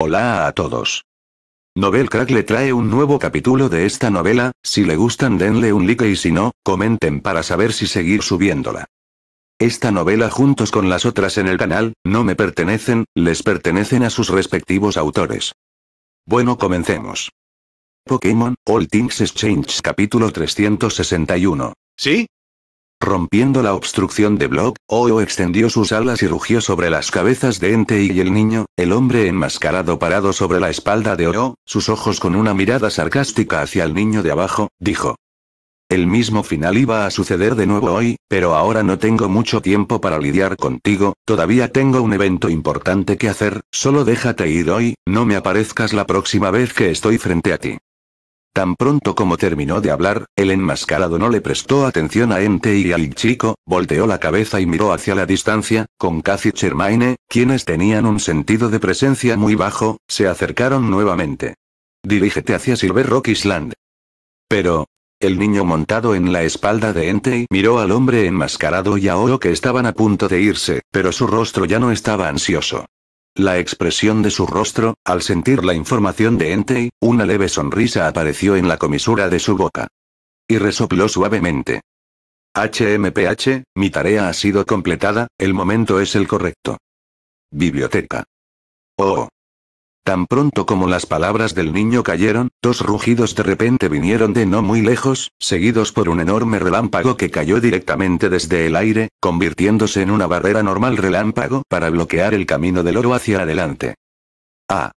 Hola a todos. Novel Crack le trae un nuevo capítulo de esta novela, si le gustan denle un like y si no, comenten para saber si seguir subiéndola. Esta novela juntos con las otras en el canal, no me pertenecen, les pertenecen a sus respectivos autores. Bueno comencemos. Pokémon, All Things Exchange capítulo 361. ¿Sí? Rompiendo la obstrucción de Block, Oo extendió sus alas y rugió sobre las cabezas de Ente y el niño, el hombre enmascarado parado sobre la espalda de Oo, sus ojos con una mirada sarcástica hacia el niño de abajo, dijo. El mismo final iba a suceder de nuevo hoy, pero ahora no tengo mucho tiempo para lidiar contigo, todavía tengo un evento importante que hacer, solo déjate ir hoy, no me aparezcas la próxima vez que estoy frente a ti. Tan pronto como terminó de hablar, el enmascarado no le prestó atención a Ente y al chico, volteó la cabeza y miró hacia la distancia, con Cathy Chermaine, quienes tenían un sentido de presencia muy bajo, se acercaron nuevamente. Dirígete hacia Silver Rock Island. Pero, el niño montado en la espalda de Entei miró al hombre enmascarado y a Oro que estaban a punto de irse, pero su rostro ya no estaba ansioso. La expresión de su rostro, al sentir la información de Entei, una leve sonrisa apareció en la comisura de su boca. Y resopló suavemente. HMPH, mi tarea ha sido completada, el momento es el correcto. Biblioteca. Oh. Tan pronto como las palabras del niño cayeron, dos rugidos de repente vinieron de no muy lejos, seguidos por un enorme relámpago que cayó directamente desde el aire, convirtiéndose en una barrera normal relámpago para bloquear el camino del oro hacia adelante. Ah.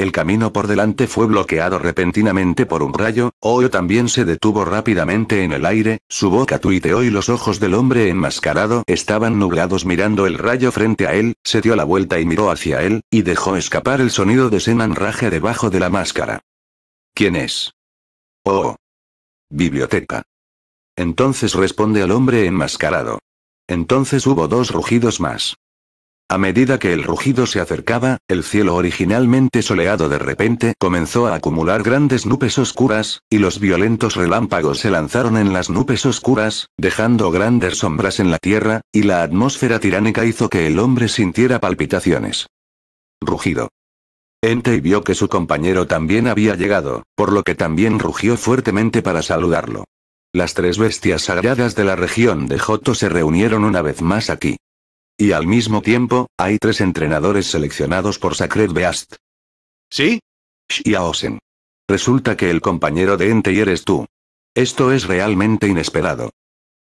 El camino por delante fue bloqueado repentinamente por un rayo, Oyo también se detuvo rápidamente en el aire, su boca tuiteó y los ojos del hombre enmascarado estaban nublados mirando el rayo frente a él, se dio la vuelta y miró hacia él, y dejó escapar el sonido de Senan Raje debajo de la máscara. ¿Quién es? Oh. Biblioteca. Entonces responde al hombre enmascarado. Entonces hubo dos rugidos más. A medida que el rugido se acercaba, el cielo originalmente soleado de repente comenzó a acumular grandes nubes oscuras, y los violentos relámpagos se lanzaron en las nubes oscuras, dejando grandes sombras en la tierra, y la atmósfera tiránica hizo que el hombre sintiera palpitaciones. Rugido. y vio que su compañero también había llegado, por lo que también rugió fuertemente para saludarlo. Las tres bestias sagradas de la región de Joto se reunieron una vez más aquí. Y al mismo tiempo, hay tres entrenadores seleccionados por Sacred Beast. ¿Sí? Shiaosen. Resulta que el compañero de Entei eres tú. Esto es realmente inesperado.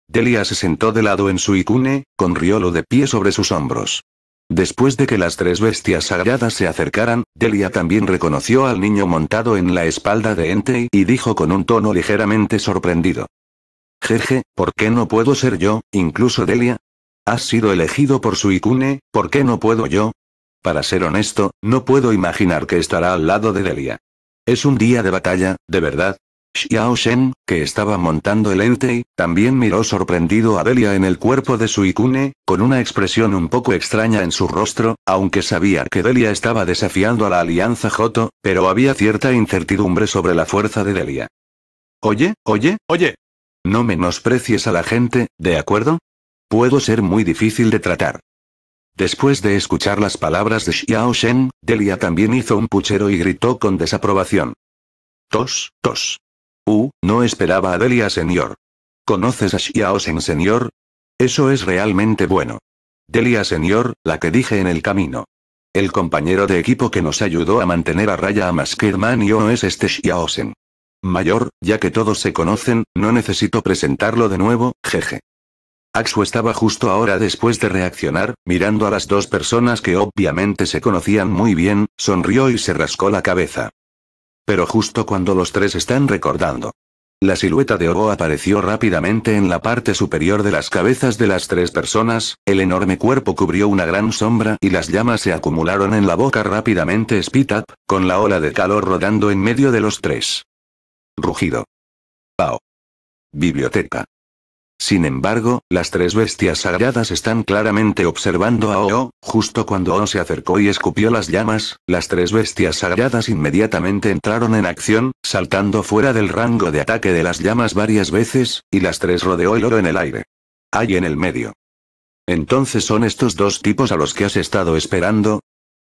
Delia se sentó de lado en su icune, con Riolo de pie sobre sus hombros. Después de que las tres bestias sagradas se acercaran, Delia también reconoció al niño montado en la espalda de Entei y dijo con un tono ligeramente sorprendido. Jeje, ¿por qué no puedo ser yo, incluso Delia? Has sido elegido por Suicune, ¿por qué no puedo yo? Para ser honesto, no puedo imaginar que estará al lado de Delia. Es un día de batalla, de verdad. Xiao Shen, que estaba montando el Entei, también miró sorprendido a Delia en el cuerpo de Suicune, con una expresión un poco extraña en su rostro, aunque sabía que Delia estaba desafiando a la Alianza Joto, pero había cierta incertidumbre sobre la fuerza de Delia. Oye, oye, oye. No menosprecies a la gente, ¿de acuerdo? Puedo ser muy difícil de tratar. Después de escuchar las palabras de Xiao Shen, Delia también hizo un puchero y gritó con desaprobación. Tos, tos. Uh, no esperaba a Delia señor. ¿Conoces a Xiao Shen señor? Eso es realmente bueno. Delia señor, la que dije en el camino. El compañero de equipo que nos ayudó a mantener a raya a Masked y no es este Xiao Shen. Mayor, ya que todos se conocen, no necesito presentarlo de nuevo, jeje. Axu estaba justo ahora después de reaccionar, mirando a las dos personas que obviamente se conocían muy bien, sonrió y se rascó la cabeza. Pero justo cuando los tres están recordando. La silueta de Ogo apareció rápidamente en la parte superior de las cabezas de las tres personas, el enorme cuerpo cubrió una gran sombra y las llamas se acumularon en la boca rápidamente Spit Up, con la ola de calor rodando en medio de los tres. Rugido. Pao. Biblioteca. Sin embargo, las tres bestias sagradas están claramente observando a Oo. justo cuando O se acercó y escupió las llamas, las tres bestias sagradas inmediatamente entraron en acción, saltando fuera del rango de ataque de las llamas varias veces, y las tres rodeó el oro en el aire. Hay en el medio. Entonces son estos dos tipos a los que has estado esperando,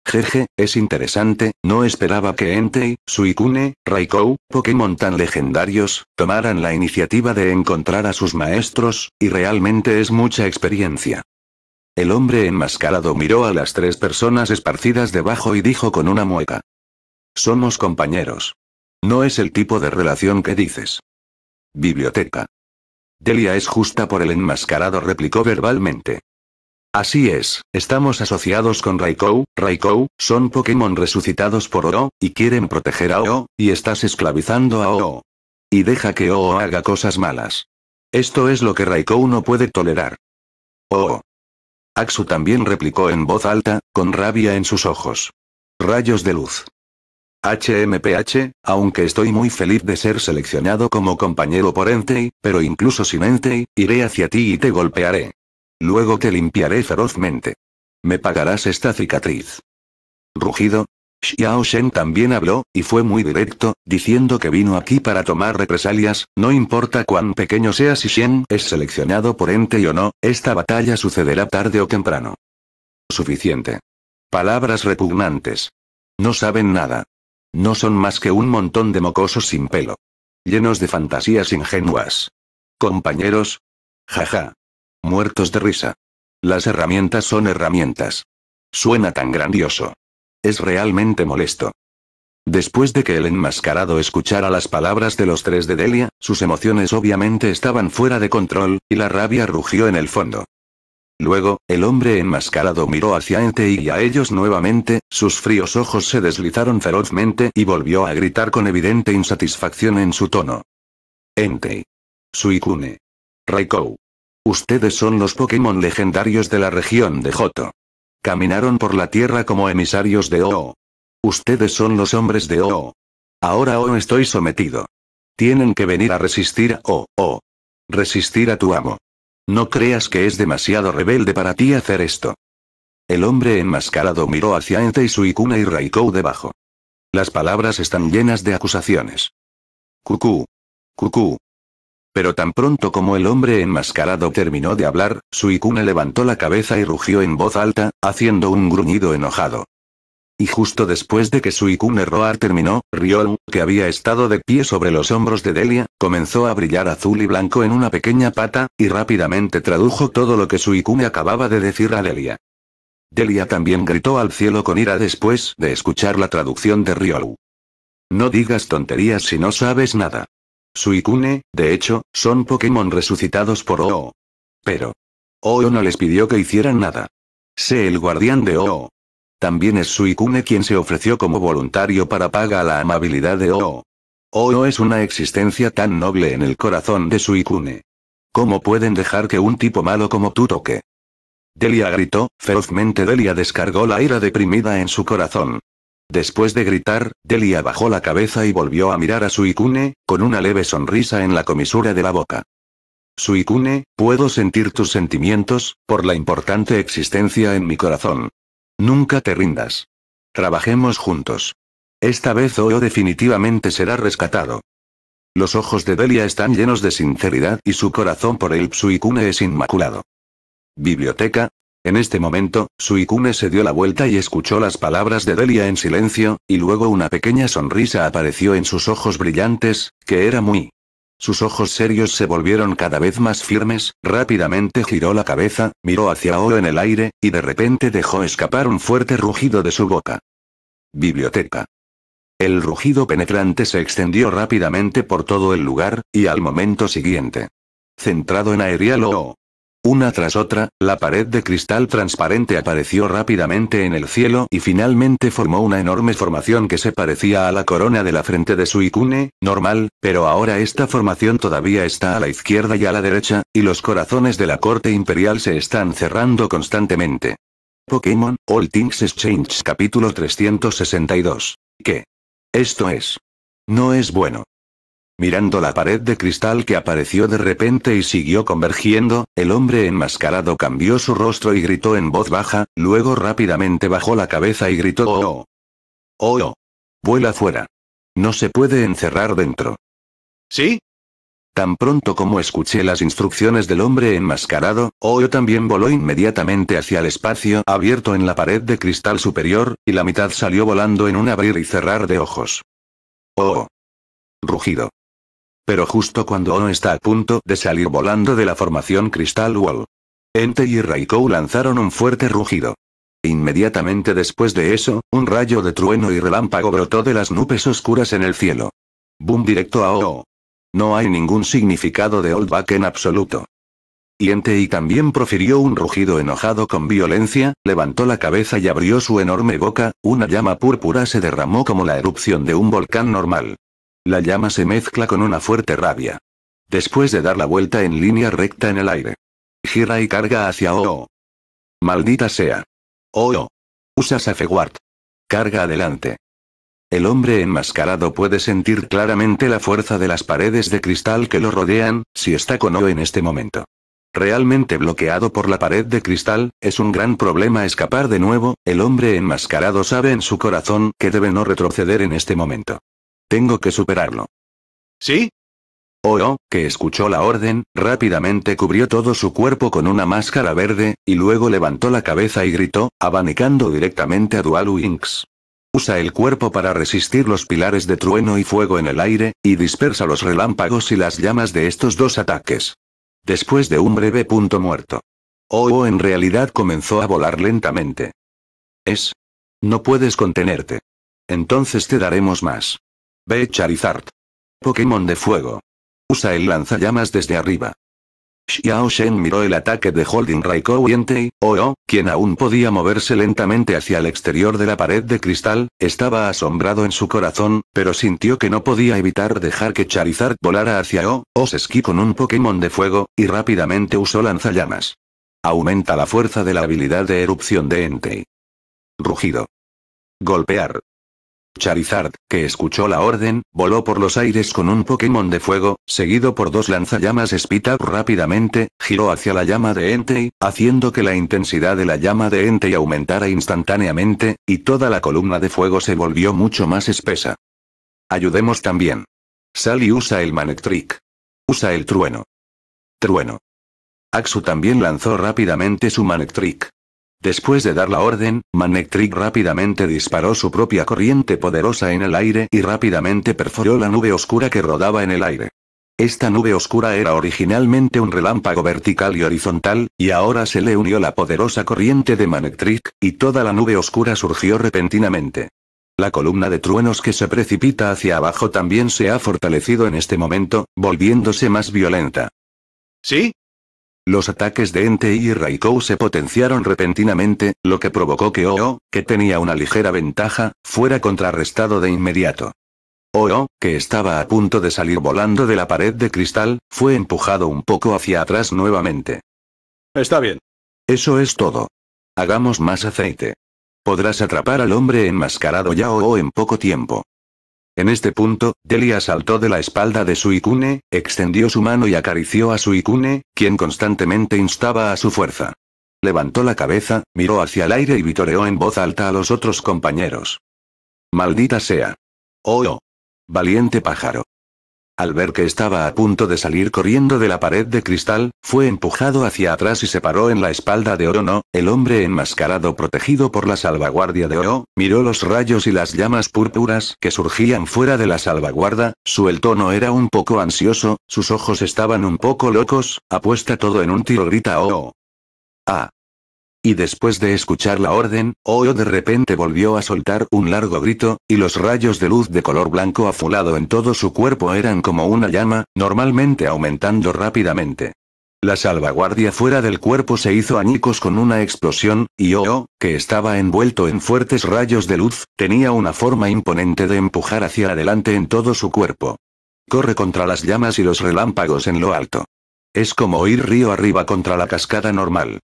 Jeje, es interesante, no esperaba que Entei, Suicune, Raikou, Pokémon tan legendarios, tomaran la iniciativa de encontrar a sus maestros, y realmente es mucha experiencia. El hombre enmascarado miró a las tres personas esparcidas debajo y dijo con una mueca. Somos compañeros. No es el tipo de relación que dices. Biblioteca. Delia es justa por el enmascarado replicó verbalmente. Así es, estamos asociados con Raikou, Raikou, son Pokémon resucitados por Oro, y quieren proteger a Oro, y estás esclavizando a Oo. Y deja que Oo haga cosas malas. Esto es lo que Raikou no puede tolerar. Oro. Axu también replicó en voz alta, con rabia en sus ojos. Rayos de luz. HMPH, aunque estoy muy feliz de ser seleccionado como compañero por Entei, pero incluso sin Entei, iré hacia ti y te golpearé. Luego te limpiaré ferozmente. Me pagarás esta cicatriz. Rugido. Xiao Shen también habló, y fue muy directo, diciendo que vino aquí para tomar represalias, no importa cuán pequeño sea si Shen es seleccionado por Ente o no, esta batalla sucederá tarde o temprano. Suficiente. Palabras repugnantes. No saben nada. No son más que un montón de mocosos sin pelo. Llenos de fantasías ingenuas. Compañeros. Jaja. Muertos de risa. Las herramientas son herramientas. Suena tan grandioso. Es realmente molesto. Después de que el enmascarado escuchara las palabras de los tres de Delia, sus emociones obviamente estaban fuera de control, y la rabia rugió en el fondo. Luego, el hombre enmascarado miró hacia Entei y a ellos nuevamente, sus fríos ojos se deslizaron ferozmente y volvió a gritar con evidente insatisfacción en su tono. Entei. Suikune. Raikou. Ustedes son los Pokémon legendarios de la región de Joto. Caminaron por la tierra como emisarios de Oo. Ustedes son los hombres de Oo. Ahora O estoy sometido. Tienen que venir a resistir a O, Resistir a tu amo. No creas que es demasiado rebelde para ti hacer esto. El hombre enmascarado miró hacia Entei Ikuna y Raikou debajo. Las palabras están llenas de acusaciones. Cucú. Cucú. Pero tan pronto como el hombre enmascarado terminó de hablar, Suicune levantó la cabeza y rugió en voz alta, haciendo un gruñido enojado. Y justo después de que Suicune Roar terminó, Ryolu, que había estado de pie sobre los hombros de Delia, comenzó a brillar azul y blanco en una pequeña pata, y rápidamente tradujo todo lo que Suicune acababa de decir a Delia. Delia también gritó al cielo con ira después de escuchar la traducción de Ryolu. No digas tonterías si no sabes nada. Suicune, de hecho, son Pokémon resucitados por Oo. Pero. Oo no les pidió que hicieran nada. Sé el guardián de Oo. También es Suicune quien se ofreció como voluntario para pagar la amabilidad de Oo. Oo es una existencia tan noble en el corazón de Suicune. ¿Cómo pueden dejar que un tipo malo como tú toque? Delia gritó, ferozmente Delia descargó la ira deprimida en su corazón. Después de gritar, Delia bajó la cabeza y volvió a mirar a Suicune, con una leve sonrisa en la comisura de la boca. Suicune, puedo sentir tus sentimientos, por la importante existencia en mi corazón. Nunca te rindas. Trabajemos juntos. Esta vez Oyo e definitivamente será rescatado. Los ojos de Delia están llenos de sinceridad y su corazón por el Suicune es inmaculado. Biblioteca, en este momento, Suicune se dio la vuelta y escuchó las palabras de Delia en silencio, y luego una pequeña sonrisa apareció en sus ojos brillantes, que era muy... Sus ojos serios se volvieron cada vez más firmes, rápidamente giró la cabeza, miró hacia Oro en el aire, y de repente dejó escapar un fuerte rugido de su boca. Biblioteca. El rugido penetrante se extendió rápidamente por todo el lugar, y al momento siguiente. Centrado en Aerial O. Oh, una tras otra, la pared de cristal transparente apareció rápidamente en el cielo y finalmente formó una enorme formación que se parecía a la corona de la frente de su icune normal, pero ahora esta formación todavía está a la izquierda y a la derecha, y los corazones de la corte imperial se están cerrando constantemente. Pokémon, All Things Exchange capítulo 362. ¿Qué? Esto es. No es bueno. Mirando la pared de cristal que apareció de repente y siguió convergiendo, el hombre enmascarado cambió su rostro y gritó en voz baja, luego rápidamente bajó la cabeza y gritó ¡Oh! ¡Oh! oh, oh vuela fuera. No se puede encerrar dentro. ¿Sí? Tan pronto como escuché las instrucciones del hombre enmascarado, Oyo oh, también voló inmediatamente hacia el espacio abierto en la pared de cristal superior, y la mitad salió volando en un abrir y cerrar de ojos. Oh. Rugido. Pero justo cuando O está a punto de salir volando de la formación Crystal Wall. Entei y Raikou lanzaron un fuerte rugido. Inmediatamente después de eso, un rayo de trueno y relámpago brotó de las nubes oscuras en el cielo. Boom directo a O! No hay ningún significado de Old Back en absoluto. Y Entei también profirió un rugido enojado con violencia, levantó la cabeza y abrió su enorme boca, una llama púrpura se derramó como la erupción de un volcán normal. La llama se mezcla con una fuerte rabia. Después de dar la vuelta en línea recta en el aire. Gira y carga hacia O-O. Maldita sea. Oo. Usa Safeguard. Carga adelante. El hombre enmascarado puede sentir claramente la fuerza de las paredes de cristal que lo rodean, si está con O en este momento. Realmente bloqueado por la pared de cristal, es un gran problema escapar de nuevo, el hombre enmascarado sabe en su corazón que debe no retroceder en este momento. Tengo que superarlo. ¿Sí? Oh, que escuchó la orden, rápidamente cubrió todo su cuerpo con una máscara verde, y luego levantó la cabeza y gritó, abanicando directamente a Dual Inks. Usa el cuerpo para resistir los pilares de trueno y fuego en el aire, y dispersa los relámpagos y las llamas de estos dos ataques. Después de un breve punto muerto. Oh, en realidad comenzó a volar lentamente. Es. No puedes contenerte. Entonces te daremos más. Ve Charizard. Pokémon de fuego. Usa el lanzallamas desde arriba. Xiao Shen miró el ataque de Holding Raikou y Entei, quien aún podía moverse lentamente hacia el exterior de la pared de cristal, estaba asombrado en su corazón, pero sintió que no podía evitar dejar que Charizard volara hacia O, esquí con un Pokémon de fuego, y rápidamente usó lanzallamas. Aumenta la fuerza de la habilidad de erupción de Entei. Rugido. Golpear. Charizard, que escuchó la orden, voló por los aires con un Pokémon de fuego, seguido por dos lanzallamas Up rápidamente, giró hacia la llama de Entei, haciendo que la intensidad de la llama de Entei aumentara instantáneamente, y toda la columna de fuego se volvió mucho más espesa. Ayudemos también. Sally usa el Manectric. Usa el trueno. Trueno. Axu también lanzó rápidamente su Manectric. Después de dar la orden, Manectric rápidamente disparó su propia corriente poderosa en el aire y rápidamente perforó la nube oscura que rodaba en el aire. Esta nube oscura era originalmente un relámpago vertical y horizontal, y ahora se le unió la poderosa corriente de Manectric, y toda la nube oscura surgió repentinamente. La columna de truenos que se precipita hacia abajo también se ha fortalecido en este momento, volviéndose más violenta. ¿Sí? Los ataques de Entei y Raikou se potenciaron repentinamente, lo que provocó que Oo, que tenía una ligera ventaja, fuera contrarrestado de inmediato. Oo, que estaba a punto de salir volando de la pared de cristal, fue empujado un poco hacia atrás nuevamente. Está bien. Eso es todo. Hagamos más aceite. Podrás atrapar al hombre enmascarado ya o en poco tiempo. En este punto, Delia saltó de la espalda de Suicune, extendió su mano y acarició a ikune, quien constantemente instaba a su fuerza. Levantó la cabeza, miró hacia el aire y vitoreó en voz alta a los otros compañeros. Maldita sea. Oh, oh. Valiente pájaro. Al ver que estaba a punto de salir corriendo de la pared de cristal, fue empujado hacia atrás y se paró en la espalda de Orono, el hombre enmascarado protegido por la salvaguardia de Oro, miró los rayos y las llamas púrpuras que surgían fuera de la salvaguarda, su el tono era un poco ansioso, sus ojos estaban un poco locos, apuesta todo en un tiro grita O. Oh, oh, oh, ah. Y después de escuchar la orden, Oyo de repente volvió a soltar un largo grito, y los rayos de luz de color blanco azulado en todo su cuerpo eran como una llama, normalmente aumentando rápidamente. La salvaguardia fuera del cuerpo se hizo añicos con una explosión, y Oyo, que estaba envuelto en fuertes rayos de luz, tenía una forma imponente de empujar hacia adelante en todo su cuerpo. Corre contra las llamas y los relámpagos en lo alto. Es como ir río arriba contra la cascada normal.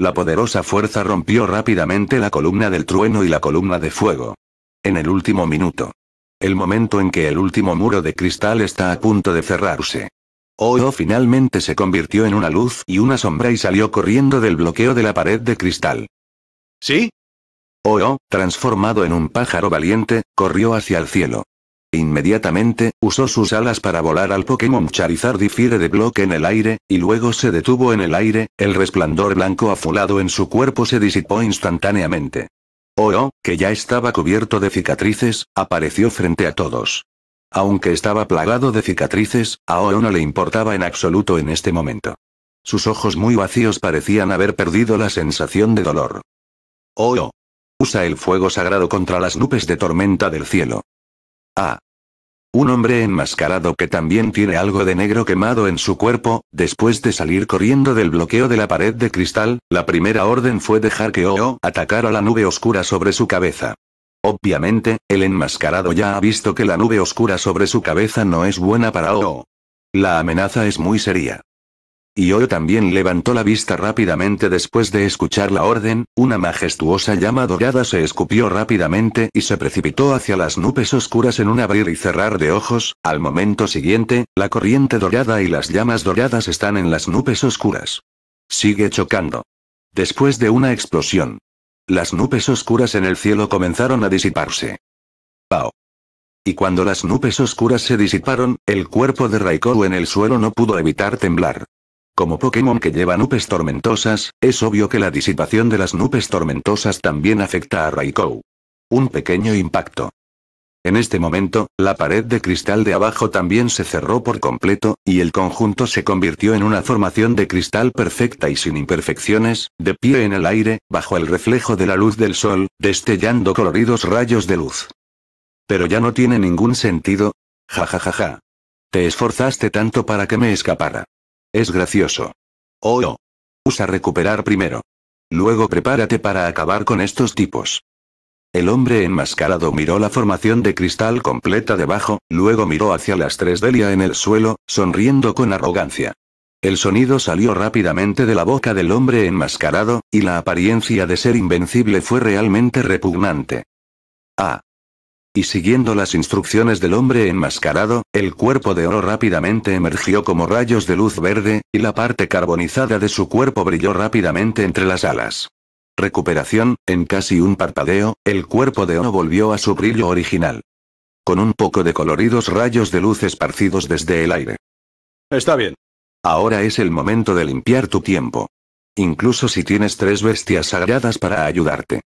La poderosa fuerza rompió rápidamente la columna del trueno y la columna de fuego. En el último minuto. El momento en que el último muro de cristal está a punto de cerrarse. Oh-Oh finalmente se convirtió en una luz y una sombra y salió corriendo del bloqueo de la pared de cristal. ¿Sí? Oh-Oh, transformado en un pájaro valiente, corrió hacia el cielo. Inmediatamente, usó sus alas para volar al Pokémon Charizard y Fire de bloque en el aire, y luego se detuvo en el aire, el resplandor blanco azulado en su cuerpo se disipó instantáneamente. Oh-Oh, que ya estaba cubierto de cicatrices, apareció frente a todos. Aunque estaba plagado de cicatrices, a Oh-Oh no le importaba en absoluto en este momento. Sus ojos muy vacíos parecían haber perdido la sensación de dolor. Oh-Oh. Usa el fuego sagrado contra las nubes de tormenta del cielo. Ah. Un hombre enmascarado que también tiene algo de negro quemado en su cuerpo, después de salir corriendo del bloqueo de la pared de cristal, la primera orden fue dejar que Oo atacara la nube oscura sobre su cabeza. Obviamente, el enmascarado ya ha visto que la nube oscura sobre su cabeza no es buena para Oo. La amenaza es muy seria. Y también levantó la vista rápidamente después de escuchar la orden, una majestuosa llama dorada se escupió rápidamente y se precipitó hacia las nubes oscuras en un abrir y cerrar de ojos, al momento siguiente, la corriente dorada y las llamas doradas están en las nubes oscuras. Sigue chocando. Después de una explosión. Las nubes oscuras en el cielo comenzaron a disiparse. Pao. Y cuando las nubes oscuras se disiparon, el cuerpo de Raikou en el suelo no pudo evitar temblar. Como Pokémon que lleva nubes tormentosas, es obvio que la disipación de las nubes tormentosas también afecta a Raikou. Un pequeño impacto. En este momento, la pared de cristal de abajo también se cerró por completo, y el conjunto se convirtió en una formación de cristal perfecta y sin imperfecciones, de pie en el aire, bajo el reflejo de la luz del sol, destellando coloridos rayos de luz. Pero ya no tiene ningún sentido. Ja ja ja ja. Te esforzaste tanto para que me escapara. Es gracioso. Oh, oh. Usa recuperar primero. Luego prepárate para acabar con estos tipos. El hombre enmascarado miró la formación de cristal completa debajo, luego miró hacia las tres Delia en el suelo, sonriendo con arrogancia. El sonido salió rápidamente de la boca del hombre enmascarado, y la apariencia de ser invencible fue realmente repugnante. Ah. Y siguiendo las instrucciones del hombre enmascarado, el cuerpo de oro rápidamente emergió como rayos de luz verde, y la parte carbonizada de su cuerpo brilló rápidamente entre las alas. Recuperación, en casi un parpadeo, el cuerpo de oro volvió a su brillo original. Con un poco de coloridos rayos de luz esparcidos desde el aire. Está bien. Ahora es el momento de limpiar tu tiempo. Incluso si tienes tres bestias sagradas para ayudarte.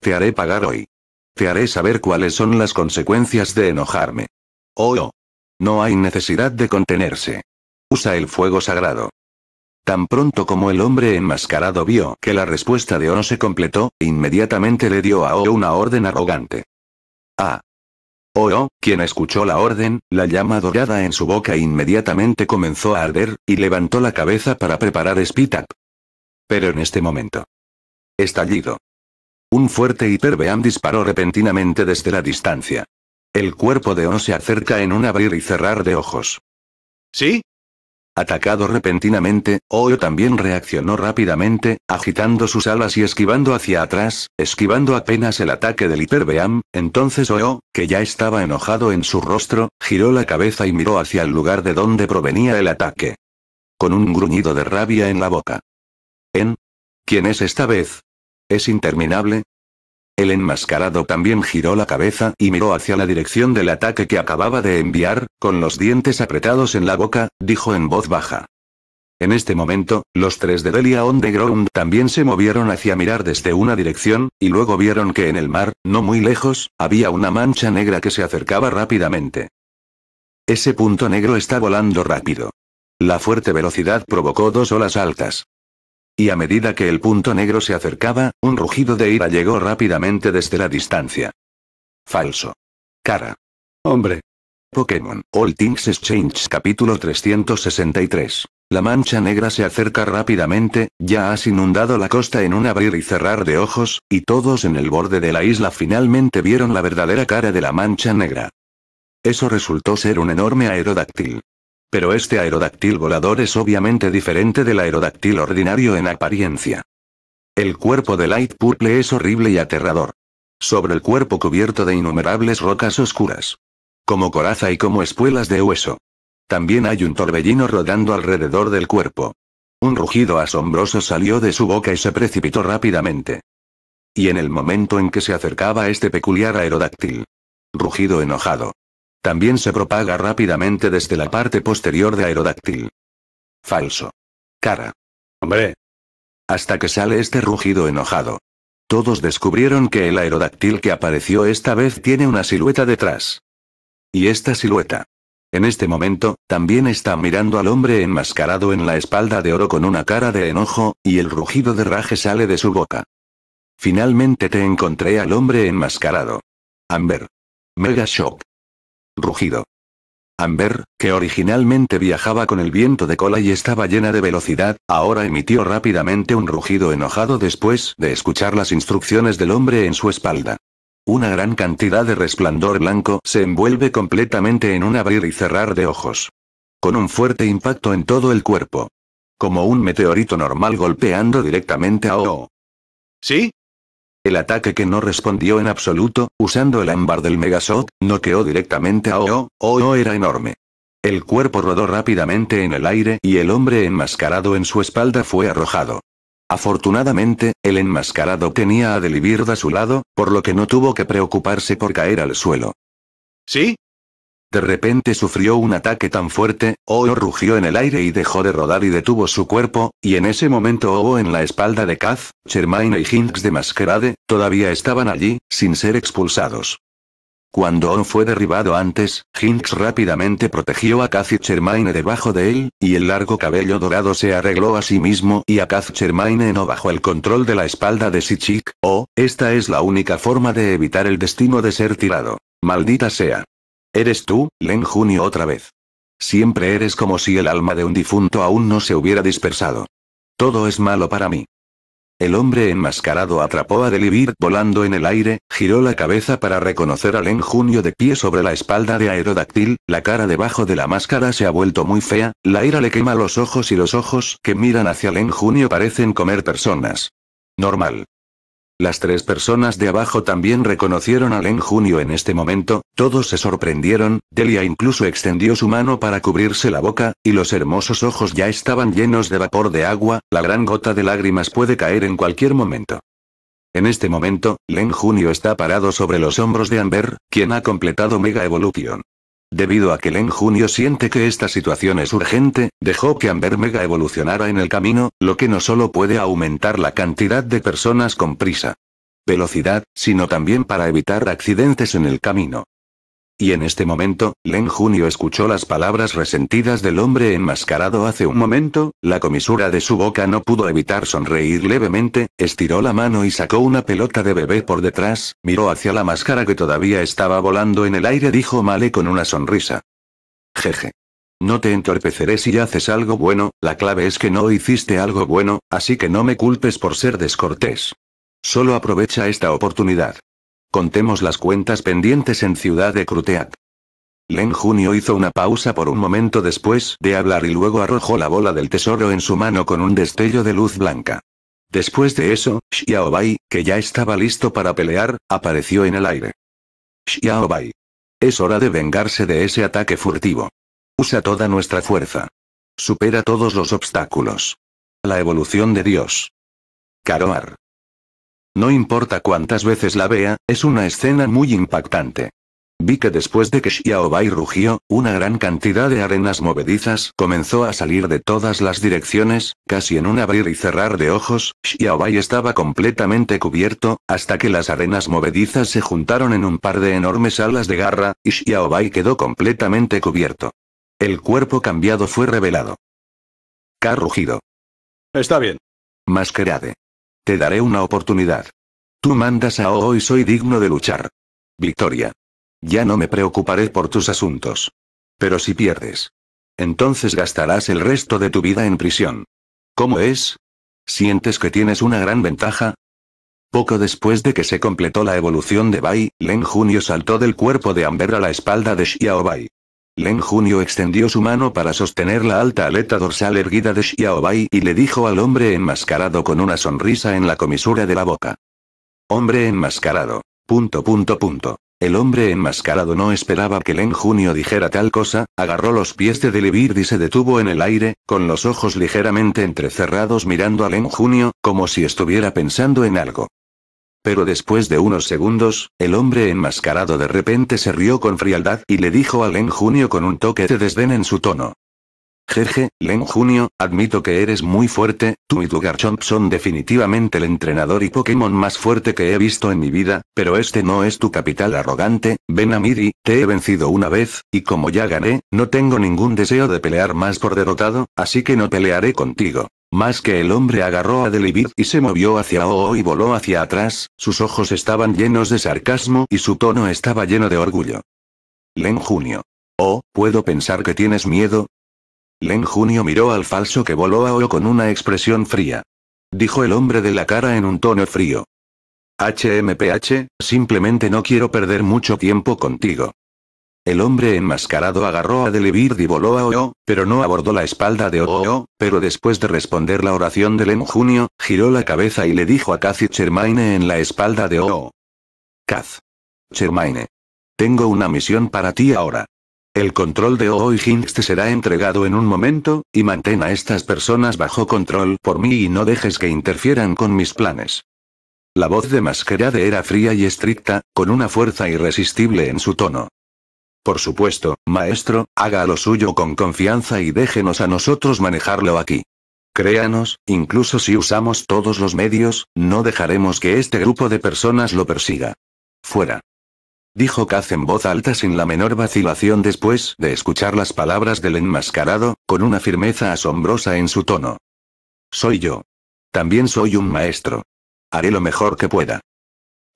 Te haré pagar hoy haré saber cuáles son las consecuencias de enojarme. Oh, No hay necesidad de contenerse. Usa el fuego sagrado. Tan pronto como el hombre enmascarado vio que la respuesta de Ono se completó, inmediatamente le dio a Oh una orden arrogante. Ah. oh, quien escuchó la orden, la llama dorada en su boca inmediatamente comenzó a arder, y levantó la cabeza para preparar Spitap. Pero en este momento. Estallido. Un fuerte hiperbeam disparó repentinamente desde la distancia. El cuerpo de O se acerca en un abrir y cerrar de ojos. ¿Sí? Atacado repentinamente, Oyo también reaccionó rápidamente, agitando sus alas y esquivando hacia atrás, esquivando apenas el ataque del hiperbeam, entonces Oyo, que ya estaba enojado en su rostro, giró la cabeza y miró hacia el lugar de donde provenía el ataque. Con un gruñido de rabia en la boca. ¿En? ¿Quién es esta vez? Es interminable. El enmascarado también giró la cabeza y miró hacia la dirección del ataque que acababa de enviar, con los dientes apretados en la boca, dijo en voz baja. En este momento, los tres de Delia on the ground también se movieron hacia mirar desde una dirección, y luego vieron que en el mar, no muy lejos, había una mancha negra que se acercaba rápidamente. Ese punto negro está volando rápido. La fuerte velocidad provocó dos olas altas. Y a medida que el punto negro se acercaba, un rugido de ira llegó rápidamente desde la distancia. Falso. Cara. Hombre. Pokémon. All Things Exchange capítulo 363. La mancha negra se acerca rápidamente, ya has inundado la costa en un abrir y cerrar de ojos, y todos en el borde de la isla finalmente vieron la verdadera cara de la mancha negra. Eso resultó ser un enorme aerodáctil. Pero este aerodáctil volador es obviamente diferente del aerodáctil ordinario en apariencia. El cuerpo de Light Purple es horrible y aterrador. Sobre el cuerpo cubierto de innumerables rocas oscuras. Como coraza y como espuelas de hueso. También hay un torbellino rodando alrededor del cuerpo. Un rugido asombroso salió de su boca y se precipitó rápidamente. Y en el momento en que se acercaba este peculiar aerodáctil. Rugido enojado. También se propaga rápidamente desde la parte posterior de aerodáctil. Falso. Cara. Hombre. Hasta que sale este rugido enojado. Todos descubrieron que el aerodáctil que apareció esta vez tiene una silueta detrás. Y esta silueta. En este momento, también está mirando al hombre enmascarado en la espalda de oro con una cara de enojo, y el rugido de raje sale de su boca. Finalmente te encontré al hombre enmascarado. Amber. Mega Shock rugido. Amber, que originalmente viajaba con el viento de cola y estaba llena de velocidad, ahora emitió rápidamente un rugido enojado después de escuchar las instrucciones del hombre en su espalda. Una gran cantidad de resplandor blanco se envuelve completamente en un abrir y cerrar de ojos. Con un fuerte impacto en todo el cuerpo. Como un meteorito normal golpeando directamente a O. ¿Sí? El ataque que no respondió en absoluto, usando el ámbar del Megasot, noqueó directamente a o OO era enorme. El cuerpo rodó rápidamente en el aire y el hombre enmascarado en su espalda fue arrojado. Afortunadamente, el enmascarado tenía a de a su lado, por lo que no tuvo que preocuparse por caer al suelo. ¿Sí? De repente sufrió un ataque tan fuerte, Oo oh, rugió en el aire y dejó de rodar y detuvo su cuerpo, y en ese momento Oo oh, en la espalda de Kaz, Chermaine y Hinks de Masquerade, todavía estaban allí, sin ser expulsados. Cuando Oho fue derribado antes, Hinks rápidamente protegió a Kaz y Chermaine debajo de él, y el largo cabello dorado se arregló a sí mismo y a Kaz Chermaine no bajo el control de la espalda de Sichik, oh, esta es la única forma de evitar el destino de ser tirado. Maldita sea. Eres tú, Len Junio otra vez. Siempre eres como si el alma de un difunto aún no se hubiera dispersado. Todo es malo para mí. El hombre enmascarado atrapó a Delibir volando en el aire, giró la cabeza para reconocer a Len Junio de pie sobre la espalda de Aerodáctil, la cara debajo de la máscara se ha vuelto muy fea, la ira le quema los ojos y los ojos que miran hacia Len Junio parecen comer personas. Normal. Las tres personas de abajo también reconocieron a Len Junio en este momento, todos se sorprendieron, Delia incluso extendió su mano para cubrirse la boca, y los hermosos ojos ya estaban llenos de vapor de agua, la gran gota de lágrimas puede caer en cualquier momento. En este momento, Len Junio está parado sobre los hombros de Amber, quien ha completado Mega Evolution. Debido a que Len Junio siente que esta situación es urgente, dejó que Amber Mega evolucionara en el camino, lo que no solo puede aumentar la cantidad de personas con prisa, velocidad, sino también para evitar accidentes en el camino. Y en este momento, Len Junio escuchó las palabras resentidas del hombre enmascarado hace un momento, la comisura de su boca no pudo evitar sonreír levemente, estiró la mano y sacó una pelota de bebé por detrás, miró hacia la máscara que todavía estaba volando en el aire, dijo Male con una sonrisa. Jeje. No te entorpeceré si haces algo bueno, la clave es que no hiciste algo bueno, así que no me culpes por ser descortés. Solo aprovecha esta oportunidad. Contemos las cuentas pendientes en Ciudad de Cruteac. Len Junio hizo una pausa por un momento después de hablar y luego arrojó la bola del tesoro en su mano con un destello de luz blanca. Después de eso, Xiaobai, que ya estaba listo para pelear, apareció en el aire. Xiaobai. Es hora de vengarse de ese ataque furtivo. Usa toda nuestra fuerza. Supera todos los obstáculos. La evolución de Dios. Karoar. No importa cuántas veces la vea, es una escena muy impactante. Vi que después de que Xiaobai rugió, una gran cantidad de arenas movedizas comenzó a salir de todas las direcciones, casi en un abrir y cerrar de ojos, Xiaobai estaba completamente cubierto, hasta que las arenas movedizas se juntaron en un par de enormes alas de garra, y Xiaobai quedó completamente cubierto. El cuerpo cambiado fue revelado. K rugido. Está bien. Masquerade. Te daré una oportunidad. Tú mandas a hoy y soy digno de luchar. Victoria. Ya no me preocuparé por tus asuntos. Pero si pierdes. Entonces gastarás el resto de tu vida en prisión. ¿Cómo es? ¿Sientes que tienes una gran ventaja? Poco después de que se completó la evolución de Bai, Len Junio saltó del cuerpo de Amber a la espalda de Xiao Bai. Len Junio extendió su mano para sostener la alta aleta dorsal erguida de Xiaobai y le dijo al hombre enmascarado con una sonrisa en la comisura de la boca. Hombre enmascarado. Punto punto punto. El hombre enmascarado no esperaba que Len Junio dijera tal cosa, agarró los pies de Delibird y se detuvo en el aire, con los ojos ligeramente entrecerrados mirando a Len Junio, como si estuviera pensando en algo. Pero después de unos segundos, el hombre enmascarado de repente se rió con frialdad y le dijo a Len Junio con un toque de desdén en su tono. Jeje, Len Junio, admito que eres muy fuerte, tú y tu Garchomp son definitivamente el entrenador y Pokémon más fuerte que he visto en mi vida, pero este no es tu capital arrogante, ven a te he vencido una vez, y como ya gané, no tengo ningún deseo de pelear más por derrotado, así que no pelearé contigo. Más que el hombre agarró a Delibid y se movió hacia Oo y voló hacia atrás, sus ojos estaban llenos de sarcasmo y su tono estaba lleno de orgullo. Len Junio. Oh, ¿puedo pensar que tienes miedo? Len Junio miró al falso que voló a Oo con una expresión fría. Dijo el hombre de la cara en un tono frío. HMPH, simplemente no quiero perder mucho tiempo contigo. El hombre enmascarado agarró a Delibird y voló a O.O., pero no abordó la espalda de Oyo, pero después de responder la oración del Junio, giró la cabeza y le dijo a Caz y Chermaine en la espalda de O.O. Kaz. Chermaine. Tengo una misión para ti ahora. El control de OO y te será entregado en un momento, y mantén a estas personas bajo control por mí y no dejes que interfieran con mis planes. La voz de Masquerade era fría y estricta, con una fuerza irresistible en su tono. Por supuesto, maestro, haga lo suyo con confianza y déjenos a nosotros manejarlo aquí. Créanos, incluso si usamos todos los medios, no dejaremos que este grupo de personas lo persiga. Fuera. Dijo Kaz en voz alta sin la menor vacilación después de escuchar las palabras del enmascarado, con una firmeza asombrosa en su tono. Soy yo. También soy un maestro. Haré lo mejor que pueda.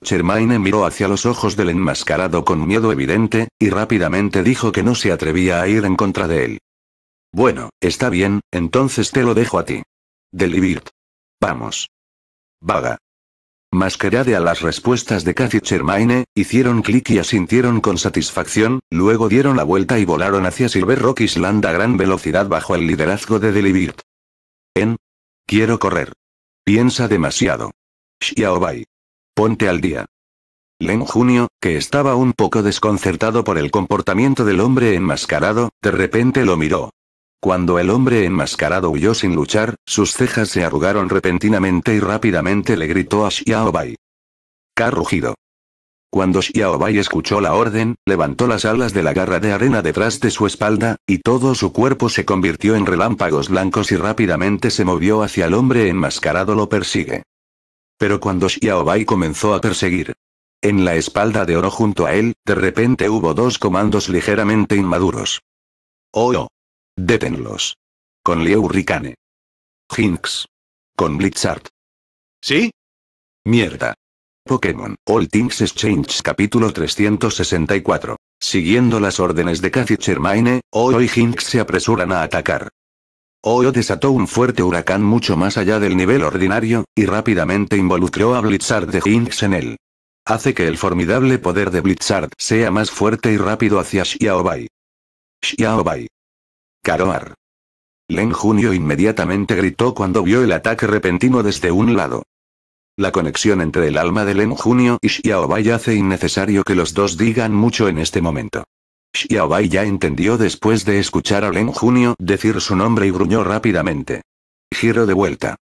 Chermaine miró hacia los ojos del enmascarado con miedo evidente, y rápidamente dijo que no se atrevía a ir en contra de él. Bueno, está bien, entonces te lo dejo a ti. delivert Vamos. Vaga. Masquerade a las respuestas de Cathy Chermaine, hicieron clic y asintieron con satisfacción, luego dieron la vuelta y volaron hacia Silver Rock Island a gran velocidad bajo el liderazgo de delivert En. Quiero correr. Piensa demasiado. Xiaobai. Ponte al día. Len Junio, que estaba un poco desconcertado por el comportamiento del hombre enmascarado, de repente lo miró. Cuando el hombre enmascarado huyó sin luchar, sus cejas se arrugaron repentinamente y rápidamente le gritó a Xiaobai. K rugido. Cuando Xiaobai escuchó la orden, levantó las alas de la garra de arena detrás de su espalda, y todo su cuerpo se convirtió en relámpagos blancos y rápidamente se movió hacia el hombre enmascarado lo persigue pero cuando Xiaobai comenzó a perseguir en la espalda de Oro junto a él, de repente hubo dos comandos ligeramente inmaduros. ¡Oh! oh. Détenlos. Con Liu Ricane. Jinx. Con Blitzart. ¿Sí? Mierda. Pokémon, All Things Exchange capítulo 364. Siguiendo las órdenes de Cathy Chermaine, Oro y Jinx se apresuran a atacar. Oyo desató un fuerte huracán mucho más allá del nivel ordinario, y rápidamente involucró a Blitzard de Hinks en él. Hace que el formidable poder de Blizzard sea más fuerte y rápido hacia Xiaobai. Xiaobai. Karoar. Len Junio inmediatamente gritó cuando vio el ataque repentino desde un lado. La conexión entre el alma de Len Junio y Xiaobai hace innecesario que los dos digan mucho en este momento. Xiaobai ya entendió después de escuchar a Len Junio decir su nombre y gruñó rápidamente. Giro de vuelta.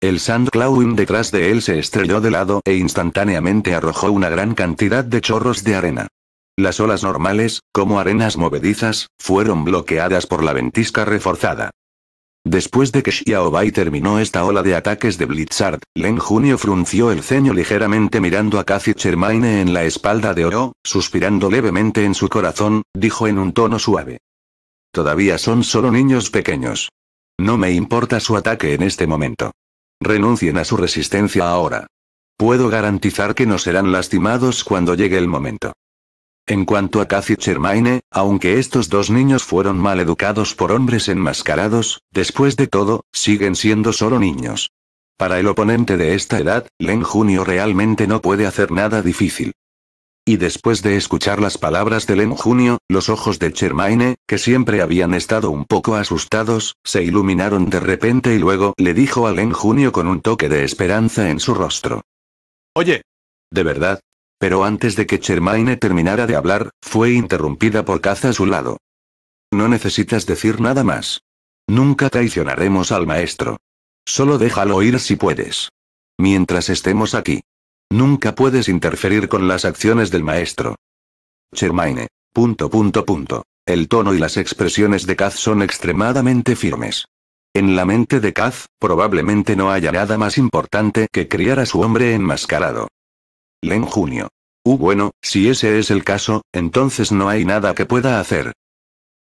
El Sand Clawing detrás de él se estrelló de lado e instantáneamente arrojó una gran cantidad de chorros de arena. Las olas normales, como arenas movedizas, fueron bloqueadas por la ventisca reforzada. Después de que Xiao Bai terminó esta ola de ataques de Blizzard, Len Junio frunció el ceño ligeramente mirando a Cathy Chermaine en la espalda de Oro, suspirando levemente en su corazón, dijo en un tono suave. Todavía son solo niños pequeños. No me importa su ataque en este momento. Renuncien a su resistencia ahora. Puedo garantizar que no serán lastimados cuando llegue el momento. En cuanto a Cathy Chermaine, aunque estos dos niños fueron mal educados por hombres enmascarados, después de todo, siguen siendo solo niños. Para el oponente de esta edad, Len Junio realmente no puede hacer nada difícil. Y después de escuchar las palabras de Len Junio, los ojos de Chermaine, que siempre habían estado un poco asustados, se iluminaron de repente y luego le dijo a Len Junio con un toque de esperanza en su rostro. Oye. ¿De verdad? Pero antes de que Chermaine terminara de hablar, fue interrumpida por Kaz a su lado. No necesitas decir nada más. Nunca traicionaremos al maestro. Solo déjalo ir si puedes. Mientras estemos aquí. Nunca puedes interferir con las acciones del maestro. Chermaine. Punto punto punto. El tono y las expresiones de Kaz son extremadamente firmes. En la mente de Kaz, probablemente no haya nada más importante que criar a su hombre enmascarado. Len Junio. Uh, bueno, si ese es el caso, entonces no hay nada que pueda hacer.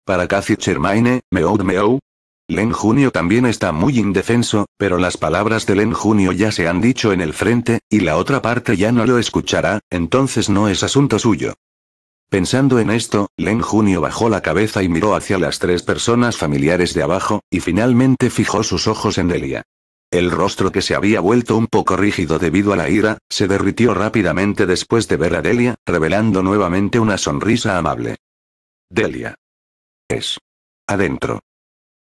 Para Cathy Chermaine, meow meow. Len Junio también está muy indefenso, pero las palabras de Len Junio ya se han dicho en el frente, y la otra parte ya no lo escuchará, entonces no es asunto suyo. Pensando en esto, Len Junio bajó la cabeza y miró hacia las tres personas familiares de abajo, y finalmente fijó sus ojos en Delia. El rostro que se había vuelto un poco rígido debido a la ira, se derritió rápidamente después de ver a Delia, revelando nuevamente una sonrisa amable. Delia. Es. Adentro.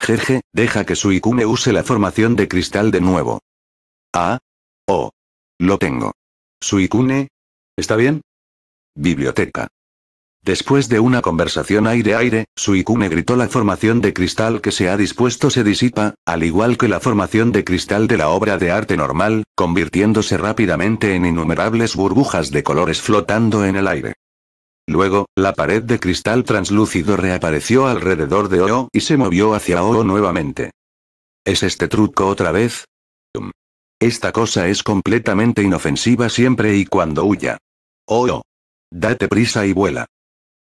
Jeje, deja que Suikune use la formación de cristal de nuevo. Ah. Oh. Lo tengo. Ikune. ¿Está bien? Biblioteca. Después de una conversación aire-aire, Suicune gritó la formación de cristal que se ha dispuesto se disipa, al igual que la formación de cristal de la obra de arte normal, convirtiéndose rápidamente en innumerables burbujas de colores flotando en el aire. Luego, la pared de cristal translúcido reapareció alrededor de Oo y se movió hacia Oo nuevamente. ¿Es este truco otra vez? Mm. Esta cosa es completamente inofensiva siempre y cuando huya. O-O. Date prisa y vuela.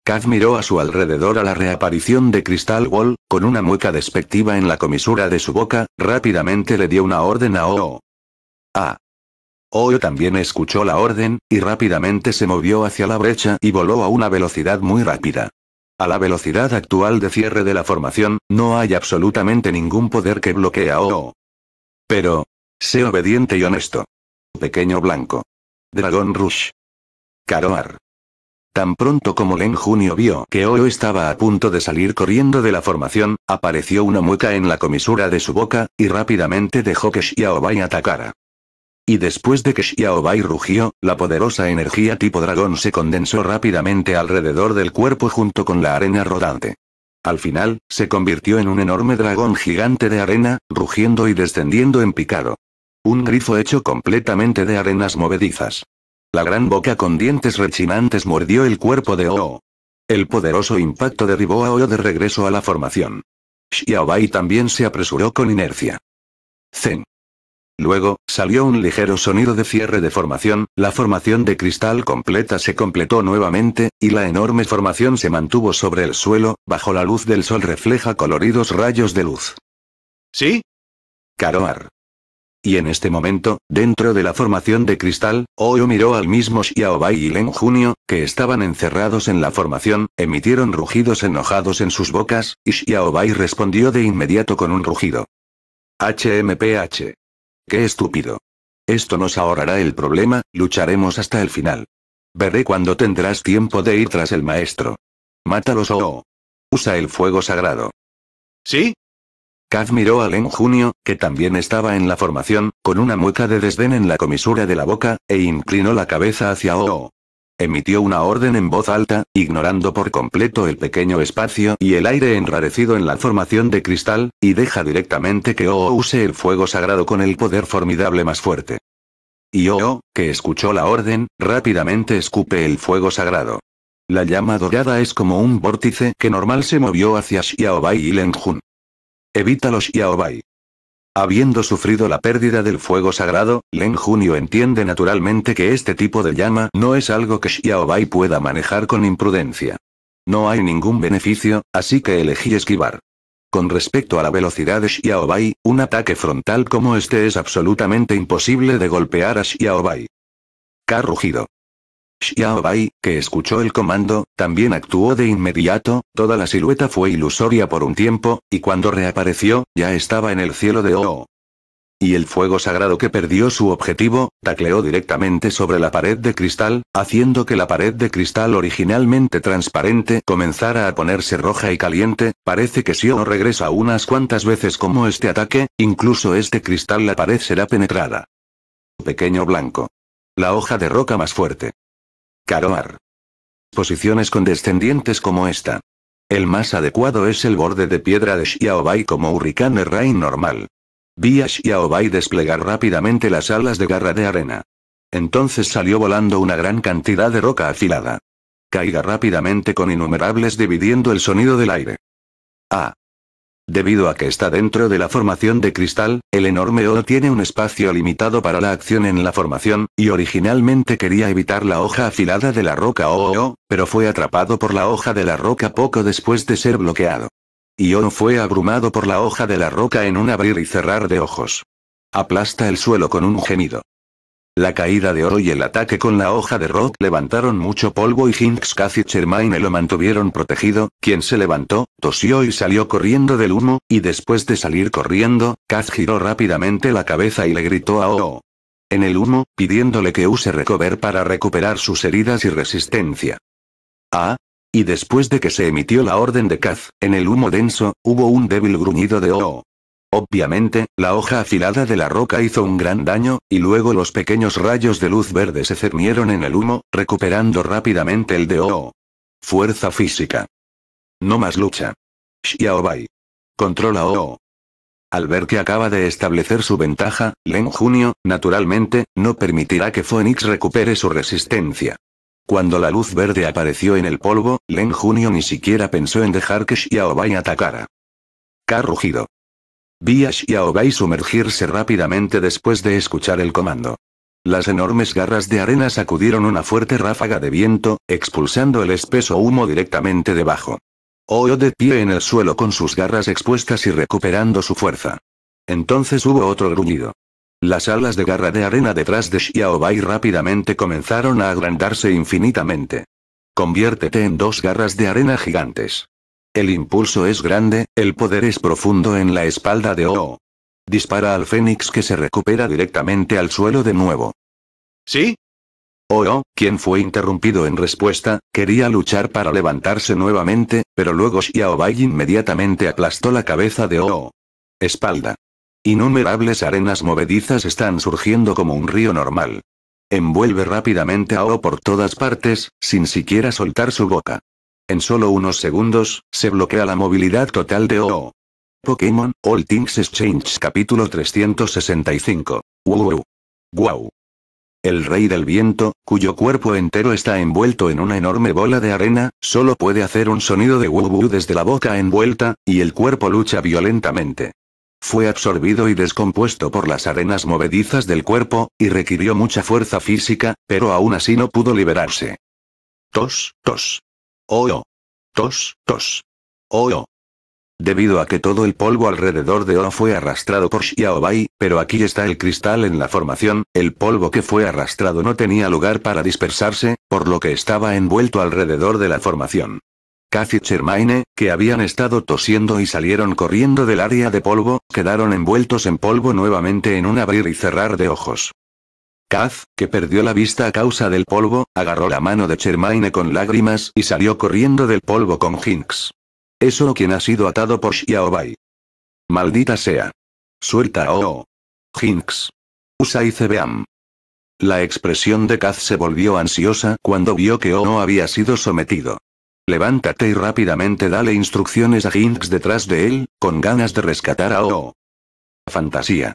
Kaz miró a su alrededor a la reaparición de Crystal Wall, con una mueca despectiva en la comisura de su boca, rápidamente le dio una orden a Oo. Ah. Oo también escuchó la orden, y rápidamente se movió hacia la brecha y voló a una velocidad muy rápida. A la velocidad actual de cierre de la formación, no hay absolutamente ningún poder que bloquee a Oo. Pero... Sé obediente y honesto. Pequeño blanco. Dragón Rush. Karoar. Tan pronto como Len Junio vio que Oyo estaba a punto de salir corriendo de la formación, apareció una mueca en la comisura de su boca, y rápidamente dejó que Xiaobai atacara. Y después de que Xiaobai rugió, la poderosa energía tipo dragón se condensó rápidamente alrededor del cuerpo junto con la arena rodante. Al final, se convirtió en un enorme dragón gigante de arena, rugiendo y descendiendo en picado. Un grifo hecho completamente de arenas movedizas. La gran boca con dientes rechinantes mordió el cuerpo de Oo. El poderoso impacto derribó a Oo de regreso a la formación. Xiaobai también se apresuró con inercia. Zen. Luego, salió un ligero sonido de cierre de formación, la formación de cristal completa se completó nuevamente, y la enorme formación se mantuvo sobre el suelo, bajo la luz del sol refleja coloridos rayos de luz. ¿Sí? Karoar. Y en este momento, dentro de la formación de cristal, Oyo miró al mismo Xiaobai y Len Junio, que estaban encerrados en la formación, emitieron rugidos enojados en sus bocas, y Xiaobai respondió de inmediato con un rugido. HMPH. Qué estúpido. Esto nos ahorrará el problema, lucharemos hasta el final. Veré cuando tendrás tiempo de ir tras el maestro. Mátalos o... Usa el fuego sagrado. ¿Sí? Admiró a Len Junio, que también estaba en la formación, con una mueca de desdén en la comisura de la boca, e inclinó la cabeza hacia Oo. Emitió una orden en voz alta, ignorando por completo el pequeño espacio y el aire enrarecido en la formación de cristal, y deja directamente que Oo use el fuego sagrado con el poder formidable más fuerte. Y Oo, que escuchó la orden, rápidamente escupe el fuego sagrado. La llama dorada es como un vórtice que normal se movió hacia Xiaobai y Jun. Evita los Habiendo sufrido la pérdida del fuego sagrado, Len Junio entiende naturalmente que este tipo de llama no es algo que Xiaobai pueda manejar con imprudencia. No hay ningún beneficio, así que elegí esquivar. Con respecto a la velocidad de Xiaobai, un ataque frontal como este es absolutamente imposible de golpear a Xiaobai. K rugido. Xiao Bai, que escuchó el comando, también actuó de inmediato, toda la silueta fue ilusoria por un tiempo, y cuando reapareció, ya estaba en el cielo de Oo. Oh. Y el fuego sagrado que perdió su objetivo, tacleó directamente sobre la pared de cristal, haciendo que la pared de cristal originalmente transparente comenzara a ponerse roja y caliente, parece que si o regresa unas cuantas veces como este ataque, incluso este cristal la pared será penetrada. Pequeño blanco. La hoja de roca más fuerte. Caroar. Posiciones condescendientes como esta. El más adecuado es el borde de piedra de Xiaobai como Hurricane Rain normal. Vi a Xiaobai desplegar rápidamente las alas de garra de arena. Entonces salió volando una gran cantidad de roca afilada. Caiga rápidamente con innumerables dividiendo el sonido del aire. Ah, Debido a que está dentro de la formación de cristal, el enorme O tiene un espacio limitado para la acción en la formación, y originalmente quería evitar la hoja afilada de la roca OO, oh, oh, oh, pero fue atrapado por la hoja de la roca poco después de ser bloqueado. Y O fue abrumado por la hoja de la roca en un abrir y cerrar de ojos. Aplasta el suelo con un gemido. La caída de oro y el ataque con la hoja de Roth levantaron mucho polvo y Hinks y Chermaine lo mantuvieron protegido, quien se levantó, tosió y salió corriendo del humo, y después de salir corriendo, Kaz giró rápidamente la cabeza y le gritó a Oo. En el humo, pidiéndole que use recover para recuperar sus heridas y resistencia. Ah. Y después de que se emitió la orden de Kaz, en el humo denso, hubo un débil gruñido de Oo. Obviamente, la hoja afilada de la roca hizo un gran daño, y luego los pequeños rayos de luz verde se cernieron en el humo, recuperando rápidamente el de OO. Oh, fuerza física. No más lucha. Xiaobai. Controla o. Oh, oh. Al ver que acaba de establecer su ventaja, Len Junio, naturalmente, no permitirá que Phoenix recupere su resistencia. Cuando la luz verde apareció en el polvo, Len Junio ni siquiera pensó en dejar que Xiaobai atacara. Ka rugido. Vi a Xiaobai sumergirse rápidamente después de escuchar el comando. Las enormes garras de arena sacudieron una fuerte ráfaga de viento, expulsando el espeso humo directamente debajo. Oyo de pie en el suelo con sus garras expuestas y recuperando su fuerza. Entonces hubo otro gruñido. Las alas de garra de arena detrás de Xiaobai rápidamente comenzaron a agrandarse infinitamente. Conviértete en dos garras de arena gigantes. El impulso es grande, el poder es profundo en la espalda de Oo. Dispara al Fénix que se recupera directamente al suelo de nuevo. ¿Sí? Oo, oh, oh, quien fue interrumpido en respuesta, quería luchar para levantarse nuevamente, pero luego Xiaobai inmediatamente aplastó la cabeza de Oo. Espalda. Innumerables arenas movedizas están surgiendo como un río normal. Envuelve rápidamente a O por todas partes, sin siquiera soltar su boca. En solo unos segundos, se bloquea la movilidad total de OO. Pokémon, All Things Exchange capítulo 365. Wow. Wow. El rey del viento, cuyo cuerpo entero está envuelto en una enorme bola de arena, solo puede hacer un sonido de wow desde la boca envuelta, y el cuerpo lucha violentamente. Fue absorbido y descompuesto por las arenas movedizas del cuerpo, y requirió mucha fuerza física, pero aún así no pudo liberarse. Tos, tos. Oh, Tos, tos. Oh, Debido a que todo el polvo alrededor de O fue arrastrado por Xiaobai, pero aquí está el cristal en la formación, el polvo que fue arrastrado no tenía lugar para dispersarse, por lo que estaba envuelto alrededor de la formación. Kathy Chermaine, que habían estado tosiendo y salieron corriendo del área de polvo, quedaron envueltos en polvo nuevamente en un abrir y cerrar de ojos. Kaz, que perdió la vista a causa del polvo, agarró la mano de Chermaine con lágrimas y salió corriendo del polvo con Jinx. Es solo quien ha sido atado por Xiaobai. Maldita sea. Suelta O. Oh, Jinx. Oh. Usa y Cebeam. La expresión de Kaz se volvió ansiosa cuando vio que no oh, había sido sometido. Levántate y rápidamente dale instrucciones a Jinx detrás de él, con ganas de rescatar a O. Fantasía.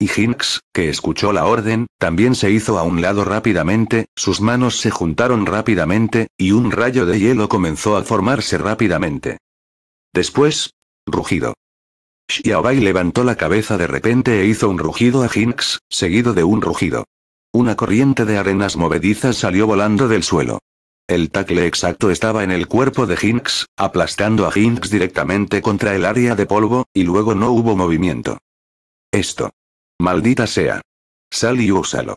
Y Hinks, que escuchó la orden, también se hizo a un lado rápidamente, sus manos se juntaron rápidamente, y un rayo de hielo comenzó a formarse rápidamente. Después, rugido. Xiaobai levantó la cabeza de repente e hizo un rugido a Hinks, seguido de un rugido. Una corriente de arenas movedizas salió volando del suelo. El tackle exacto estaba en el cuerpo de Hinks, aplastando a Hinks directamente contra el área de polvo, y luego no hubo movimiento. Esto. Maldita sea. Sal y úsalo.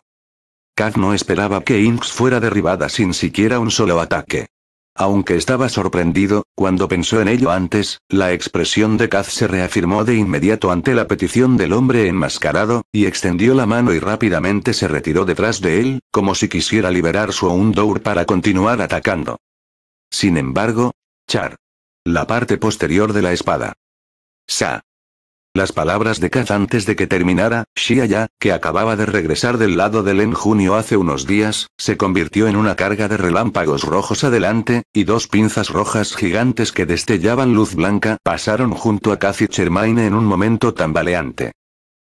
Kath no esperaba que Inks fuera derribada sin siquiera un solo ataque. Aunque estaba sorprendido, cuando pensó en ello antes, la expresión de Kaz se reafirmó de inmediato ante la petición del hombre enmascarado, y extendió la mano y rápidamente se retiró detrás de él, como si quisiera liberar su Undour para continuar atacando. Sin embargo, Char. La parte posterior de la espada. Sa. Las palabras de Kaz antes de que terminara, Xia Ya, que acababa de regresar del lado de Len Junio hace unos días, se convirtió en una carga de relámpagos rojos adelante, y dos pinzas rojas gigantes que destellaban luz blanca pasaron junto a Kaz y Chermaine en un momento tambaleante.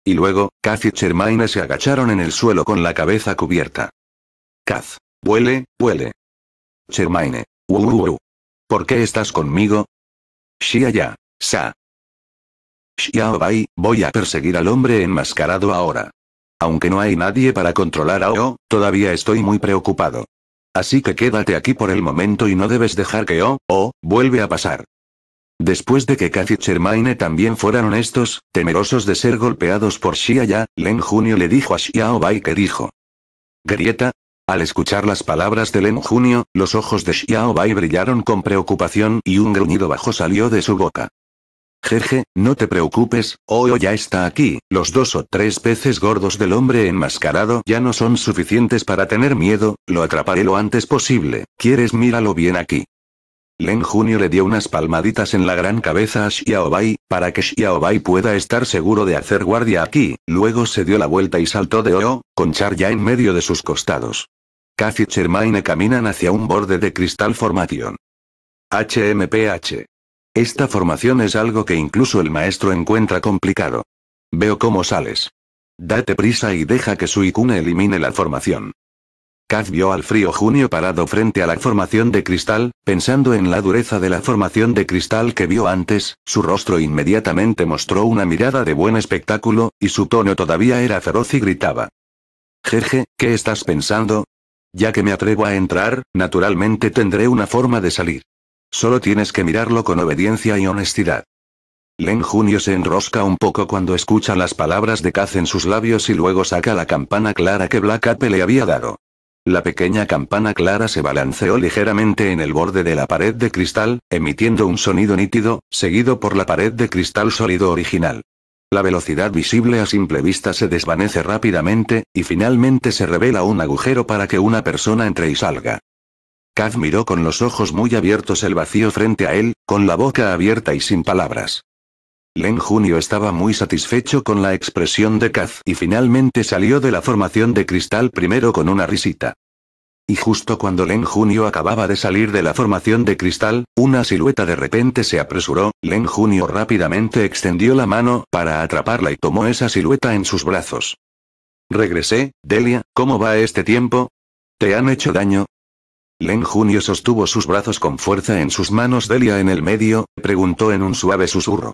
Y luego, Kaz y Chermaine se agacharon en el suelo con la cabeza cubierta. Kaz. Huele, huele. Chermaine. Uh, ¿Por qué estás conmigo? Shia ya. Sa. Xiao voy a perseguir al hombre enmascarado ahora. Aunque no hay nadie para controlar a O, todavía estoy muy preocupado. Así que quédate aquí por el momento y no debes dejar que O, O, vuelve a pasar. Después de que Kathy Chermaine también fueran honestos, temerosos de ser golpeados por Xia Ya, Len Junio le dijo a Xiao Bai que dijo. Grieta. Al escuchar las palabras de Len Junio, los ojos de Xiao brillaron con preocupación y un gruñido bajo salió de su boca. Jeje, no te preocupes, Oyo ya está aquí, los dos o tres peces gordos del hombre enmascarado ya no son suficientes para tener miedo, lo atraparé lo antes posible, quieres míralo bien aquí. Len Junio le dio unas palmaditas en la gran cabeza a Xiaobai, para que Xiaobai pueda estar seguro de hacer guardia aquí, luego se dio la vuelta y saltó de Oyo, con Char ya en medio de sus costados. Kafi y Chermaine caminan hacia un borde de cristal formación. HMPH. Esta formación es algo que incluso el maestro encuentra complicado. Veo cómo sales. Date prisa y deja que su icune elimine la formación. Kaz vio al frío junio parado frente a la formación de cristal, pensando en la dureza de la formación de cristal que vio antes, su rostro inmediatamente mostró una mirada de buen espectáculo, y su tono todavía era feroz y gritaba. Jeje, ¿qué estás pensando? Ya que me atrevo a entrar, naturalmente tendré una forma de salir. Solo tienes que mirarlo con obediencia y honestidad. Len Junio se enrosca un poco cuando escucha las palabras de Kaz en sus labios y luego saca la campana clara que Black Ape le había dado. La pequeña campana clara se balanceó ligeramente en el borde de la pared de cristal, emitiendo un sonido nítido, seguido por la pared de cristal sólido original. La velocidad visible a simple vista se desvanece rápidamente, y finalmente se revela un agujero para que una persona entre y salga. Kaz miró con los ojos muy abiertos el vacío frente a él, con la boca abierta y sin palabras. Len Junio estaba muy satisfecho con la expresión de Kaz y finalmente salió de la formación de cristal primero con una risita. Y justo cuando Len Junio acababa de salir de la formación de cristal, una silueta de repente se apresuró, Len Junio rápidamente extendió la mano para atraparla y tomó esa silueta en sus brazos. Regresé, Delia, ¿cómo va este tiempo? ¿Te han hecho daño? Len Junio sostuvo sus brazos con fuerza en sus manos. Delia en el medio, preguntó en un suave susurro.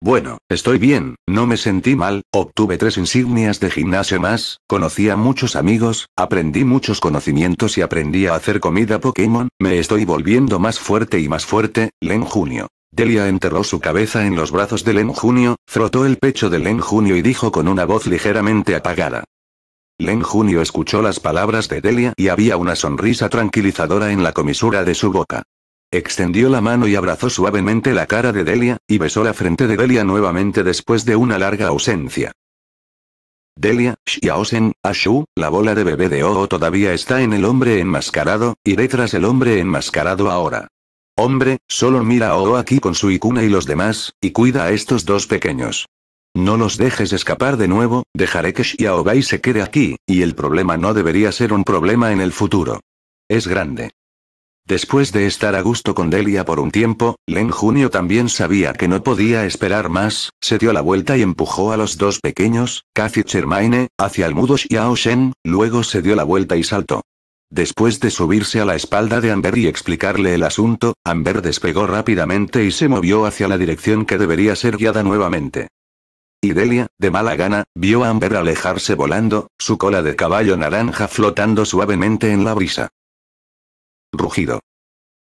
Bueno, estoy bien, no me sentí mal, obtuve tres insignias de gimnasio más, conocí a muchos amigos, aprendí muchos conocimientos y aprendí a hacer comida Pokémon, me estoy volviendo más fuerte y más fuerte, Len Junio. Delia enterró su cabeza en los brazos de Len Junio, frotó el pecho de Len Junio y dijo con una voz ligeramente apagada. Len Junio escuchó las palabras de Delia y había una sonrisa tranquilizadora en la comisura de su boca. Extendió la mano y abrazó suavemente la cara de Delia, y besó la frente de Delia nuevamente después de una larga ausencia. Delia, Xiaosen, Ashu, la bola de bebé de Oho todavía está en el hombre enmascarado, y detrás el hombre enmascarado ahora. Hombre, solo mira a OO aquí con su Ikuna e y los demás, y cuida a estos dos pequeños. No los dejes escapar de nuevo, dejaré que Xiaobai se quede aquí, y el problema no debería ser un problema en el futuro. Es grande. Después de estar a gusto con Delia por un tiempo, Len Junio también sabía que no podía esperar más, se dio la vuelta y empujó a los dos pequeños, Kathy Chermaine, hacia el mudo Xiao Shen, luego se dio la vuelta y saltó. Después de subirse a la espalda de Amber y explicarle el asunto, Amber despegó rápidamente y se movió hacia la dirección que debería ser guiada nuevamente. Y Delia, de mala gana, vio a Amber alejarse volando, su cola de caballo naranja flotando suavemente en la brisa. Rugido.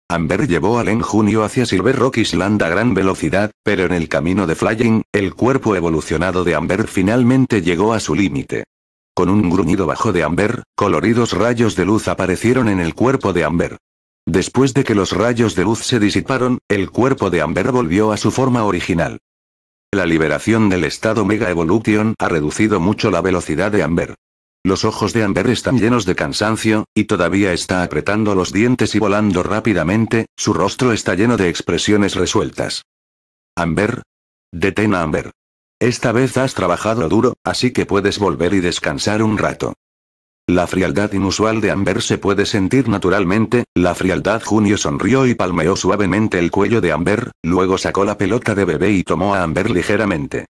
Amber llevó a Len Junio hacia Silver Rock Island a gran velocidad, pero en el camino de Flying, el cuerpo evolucionado de Amber finalmente llegó a su límite. Con un gruñido bajo de Amber, coloridos rayos de luz aparecieron en el cuerpo de Amber. Después de que los rayos de luz se disiparon, el cuerpo de Amber volvió a su forma original. La liberación del estado Mega Evolution ha reducido mucho la velocidad de Amber. Los ojos de Amber están llenos de cansancio, y todavía está apretando los dientes y volando rápidamente, su rostro está lleno de expresiones resueltas. Amber. Detén a Amber. Esta vez has trabajado duro, así que puedes volver y descansar un rato. La frialdad inusual de Amber se puede sentir naturalmente, la frialdad Junio sonrió y palmeó suavemente el cuello de Amber, luego sacó la pelota de bebé y tomó a Amber ligeramente.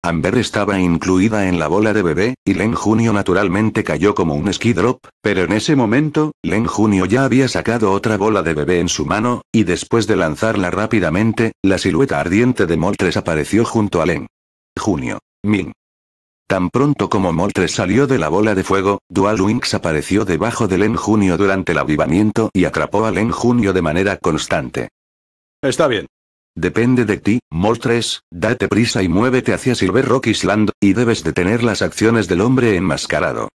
Amber estaba incluida en la bola de bebé, y Len Junio naturalmente cayó como un ski drop, pero en ese momento, Len Junio ya había sacado otra bola de bebé en su mano, y después de lanzarla rápidamente, la silueta ardiente de Moltres apareció junto a Len. Junio. Min. Tan pronto como Moltres salió de la bola de fuego, Dual Wings apareció debajo de Len Junio durante el avivamiento y atrapó a Len Junio de manera constante. Está bien. Depende de ti, Moltres, date prisa y muévete hacia Silver Rock Island, y debes detener las acciones del hombre enmascarado.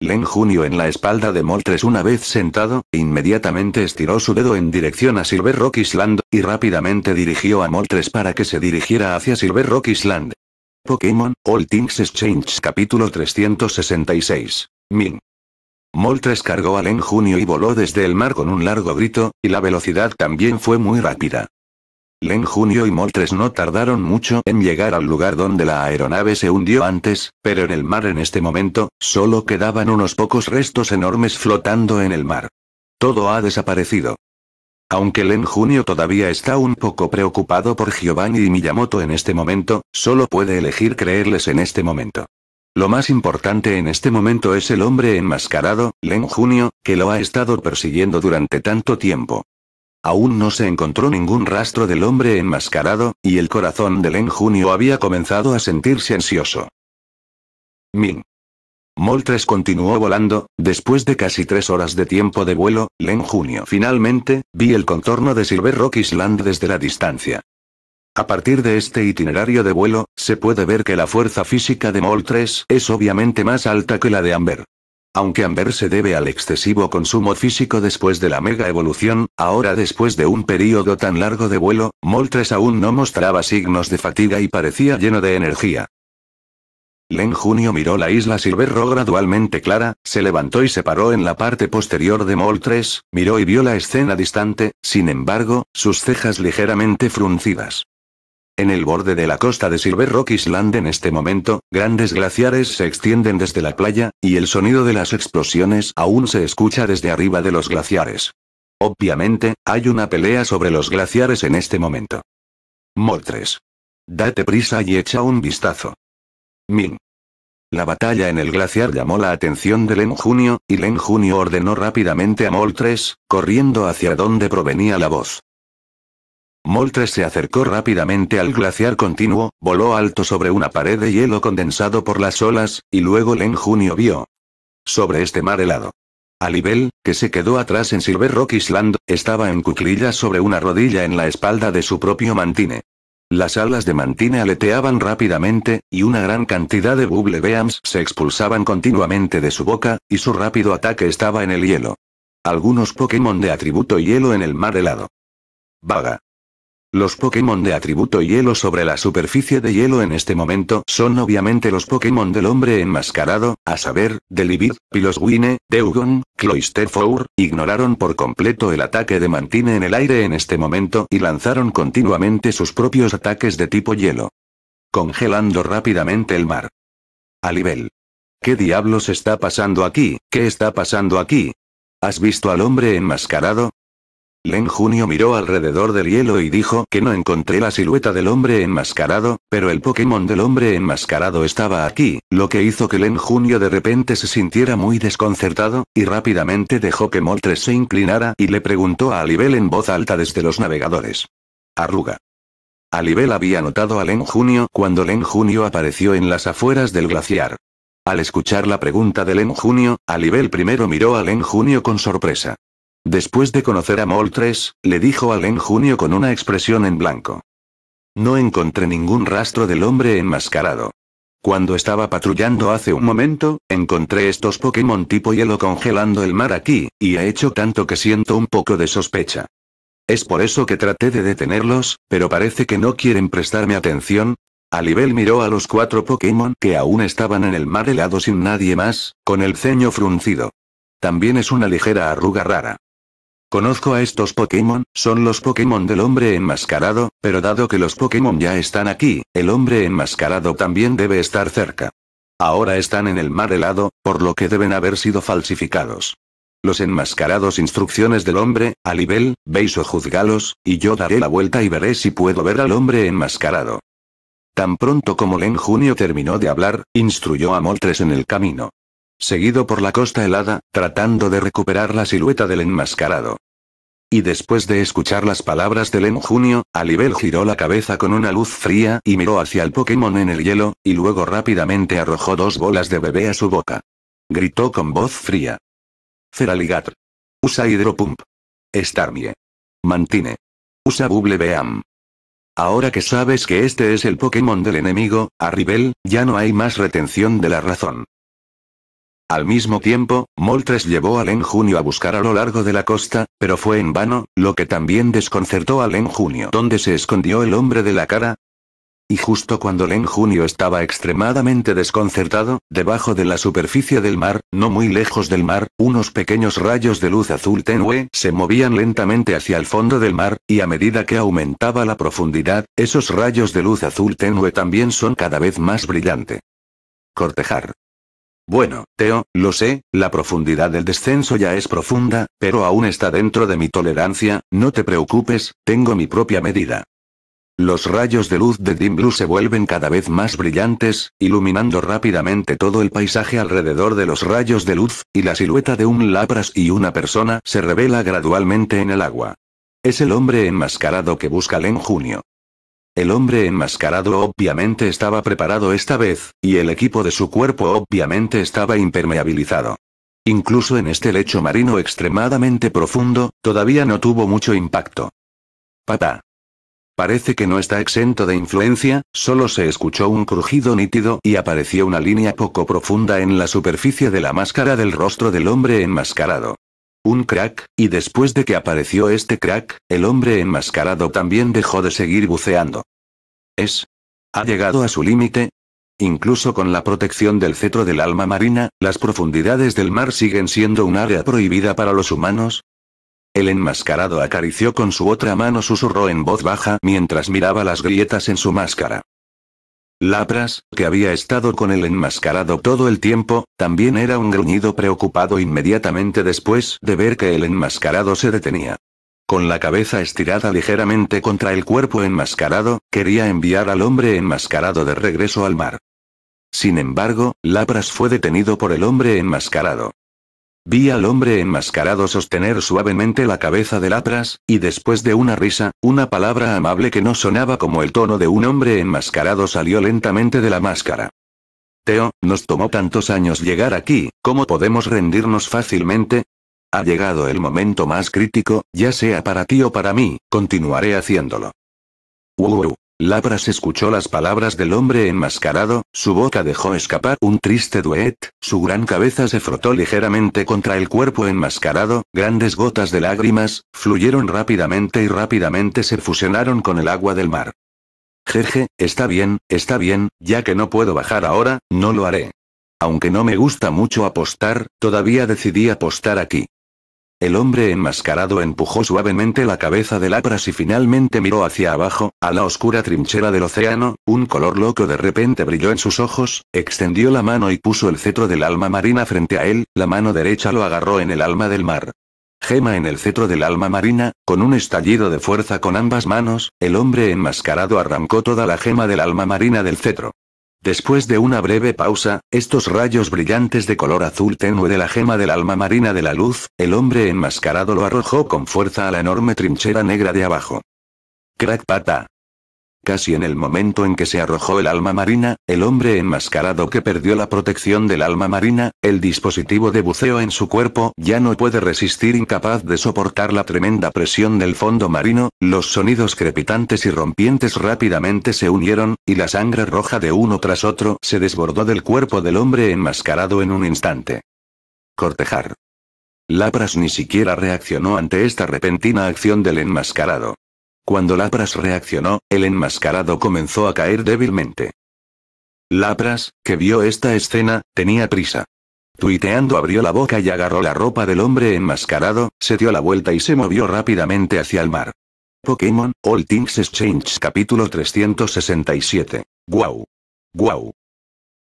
Len Junio en la espalda de Moltres una vez sentado, inmediatamente estiró su dedo en dirección a Silver Rock Island, y rápidamente dirigió a Moltres para que se dirigiera hacia Silver Rock Island. Pokémon, All Things Exchange capítulo 366. Min. Moltres cargó a Len junio y voló desde el mar con un largo grito, y la velocidad también fue muy rápida. Len Junio y Moltres no tardaron mucho en llegar al lugar donde la aeronave se hundió antes, pero en el mar en este momento, solo quedaban unos pocos restos enormes flotando en el mar. Todo ha desaparecido. Aunque Len Junio todavía está un poco preocupado por Giovanni y Miyamoto en este momento, solo puede elegir creerles en este momento. Lo más importante en este momento es el hombre enmascarado, Len Junio, que lo ha estado persiguiendo durante tanto tiempo. Aún no se encontró ningún rastro del hombre enmascarado, y el corazón de Len Junio había comenzado a sentirse ansioso. Min. Moltres continuó volando, después de casi tres horas de tiempo de vuelo, en junio. Finalmente, vi el contorno de Silver Rock Island desde la distancia. A partir de este itinerario de vuelo, se puede ver que la fuerza física de Moltres es obviamente más alta que la de Amber. Aunque Amber se debe al excesivo consumo físico después de la mega evolución, ahora después de un periodo tan largo de vuelo, Moltres aún no mostraba signos de fatiga y parecía lleno de energía. Len Junio miró la isla Silver Rock gradualmente clara, se levantó y se paró en la parte posterior de Mol 3, miró y vio la escena distante, sin embargo, sus cejas ligeramente fruncidas. En el borde de la costa de Silver Rock Island en este momento, grandes glaciares se extienden desde la playa, y el sonido de las explosiones aún se escucha desde arriba de los glaciares. Obviamente, hay una pelea sobre los glaciares en este momento. Moltres. Date prisa y echa un vistazo. Min. La batalla en el glaciar llamó la atención de Len Junio, y Len Junio ordenó rápidamente a Moltres, corriendo hacia donde provenía la voz. Moltres se acercó rápidamente al glaciar continuo, voló alto sobre una pared de hielo condensado por las olas, y luego Len Junio vio. Sobre este mar helado. Alibel, que se quedó atrás en Silver Rock Island, estaba en cuclillas sobre una rodilla en la espalda de su propio mantine. Las alas de Mantine aleteaban rápidamente, y una gran cantidad de bublebeams se expulsaban continuamente de su boca, y su rápido ataque estaba en el hielo. Algunos Pokémon de atributo hielo en el mar helado. Vaga. Los Pokémon de atributo hielo sobre la superficie de hielo en este momento son obviamente los Pokémon del hombre enmascarado, a saber, Delibird, Piloswine, Deugon, Four, ignoraron por completo el ataque de Mantine en el aire en este momento y lanzaron continuamente sus propios ataques de tipo hielo. Congelando rápidamente el mar. A nivel. ¿Qué diablos está pasando aquí? ¿Qué está pasando aquí? ¿Has visto al hombre enmascarado? Len Junio miró alrededor del hielo y dijo que no encontré la silueta del hombre enmascarado, pero el Pokémon del hombre enmascarado estaba aquí, lo que hizo que Len Junio de repente se sintiera muy desconcertado, y rápidamente dejó que Moltres se inclinara y le preguntó a Alibel en voz alta desde los navegadores. Arruga. Alibel había notado a Len Junio cuando Len Junio apareció en las afueras del glaciar. Al escuchar la pregunta de Len Junio, Alibel primero miró a Len Junio con sorpresa. Después de conocer a Moltres, le dijo a Len Junio con una expresión en blanco. No encontré ningún rastro del hombre enmascarado. Cuando estaba patrullando hace un momento, encontré estos Pokémon tipo hielo congelando el mar aquí, y ha hecho tanto que siento un poco de sospecha. Es por eso que traté de detenerlos, pero parece que no quieren prestarme atención. nivel miró a los cuatro Pokémon que aún estaban en el mar helado sin nadie más, con el ceño fruncido. También es una ligera arruga rara. Conozco a estos Pokémon, son los Pokémon del hombre enmascarado, pero dado que los Pokémon ya están aquí, el hombre enmascarado también debe estar cerca. Ahora están en el mar helado, por lo que deben haber sido falsificados. Los enmascarados instrucciones del hombre, a nivel, veis o juzgalos, y yo daré la vuelta y veré si puedo ver al hombre enmascarado. Tan pronto como Len Junio terminó de hablar, instruyó a Moltres en el camino. Seguido por la costa helada, tratando de recuperar la silueta del enmascarado. Y después de escuchar las palabras de Lem Junio, Alibel giró la cabeza con una luz fría y miró hacia el Pokémon en el hielo, y luego rápidamente arrojó dos bolas de bebé a su boca. Gritó con voz fría. Feraligatr. Usa Hidropump. Starmie. Mantine. Usa Bubble Ahora que sabes que este es el Pokémon del enemigo, Arribel, ya no hay más retención de la razón. Al mismo tiempo, Moltres llevó a Len Junio a buscar a lo largo de la costa, pero fue en vano, lo que también desconcertó a Len Junio. ¿Dónde se escondió el hombre de la cara? Y justo cuando Len Junio estaba extremadamente desconcertado, debajo de la superficie del mar, no muy lejos del mar, unos pequeños rayos de luz azul tenue se movían lentamente hacia el fondo del mar, y a medida que aumentaba la profundidad, esos rayos de luz azul tenue también son cada vez más brillante. Cortejar. Bueno, Teo, lo sé, la profundidad del descenso ya es profunda, pero aún está dentro de mi tolerancia, no te preocupes, tengo mi propia medida. Los rayos de luz de Dim Blue se vuelven cada vez más brillantes, iluminando rápidamente todo el paisaje alrededor de los rayos de luz, y la silueta de un lapras y una persona se revela gradualmente en el agua. Es el hombre enmascarado que busca Len Junio. El hombre enmascarado obviamente estaba preparado esta vez, y el equipo de su cuerpo obviamente estaba impermeabilizado. Incluso en este lecho marino extremadamente profundo, todavía no tuvo mucho impacto. Papá. Parece que no está exento de influencia, solo se escuchó un crujido nítido y apareció una línea poco profunda en la superficie de la máscara del rostro del hombre enmascarado un crack, y después de que apareció este crack, el hombre enmascarado también dejó de seguir buceando. Es. Ha llegado a su límite. Incluso con la protección del cetro del alma marina, las profundidades del mar siguen siendo un área prohibida para los humanos. El enmascarado acarició con su otra mano susurró en voz baja mientras miraba las grietas en su máscara. Lapras, que había estado con el enmascarado todo el tiempo, también era un gruñido preocupado inmediatamente después de ver que el enmascarado se detenía. Con la cabeza estirada ligeramente contra el cuerpo enmascarado, quería enviar al hombre enmascarado de regreso al mar. Sin embargo, Lapras fue detenido por el hombre enmascarado. Vi al hombre enmascarado sostener suavemente la cabeza de Lapras, y después de una risa, una palabra amable que no sonaba como el tono de un hombre enmascarado salió lentamente de la máscara. Teo, nos tomó tantos años llegar aquí, ¿cómo podemos rendirnos fácilmente? Ha llegado el momento más crítico, ya sea para ti o para mí, continuaré haciéndolo. Labras escuchó las palabras del hombre enmascarado, su boca dejó escapar un triste duet, su gran cabeza se frotó ligeramente contra el cuerpo enmascarado, grandes gotas de lágrimas, fluyeron rápidamente y rápidamente se fusionaron con el agua del mar. Jeje, está bien, está bien, ya que no puedo bajar ahora, no lo haré. Aunque no me gusta mucho apostar, todavía decidí apostar aquí. El hombre enmascarado empujó suavemente la cabeza de Lapras y finalmente miró hacia abajo, a la oscura trinchera del océano, un color loco de repente brilló en sus ojos, extendió la mano y puso el cetro del alma marina frente a él, la mano derecha lo agarró en el alma del mar. Gema en el cetro del alma marina, con un estallido de fuerza con ambas manos, el hombre enmascarado arrancó toda la gema del alma marina del cetro. Después de una breve pausa, estos rayos brillantes de color azul tenue de la gema del alma marina de la luz, el hombre enmascarado lo arrojó con fuerza a la enorme trinchera negra de abajo. Crack Casi en el momento en que se arrojó el alma marina, el hombre enmascarado que perdió la protección del alma marina, el dispositivo de buceo en su cuerpo, ya no puede resistir incapaz de soportar la tremenda presión del fondo marino, los sonidos crepitantes y rompientes rápidamente se unieron, y la sangre roja de uno tras otro se desbordó del cuerpo del hombre enmascarado en un instante. Cortejar. Lapras ni siquiera reaccionó ante esta repentina acción del enmascarado. Cuando Lapras reaccionó, el enmascarado comenzó a caer débilmente. Lapras, que vio esta escena, tenía prisa. Tuiteando abrió la boca y agarró la ropa del hombre enmascarado, se dio la vuelta y se movió rápidamente hacia el mar. Pokémon, All Things Exchange capítulo 367. Guau. Guau.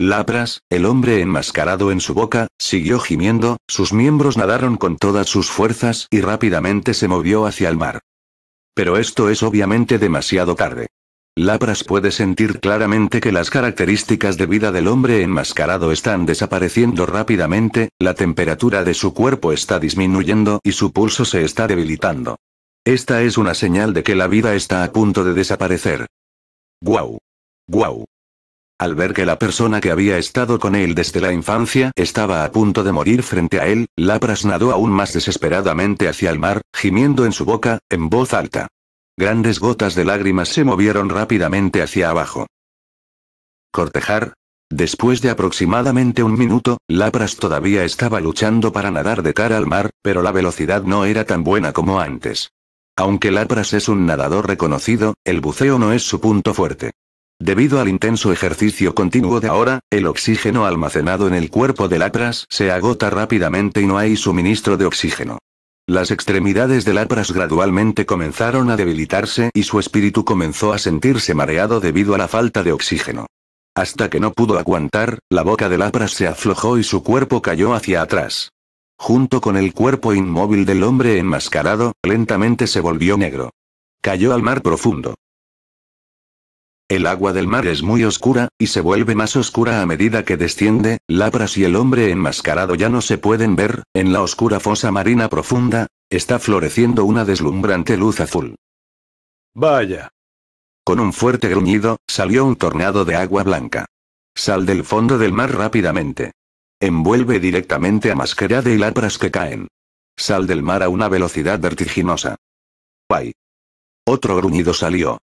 Lapras, el hombre enmascarado en su boca, siguió gimiendo, sus miembros nadaron con todas sus fuerzas y rápidamente se movió hacia el mar. Pero esto es obviamente demasiado tarde. Lapras puede sentir claramente que las características de vida del hombre enmascarado están desapareciendo rápidamente, la temperatura de su cuerpo está disminuyendo y su pulso se está debilitando. Esta es una señal de que la vida está a punto de desaparecer. ¡Guau! ¡Guau! Al ver que la persona que había estado con él desde la infancia estaba a punto de morir frente a él, Lapras nadó aún más desesperadamente hacia el mar, gimiendo en su boca, en voz alta. Grandes gotas de lágrimas se movieron rápidamente hacia abajo. Cortejar. Después de aproximadamente un minuto, Lapras todavía estaba luchando para nadar de cara al mar, pero la velocidad no era tan buena como antes. Aunque Lapras es un nadador reconocido, el buceo no es su punto fuerte. Debido al intenso ejercicio continuo de ahora, el oxígeno almacenado en el cuerpo de Lapras se agota rápidamente y no hay suministro de oxígeno. Las extremidades de Lapras gradualmente comenzaron a debilitarse y su espíritu comenzó a sentirse mareado debido a la falta de oxígeno. Hasta que no pudo aguantar, la boca de Lapras se aflojó y su cuerpo cayó hacia atrás. Junto con el cuerpo inmóvil del hombre enmascarado, lentamente se volvió negro. Cayó al mar profundo. El agua del mar es muy oscura, y se vuelve más oscura a medida que desciende, labras y el hombre enmascarado ya no se pueden ver, en la oscura fosa marina profunda, está floreciendo una deslumbrante luz azul. Vaya. Con un fuerte gruñido, salió un tornado de agua blanca. Sal del fondo del mar rápidamente. Envuelve directamente a Masquerade y Lapras que caen. Sal del mar a una velocidad vertiginosa. ¡Pay! Otro gruñido salió.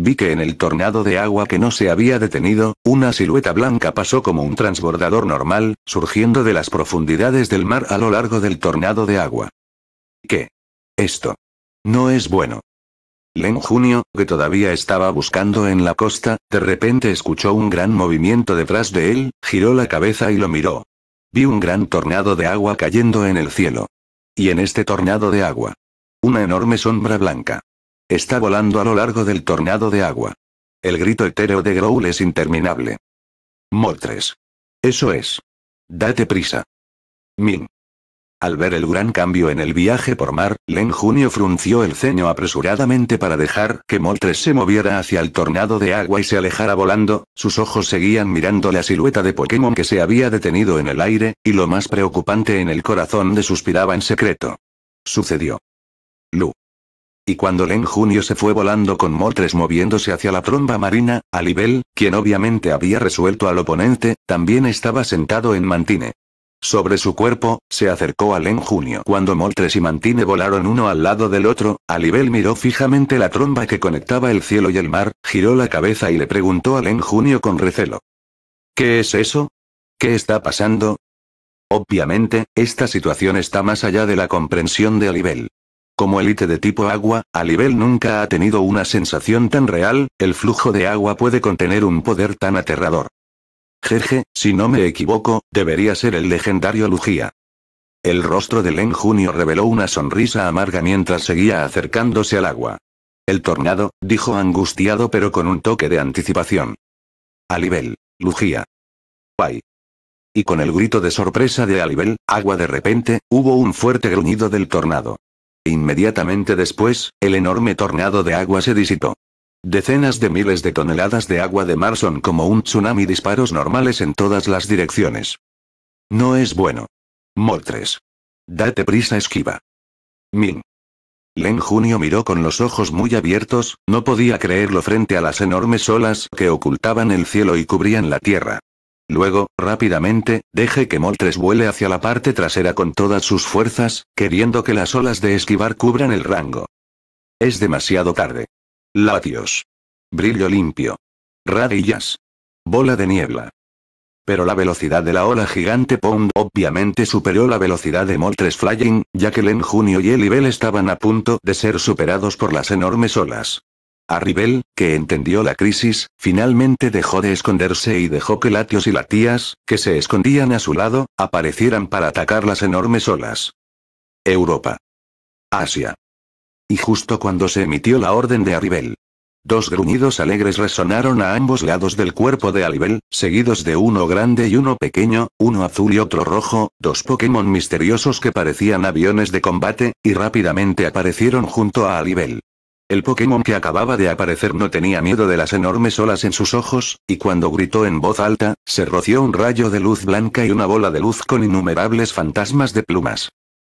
Vi que en el tornado de agua que no se había detenido, una silueta blanca pasó como un transbordador normal, surgiendo de las profundidades del mar a lo largo del tornado de agua. ¿Qué? Esto. No es bueno. Len Junio, que todavía estaba buscando en la costa, de repente escuchó un gran movimiento detrás de él, giró la cabeza y lo miró. Vi un gran tornado de agua cayendo en el cielo. Y en este tornado de agua. Una enorme sombra blanca. Está volando a lo largo del tornado de agua. El grito etéreo de Growl es interminable. Moltres. Eso es. Date prisa. Min. Al ver el gran cambio en el viaje por mar, Len Junio frunció el ceño apresuradamente para dejar que Moltres se moviera hacia el tornado de agua y se alejara volando, sus ojos seguían mirando la silueta de Pokémon que se había detenido en el aire, y lo más preocupante en el corazón de suspiraba en secreto. Sucedió. Lu. Y cuando Len Junio se fue volando con Moltres moviéndose hacia la tromba marina, Alibel, quien obviamente había resuelto al oponente, también estaba sentado en Mantine. Sobre su cuerpo, se acercó a Len Junio. Cuando Moltres y Mantine volaron uno al lado del otro, Alibel miró fijamente la tromba que conectaba el cielo y el mar, giró la cabeza y le preguntó a Len Junio con recelo. ¿Qué es eso? ¿Qué está pasando? Obviamente, esta situación está más allá de la comprensión de Alibel. Como élite de tipo agua, Alibel nunca ha tenido una sensación tan real, el flujo de agua puede contener un poder tan aterrador. Jeje, si no me equivoco, debería ser el legendario Lugia. El rostro de Len Junio reveló una sonrisa amarga mientras seguía acercándose al agua. El tornado, dijo angustiado pero con un toque de anticipación. Alibel. Lugia. ¡bye! Y con el grito de sorpresa de Alibel, agua de repente, hubo un fuerte gruñido del tornado. Inmediatamente después, el enorme tornado de agua se disipó. Decenas de miles de toneladas de agua de mar son como un tsunami disparos normales en todas las direcciones. No es bueno. Moltres. Date prisa esquiva. Min. Len Junio miró con los ojos muy abiertos, no podía creerlo frente a las enormes olas que ocultaban el cielo y cubrían la tierra. Luego, rápidamente, deje que Moltres vuele hacia la parte trasera con todas sus fuerzas, queriendo que las olas de esquivar cubran el rango. Es demasiado tarde. Latios. Brillo limpio. Radillas. Bola de niebla. Pero la velocidad de la ola gigante Pound obviamente superó la velocidad de Moltres Flying, ya que Len Junio y Elibel estaban a punto de ser superados por las enormes olas. Arribel, que entendió la crisis, finalmente dejó de esconderse y dejó que Latios y Latías, que se escondían a su lado, aparecieran para atacar las enormes olas. Europa. Asia. Y justo cuando se emitió la orden de Arribel. Dos gruñidos alegres resonaron a ambos lados del cuerpo de Arribel, seguidos de uno grande y uno pequeño, uno azul y otro rojo, dos Pokémon misteriosos que parecían aviones de combate, y rápidamente aparecieron junto a Arribel. El Pokémon que acababa de aparecer no tenía miedo de las enormes olas en sus ojos, y cuando gritó en voz alta, se roció un rayo de luz blanca y una bola de luz con innumerables fantasmas de plumas.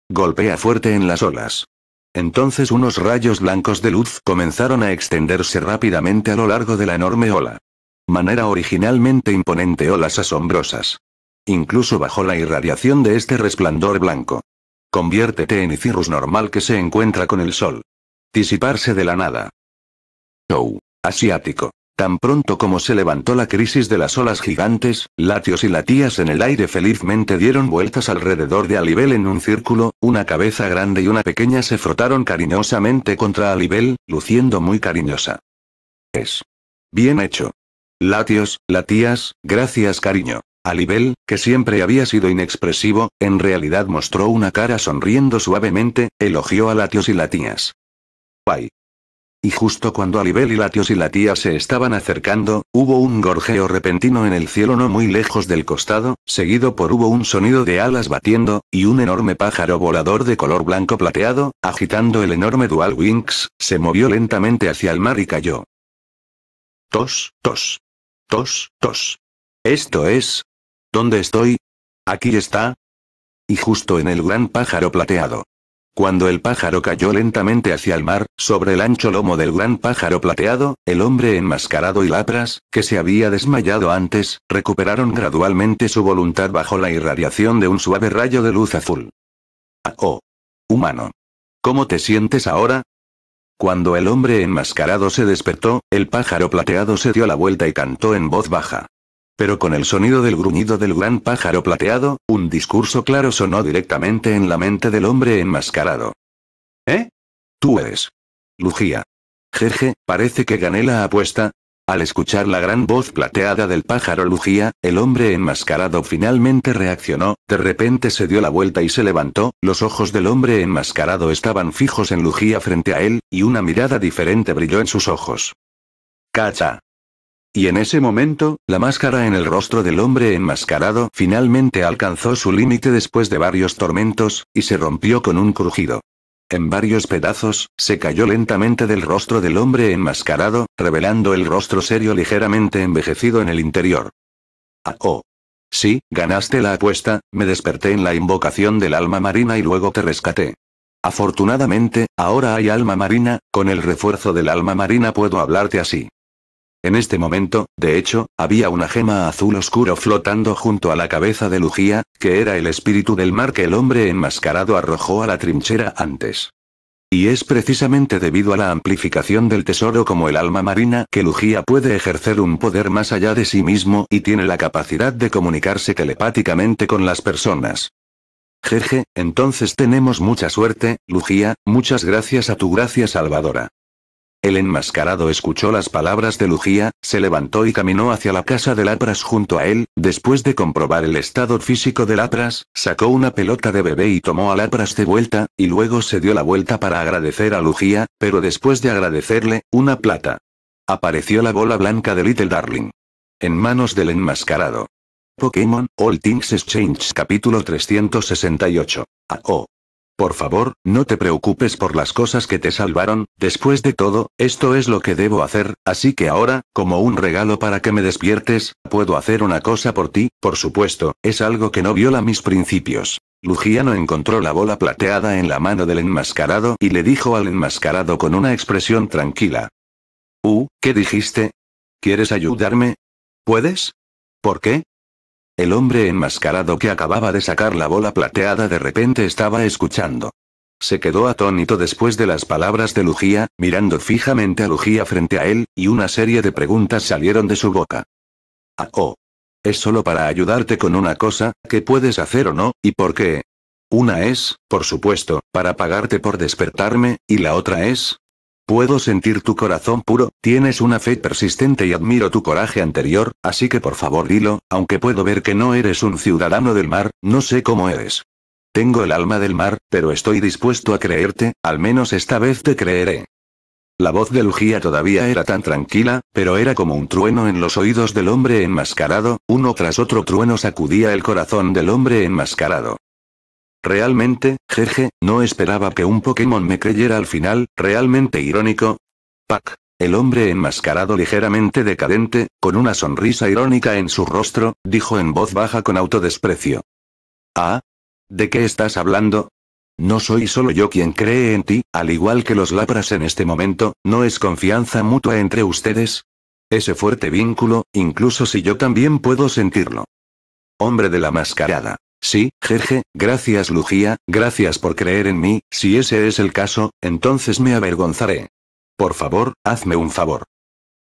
Golpea fuerte en las olas. Entonces unos rayos blancos de luz comenzaron a extenderse rápidamente a lo largo de la enorme ola. Manera originalmente imponente olas asombrosas. Incluso bajo la irradiación de este resplandor blanco. Conviértete en Icirrus normal que se encuentra con el sol. Disiparse de la nada. Show. Oh, asiático. Tan pronto como se levantó la crisis de las olas gigantes, latios y latías en el aire felizmente dieron vueltas alrededor de Alivel en un círculo, una cabeza grande y una pequeña se frotaron cariñosamente contra Alibel, luciendo muy cariñosa. Es. Bien hecho. Latios, latías, gracias cariño. Alibel, que siempre había sido inexpresivo, en realidad mostró una cara sonriendo suavemente, elogió a latios y latías. Y justo cuando Alibel y Latios y la tía se estaban acercando, hubo un gorjeo repentino en el cielo no muy lejos del costado, seguido por hubo un sonido de alas batiendo, y un enorme pájaro volador de color blanco plateado, agitando el enorme dual wings, se movió lentamente hacia el mar y cayó. Tos, tos. Tos, tos. Esto es. ¿Dónde estoy? Aquí está. Y justo en el gran pájaro plateado. Cuando el pájaro cayó lentamente hacia el mar, sobre el ancho lomo del gran pájaro plateado, el hombre enmascarado y Lapras, que se había desmayado antes, recuperaron gradualmente su voluntad bajo la irradiación de un suave rayo de luz azul. Ah, oh. Humano. ¿Cómo te sientes ahora? Cuando el hombre enmascarado se despertó, el pájaro plateado se dio la vuelta y cantó en voz baja pero con el sonido del gruñido del gran pájaro plateado, un discurso claro sonó directamente en la mente del hombre enmascarado. ¿Eh? Tú eres. Lugía. Jeje, parece que gané la apuesta. Al escuchar la gran voz plateada del pájaro Lugía, el hombre enmascarado finalmente reaccionó, de repente se dio la vuelta y se levantó, los ojos del hombre enmascarado estaban fijos en Lugía frente a él, y una mirada diferente brilló en sus ojos. Cacha. Y en ese momento, la máscara en el rostro del hombre enmascarado finalmente alcanzó su límite después de varios tormentos, y se rompió con un crujido. En varios pedazos, se cayó lentamente del rostro del hombre enmascarado, revelando el rostro serio ligeramente envejecido en el interior. Ah, oh. Sí, ganaste la apuesta, me desperté en la invocación del alma marina y luego te rescaté. Afortunadamente, ahora hay alma marina, con el refuerzo del alma marina puedo hablarte así. En este momento, de hecho, había una gema azul oscuro flotando junto a la cabeza de Lugía, que era el espíritu del mar que el hombre enmascarado arrojó a la trinchera antes. Y es precisamente debido a la amplificación del tesoro como el alma marina que Lugía puede ejercer un poder más allá de sí mismo y tiene la capacidad de comunicarse telepáticamente con las personas. Jeje, entonces tenemos mucha suerte, Lugía, muchas gracias a tu gracia salvadora. El enmascarado escuchó las palabras de Lugia, se levantó y caminó hacia la casa de Lapras junto a él, después de comprobar el estado físico de Lapras, sacó una pelota de bebé y tomó a Lapras de vuelta, y luego se dio la vuelta para agradecer a Lugia, pero después de agradecerle, una plata. Apareció la bola blanca de Little Darling. En manos del enmascarado. Pokémon, All Things Exchange capítulo 368. A.O. Por favor, no te preocupes por las cosas que te salvaron, después de todo, esto es lo que debo hacer, así que ahora, como un regalo para que me despiertes, puedo hacer una cosa por ti, por supuesto, es algo que no viola mis principios. Lugiano encontró la bola plateada en la mano del enmascarado y le dijo al enmascarado con una expresión tranquila. Uh, ¿qué dijiste? ¿Quieres ayudarme? ¿Puedes? ¿Por qué? El hombre enmascarado que acababa de sacar la bola plateada de repente estaba escuchando. Se quedó atónito después de las palabras de Lugía, mirando fijamente a Lugía frente a él, y una serie de preguntas salieron de su boca. Ah, oh. Es solo para ayudarte con una cosa, que puedes hacer o no, y por qué. Una es, por supuesto, para pagarte por despertarme, y la otra es, Puedo sentir tu corazón puro, tienes una fe persistente y admiro tu coraje anterior, así que por favor dilo, aunque puedo ver que no eres un ciudadano del mar, no sé cómo eres. Tengo el alma del mar, pero estoy dispuesto a creerte, al menos esta vez te creeré. La voz de Lugía todavía era tan tranquila, pero era como un trueno en los oídos del hombre enmascarado, uno tras otro trueno sacudía el corazón del hombre enmascarado. Realmente, jeje, no esperaba que un Pokémon me creyera al final, realmente irónico. Pac. El hombre enmascarado ligeramente decadente, con una sonrisa irónica en su rostro, dijo en voz baja con autodesprecio. ¿Ah? ¿De qué estás hablando? No soy solo yo quien cree en ti, al igual que los lapras en este momento, ¿no es confianza mutua entre ustedes? Ese fuerte vínculo, incluso si yo también puedo sentirlo. Hombre de la mascarada. Sí, jeje, gracias Lugía, gracias por creer en mí, si ese es el caso, entonces me avergonzaré. Por favor, hazme un favor.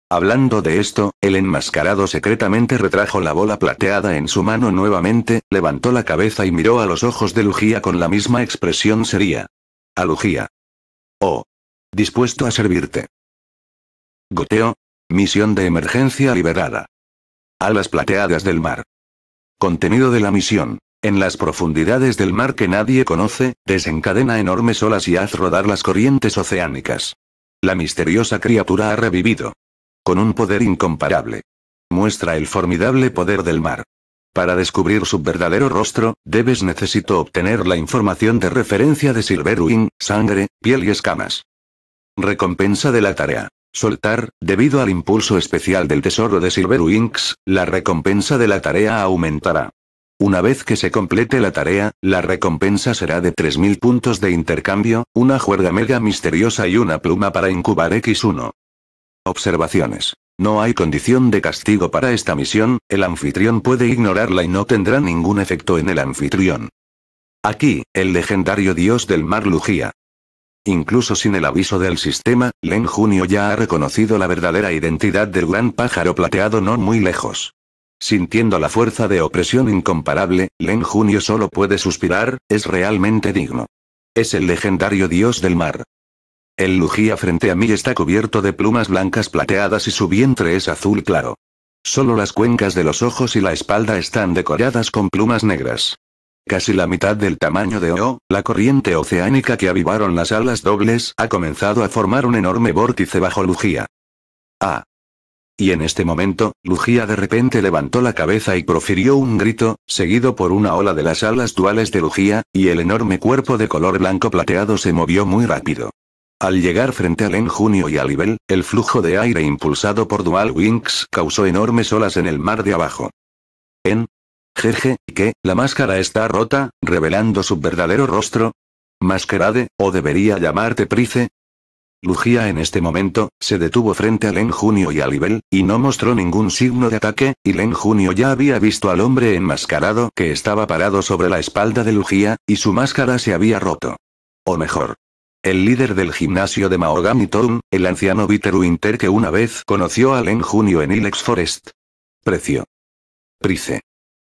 Hablando de esto, el enmascarado secretamente retrajo la bola plateada en su mano nuevamente, levantó la cabeza y miró a los ojos de Lugía con la misma expresión seria. A Lugía. Oh. Dispuesto a servirte. Goteo. Misión de emergencia liberada. Alas plateadas del mar. Contenido de la misión en las profundidades del mar que nadie conoce, desencadena enormes olas y haz rodar las corrientes oceánicas. La misteriosa criatura ha revivido. Con un poder incomparable. Muestra el formidable poder del mar. Para descubrir su verdadero rostro, Debes necesito obtener la información de referencia de Silverwing, sangre, piel y escamas. Recompensa de la tarea. Soltar, debido al impulso especial del tesoro de Silverwings, la recompensa de la tarea aumentará. Una vez que se complete la tarea, la recompensa será de 3.000 puntos de intercambio, una juerga mega misteriosa y una pluma para incubar X1. Observaciones. No hay condición de castigo para esta misión, el anfitrión puede ignorarla y no tendrá ningún efecto en el anfitrión. Aquí, el legendario dios del mar Lugia. Incluso sin el aviso del sistema, Len Junio ya ha reconocido la verdadera identidad del gran pájaro plateado no muy lejos. Sintiendo la fuerza de opresión incomparable, Len Junio solo puede suspirar, es realmente digno. Es el legendario dios del mar. El Lugia frente a mí está cubierto de plumas blancas plateadas y su vientre es azul claro. Solo las cuencas de los ojos y la espalda están decoradas con plumas negras. Casi la mitad del tamaño de O, la corriente oceánica que avivaron las alas dobles ha comenzado a formar un enorme vórtice bajo Lugia. Ah, y en este momento, Lugia de repente levantó la cabeza y profirió un grito, seguido por una ola de las alas duales de Lugia, y el enorme cuerpo de color blanco plateado se movió muy rápido. Al llegar frente a Len Junio y a Libel, el flujo de aire impulsado por Dual Wings causó enormes olas en el mar de abajo. En. Jeje, ¿qué? la máscara está rota, revelando su verdadero rostro. Masquerade, o debería llamarte Price, Lugia en este momento, se detuvo frente a Len Junio y a Libel, y no mostró ningún signo de ataque, y Len Junio ya había visto al hombre enmascarado que estaba parado sobre la espalda de Lugia, y su máscara se había roto. O mejor. El líder del gimnasio de Mahogany Town, el anciano Bitter Winter que una vez conoció a Len Junio en Ilex Forest. Precio. Price.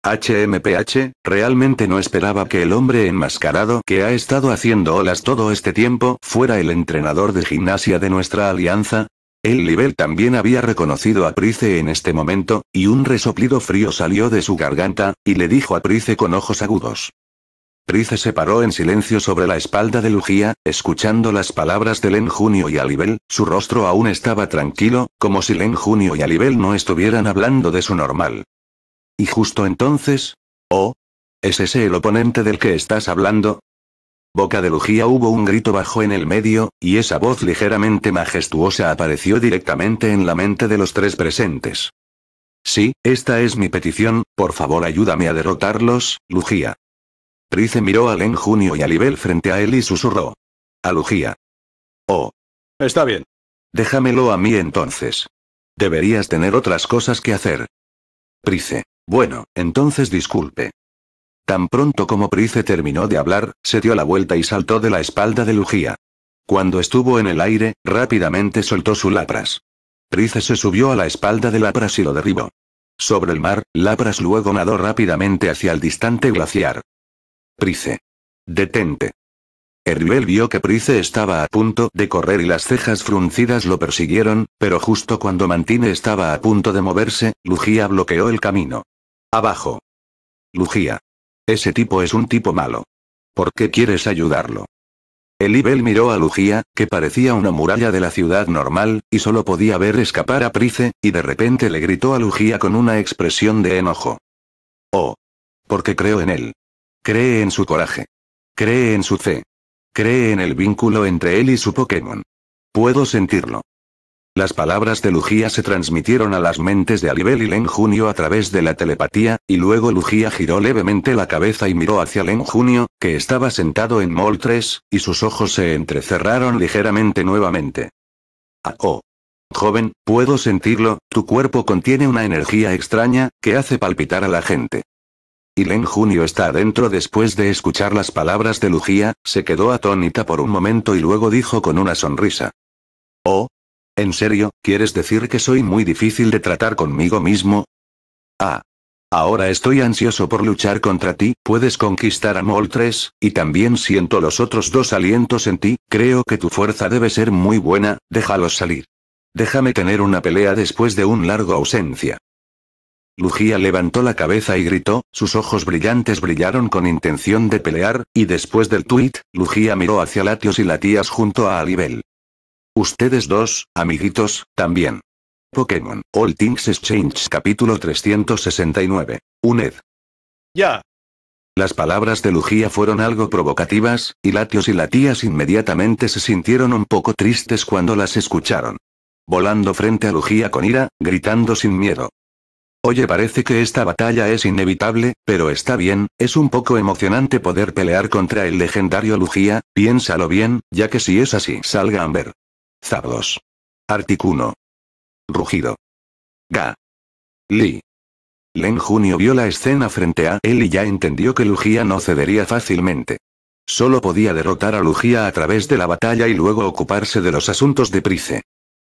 HMPH, realmente no esperaba que el hombre enmascarado que ha estado haciendo olas todo este tiempo fuera el entrenador de gimnasia de nuestra alianza. El nivel también había reconocido a Price en este momento, y un resoplido frío salió de su garganta, y le dijo a Price con ojos agudos. Price se paró en silencio sobre la espalda de Lugia, escuchando las palabras de Len Junio y Alibel, su rostro aún estaba tranquilo, como si Len Junio y Alibel no estuvieran hablando de su normal. Y justo entonces... Oh. ¿Es ese el oponente del que estás hablando? Boca de Lugía hubo un grito bajo en el medio, y esa voz ligeramente majestuosa apareció directamente en la mente de los tres presentes. Sí, esta es mi petición, por favor ayúdame a derrotarlos, Lugía. Price miró a Len Junio y a Libel frente a él y susurró. A Lugía. Oh. Está bien. Déjamelo a mí entonces. Deberías tener otras cosas que hacer. Price. Bueno, entonces disculpe. Tan pronto como Price terminó de hablar, se dio la vuelta y saltó de la espalda de Lugía. Cuando estuvo en el aire, rápidamente soltó su Lapras. Price se subió a la espalda de Lapras y lo derribó. Sobre el mar, Lapras luego nadó rápidamente hacia el distante glaciar. Price. Detente. Erriel vio que Price estaba a punto de correr y las cejas fruncidas lo persiguieron, pero justo cuando Mantine estaba a punto de moverse, Lugía bloqueó el camino. Abajo. Lugía. Ese tipo es un tipo malo. ¿Por qué quieres ayudarlo? Elibel miró a Lugía, que parecía una muralla de la ciudad normal, y solo podía ver escapar a Price, y de repente le gritó a Lugía con una expresión de enojo. Oh. Porque creo en él. Cree en su coraje. Cree en su fe. Cree en el vínculo entre él y su Pokémon. Puedo sentirlo. Las palabras de Lugia se transmitieron a las mentes de ariel y Len Junio a través de la telepatía, y luego Lugia giró levemente la cabeza y miró hacia Len Junio, que estaba sentado en Mol 3, y sus ojos se entrecerraron ligeramente nuevamente. Ah, oh. Joven, puedo sentirlo, tu cuerpo contiene una energía extraña, que hace palpitar a la gente. Y Len Junio está adentro después de escuchar las palabras de Lugia, se quedó atónita por un momento y luego dijo con una sonrisa. Oh, ¿En serio, quieres decir que soy muy difícil de tratar conmigo mismo? Ah. Ahora estoy ansioso por luchar contra ti, puedes conquistar a Mol 3, y también siento los otros dos alientos en ti, creo que tu fuerza debe ser muy buena, déjalos salir. Déjame tener una pelea después de un largo ausencia. Lugia levantó la cabeza y gritó, sus ojos brillantes brillaron con intención de pelear, y después del tuit, Lugia miró hacia Latios y Latías junto a Alibel. Ustedes dos, amiguitos, también. Pokémon, All Things Exchange capítulo 369. UNED. Ya. Las palabras de Lugia fueron algo provocativas, y Latios y Latías inmediatamente se sintieron un poco tristes cuando las escucharon. Volando frente a Lugia con ira, gritando sin miedo. Oye, parece que esta batalla es inevitable, pero está bien, es un poco emocionante poder pelear contra el legendario Lugia, piénsalo bien, ya que si es así, salga Amber. Zabdos. Articuno. Rugido. Ga. Li. Len Junio vio la escena frente a él y ya entendió que Lugia no cedería fácilmente. Solo podía derrotar a Lugia a través de la batalla y luego ocuparse de los asuntos de Price.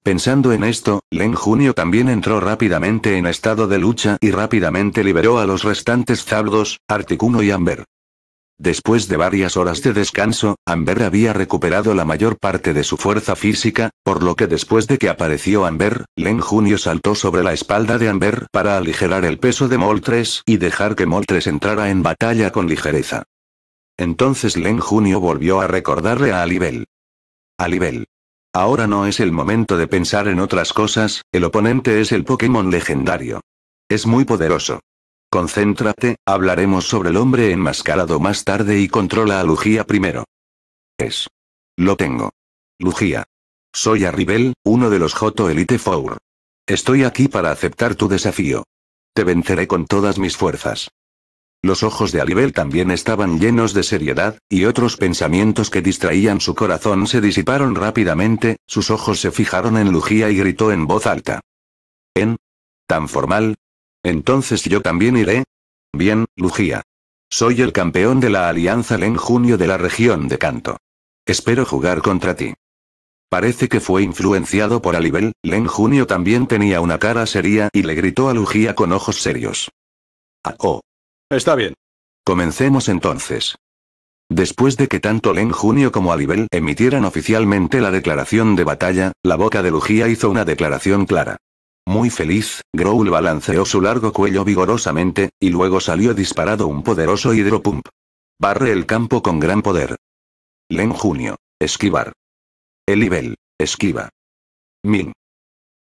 Pensando en esto, Len Junio también entró rápidamente en estado de lucha y rápidamente liberó a los restantes Zabdos, Articuno y Amber. Después de varias horas de descanso, Amber había recuperado la mayor parte de su fuerza física, por lo que después de que apareció Amber, Len Junio saltó sobre la espalda de Amber para aligerar el peso de Moltres y dejar que Moltres entrara en batalla con ligereza. Entonces Len Junio volvió a recordarle a Alibel. Alibel. Ahora no es el momento de pensar en otras cosas, el oponente es el Pokémon legendario. Es muy poderoso. Concéntrate, hablaremos sobre el hombre enmascarado más tarde y controla a Lugía primero. Es. Lo tengo. Lugía. Soy Arribel, uno de los Joto Elite Four. Estoy aquí para aceptar tu desafío. Te venceré con todas mis fuerzas. Los ojos de Aribel también estaban llenos de seriedad, y otros pensamientos que distraían su corazón se disiparon rápidamente, sus ojos se fijaron en Lugía y gritó en voz alta. En. Tan formal, entonces yo también iré. Bien, Lugia. Soy el campeón de la Alianza Len Junio de la región de Canto. Espero jugar contra ti. Parece que fue influenciado por Alibel, Len Junio también tenía una cara seria y le gritó a Lugia con ojos serios. Ah, oh. Está bien. Comencemos entonces. Después de que tanto Len Junio como Alibel emitieran oficialmente la declaración de batalla, la boca de Lugia hizo una declaración clara. Muy feliz, Growl balanceó su largo cuello vigorosamente, y luego salió disparado un poderoso hidropump. Barre el campo con gran poder. Len Junio. Esquivar. Elibel. Esquiva. Min.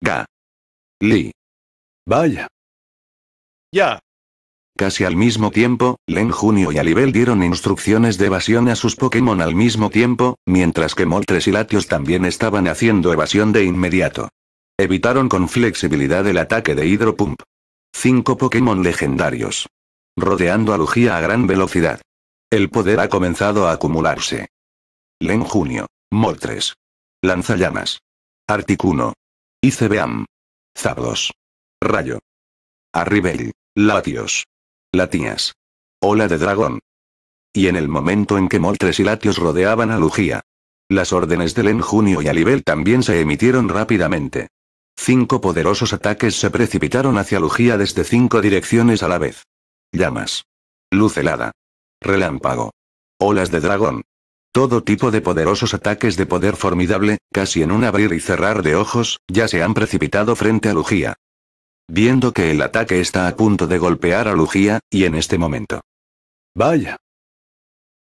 Ga. Li. Vaya. Ya. Casi al mismo tiempo, Len Junio y Alibel dieron instrucciones de evasión a sus Pokémon al mismo tiempo, mientras que Moltres y Latios también estaban haciendo evasión de inmediato. Evitaron con flexibilidad el ataque de Pump. Cinco Pokémon legendarios. Rodeando a Lugia a gran velocidad. El poder ha comenzado a acumularse. Len Junio. Moltres. Lanzallamas. Articuno. Icebeam. Zapdos. Rayo. Arribel. Latios. Latias. Ola de dragón. Y en el momento en que Moltres y Latios rodeaban a Lugia. Las órdenes de Len Junio y Alibel también se emitieron rápidamente. Cinco poderosos ataques se precipitaron hacia Lugía desde cinco direcciones a la vez. Llamas. Luz helada. Relámpago. Olas de dragón. Todo tipo de poderosos ataques de poder formidable, casi en un abrir y cerrar de ojos, ya se han precipitado frente a Lugía. Viendo que el ataque está a punto de golpear a Lugía, y en este momento. ¡Vaya!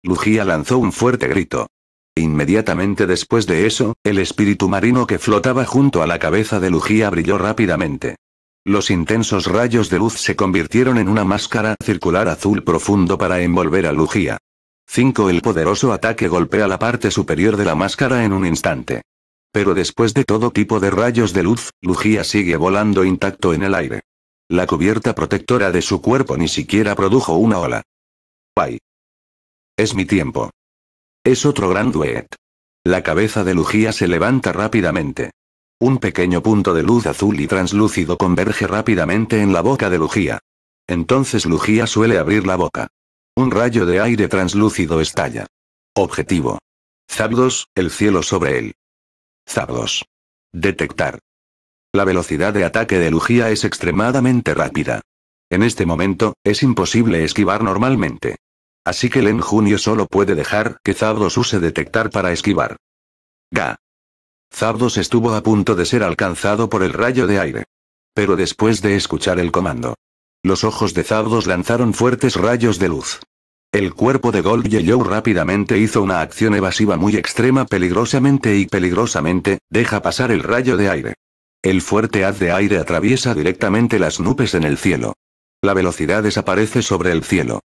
Lugía lanzó un fuerte grito. Inmediatamente después de eso, el espíritu marino que flotaba junto a la cabeza de Lugía brilló rápidamente. Los intensos rayos de luz se convirtieron en una máscara circular azul profundo para envolver a Lugía. 5. El poderoso ataque golpea la parte superior de la máscara en un instante. Pero después de todo tipo de rayos de luz, Lugía sigue volando intacto en el aire. La cubierta protectora de su cuerpo ni siquiera produjo una ola. Bye. Es mi tiempo. Es otro gran duet. La cabeza de Lugía se levanta rápidamente. Un pequeño punto de luz azul y translúcido converge rápidamente en la boca de Lugía. Entonces Lugía suele abrir la boca. Un rayo de aire translúcido estalla. Objetivo. Zabdos, el cielo sobre él. Zabdos. Detectar. La velocidad de ataque de Lugía es extremadamente rápida. En este momento, es imposible esquivar normalmente. Así que Len Junio solo puede dejar que Zardos use detectar para esquivar. Ga. zardos estuvo a punto de ser alcanzado por el rayo de aire. Pero después de escuchar el comando. Los ojos de Zardos lanzaron fuertes rayos de luz. El cuerpo de Gold Yellow rápidamente hizo una acción evasiva muy extrema peligrosamente y peligrosamente, deja pasar el rayo de aire. El fuerte haz de aire atraviesa directamente las nubes en el cielo. La velocidad desaparece sobre el cielo.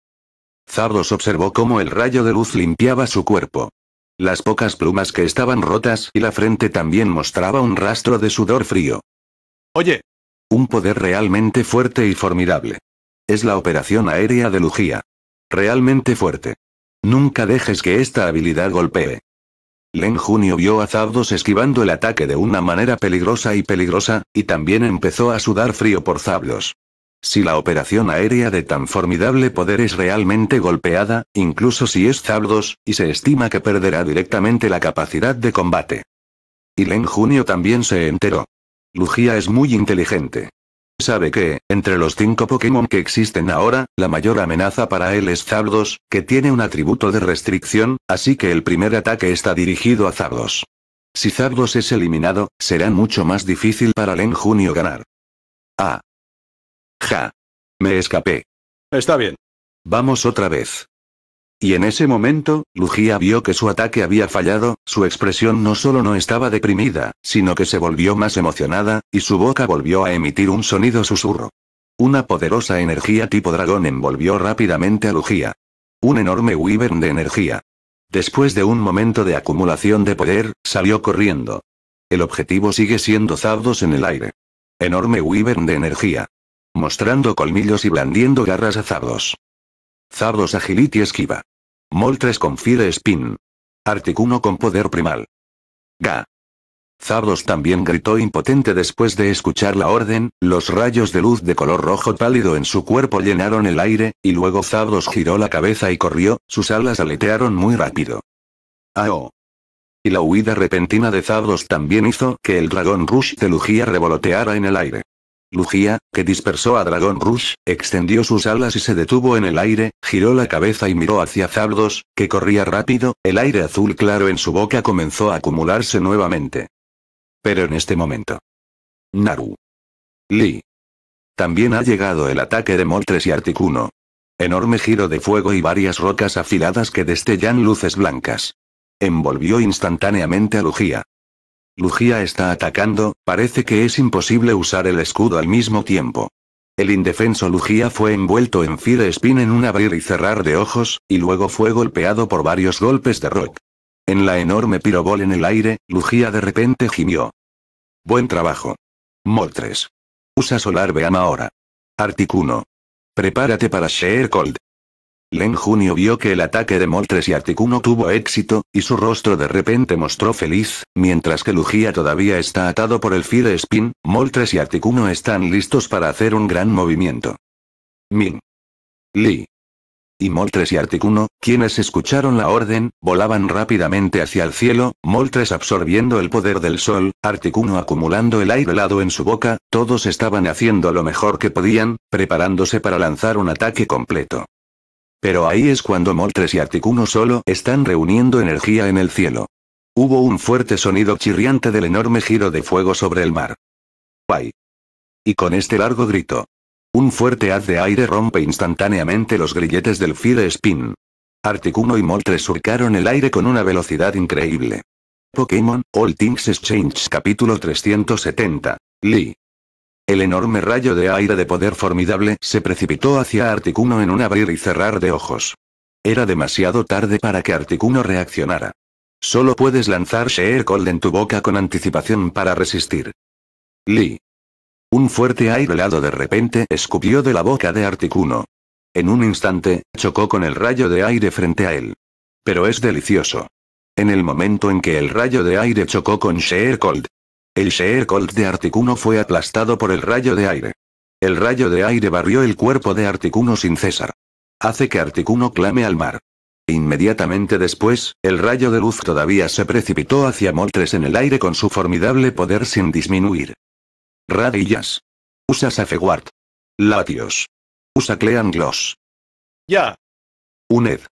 Zardos observó cómo el rayo de luz limpiaba su cuerpo. Las pocas plumas que estaban rotas y la frente también mostraba un rastro de sudor frío. Oye. Un poder realmente fuerte y formidable. Es la operación aérea de Lugía. Realmente fuerte. Nunca dejes que esta habilidad golpee. Len Junio vio a Zardos esquivando el ataque de una manera peligrosa y peligrosa, y también empezó a sudar frío por Zablos. Si la operación aérea de tan formidable poder es realmente golpeada, incluso si es Zabdos, y se estima que perderá directamente la capacidad de combate. Y Len Junio también se enteró. Lugia es muy inteligente. Sabe que, entre los cinco Pokémon que existen ahora, la mayor amenaza para él es Zabdos, que tiene un atributo de restricción, así que el primer ataque está dirigido a Zabdos. Si Zabdos es eliminado, será mucho más difícil para Len Junio ganar. Ah, Ja. Me escapé. Está bien. Vamos otra vez. Y en ese momento, Lugia vio que su ataque había fallado, su expresión no solo no estaba deprimida, sino que se volvió más emocionada, y su boca volvió a emitir un sonido susurro. Una poderosa energía tipo dragón envolvió rápidamente a Lugia. Un enorme wyvern de energía. Después de un momento de acumulación de poder, salió corriendo. El objetivo sigue siendo Zardos en el aire. Enorme wyvern de energía mostrando colmillos y blandiendo garras a Zardos. Zardos y esquiva. Moltres confide spin. Articuno con poder primal. Ga. Zardos también gritó impotente después de escuchar la orden, los rayos de luz de color rojo pálido en su cuerpo llenaron el aire, y luego Zardos giró la cabeza y corrió, sus alas aletearon muy rápido. ¡Ao! Y la huida repentina de Zardos también hizo que el dragón Rush de Lugia revoloteara en el aire. Lugia, que dispersó a Dragon Rush, extendió sus alas y se detuvo en el aire, giró la cabeza y miró hacia Zabdos, que corría rápido, el aire azul claro en su boca comenzó a acumularse nuevamente. Pero en este momento. Naru. Lee. También ha llegado el ataque de Moltres y Articuno. Enorme giro de fuego y varias rocas afiladas que destellan luces blancas. Envolvió instantáneamente a Lugia. Lugia está atacando, parece que es imposible usar el escudo al mismo tiempo. El indefenso Lugia fue envuelto en Fire Spin en un abrir y cerrar de ojos, y luego fue golpeado por varios golpes de Rock. En la enorme pirobol en el aire, Lugia de repente gimió. Buen trabajo. Moltres. Usa Solar Beam ahora. Articuno. Prepárate para Sheer Cold. Len Junio vio que el ataque de Moltres y Articuno tuvo éxito, y su rostro de repente mostró feliz, mientras que Lugia todavía está atado por el Fire Spin, Moltres y Articuno están listos para hacer un gran movimiento. Min. Li. Y Moltres y Articuno, quienes escucharon la orden, volaban rápidamente hacia el cielo, Moltres absorbiendo el poder del sol, Articuno acumulando el aire helado en su boca, todos estaban haciendo lo mejor que podían, preparándose para lanzar un ataque completo. Pero ahí es cuando Moltres y Articuno solo están reuniendo energía en el cielo. Hubo un fuerte sonido chirriante del enorme giro de fuego sobre el mar. ¡Guay! Y con este largo grito. Un fuerte haz de aire rompe instantáneamente los grilletes del Fire Spin. Articuno y Moltres surcaron el aire con una velocidad increíble. Pokémon, All Things Exchange capítulo 370. Lee. El enorme rayo de aire de poder formidable se precipitó hacia Articuno en un abrir y cerrar de ojos. Era demasiado tarde para que Articuno reaccionara. Solo puedes lanzar Sheer Cold en tu boca con anticipación para resistir. Lee. Un fuerte aire helado de repente escupió de la boca de Articuno. En un instante, chocó con el rayo de aire frente a él. Pero es delicioso. En el momento en que el rayo de aire chocó con Sheer Cold, el Sheer Colt de Articuno fue aplastado por el rayo de aire. El rayo de aire barrió el cuerpo de Articuno sin cesar. Hace que Articuno clame al mar. Inmediatamente después, el rayo de luz todavía se precipitó hacia Moltres en el aire con su formidable poder sin disminuir. Radillas. Usa Safeguard. Latios. Usa Clean Gloss. Ya. UNED.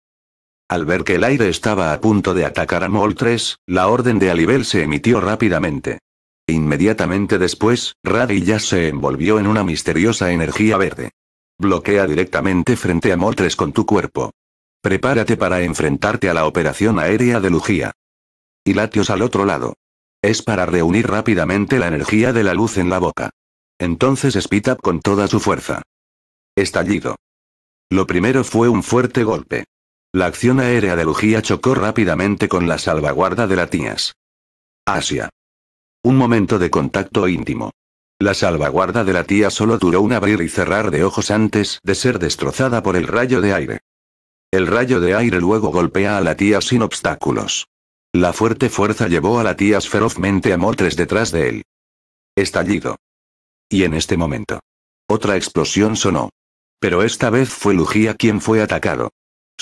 Al ver que el aire estaba a punto de atacar a Moltres, la orden de Alibel se emitió rápidamente. Inmediatamente después, radi ya se envolvió en una misteriosa energía verde. Bloquea directamente frente a Moltres con tu cuerpo. Prepárate para enfrentarte a la operación aérea de Lugía. Y Latios al otro lado. Es para reunir rápidamente la energía de la luz en la boca. Entonces Up con toda su fuerza. Estallido. Lo primero fue un fuerte golpe. La acción aérea de Lugía chocó rápidamente con la salvaguarda de Latias. Asia. Un momento de contacto íntimo. La salvaguarda de la tía solo duró un abrir y cerrar de ojos antes de ser destrozada por el rayo de aire. El rayo de aire luego golpea a la tía sin obstáculos. La fuerte fuerza llevó a la tía ferozmente a Mortres detrás de él. Estallido. Y en este momento. Otra explosión sonó. Pero esta vez fue Lugía quien fue atacado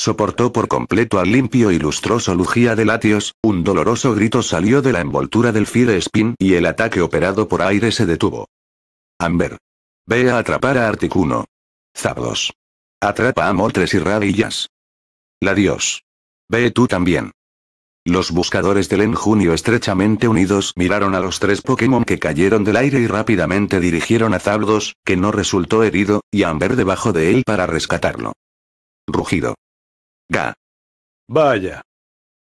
soportó por completo al limpio y lustroso Lugía de Latios, un doloroso grito salió de la envoltura del Fire Spin y el ataque operado por aire se detuvo. Amber. Ve a atrapar a Articuno. Zabdos. Atrapa a Moltres y Radillas. La Dios. Ve tú también. Los buscadores del enjunio estrechamente unidos miraron a los tres Pokémon que cayeron del aire y rápidamente dirigieron a Zabdos, que no resultó herido, y a Amber debajo de él para rescatarlo. Rugido. Ga. Vaya.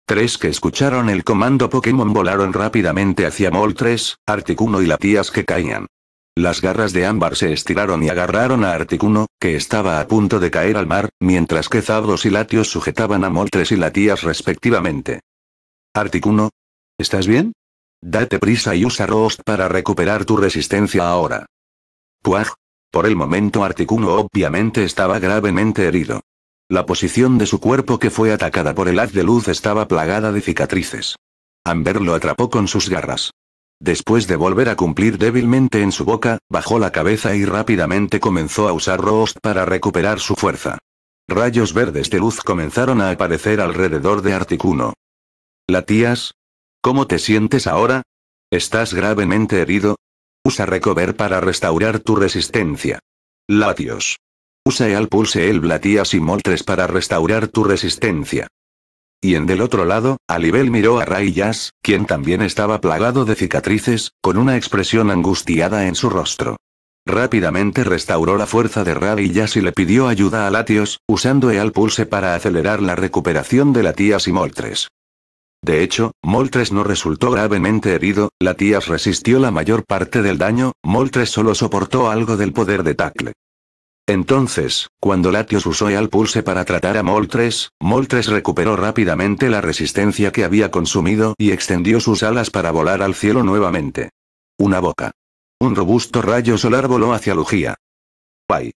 Tres que escucharon el comando Pokémon volaron rápidamente hacia Moltres, Articuno y Latias que caían. Las garras de Ámbar se estiraron y agarraron a Articuno, que estaba a punto de caer al mar, mientras que Zabdos y Latios sujetaban a Moltres y Latías respectivamente. Articuno. ¿Estás bien? Date prisa y usa Rost para recuperar tu resistencia ahora. Puaj. Por el momento Articuno obviamente estaba gravemente herido. La posición de su cuerpo que fue atacada por el haz de luz estaba plagada de cicatrices. Amber lo atrapó con sus garras. Después de volver a cumplir débilmente en su boca, bajó la cabeza y rápidamente comenzó a usar Rost para recuperar su fuerza. Rayos verdes de luz comenzaron a aparecer alrededor de Articuno. Latías. ¿Cómo te sientes ahora? ¿Estás gravemente herido? Usa Recover para restaurar tu resistencia. Latios. Usa el pulse el Blatias y Moltres para restaurar tu resistencia. Y en del otro lado, Alivel miró a Rai quien también estaba plagado de cicatrices, con una expresión angustiada en su rostro. Rápidamente restauró la fuerza de Ray y le pidió ayuda a Latios, usando el pulse para acelerar la recuperación de Latias y Moltres. De hecho, Moltres no resultó gravemente herido, Latias resistió la mayor parte del daño, Moltres solo soportó algo del poder de Tacle. Entonces, cuando Latios usó el Pulse para tratar a Moltres, Moltres recuperó rápidamente la resistencia que había consumido y extendió sus alas para volar al cielo nuevamente. Una boca. Un robusto rayo solar voló hacia Lugia. ¡Pai!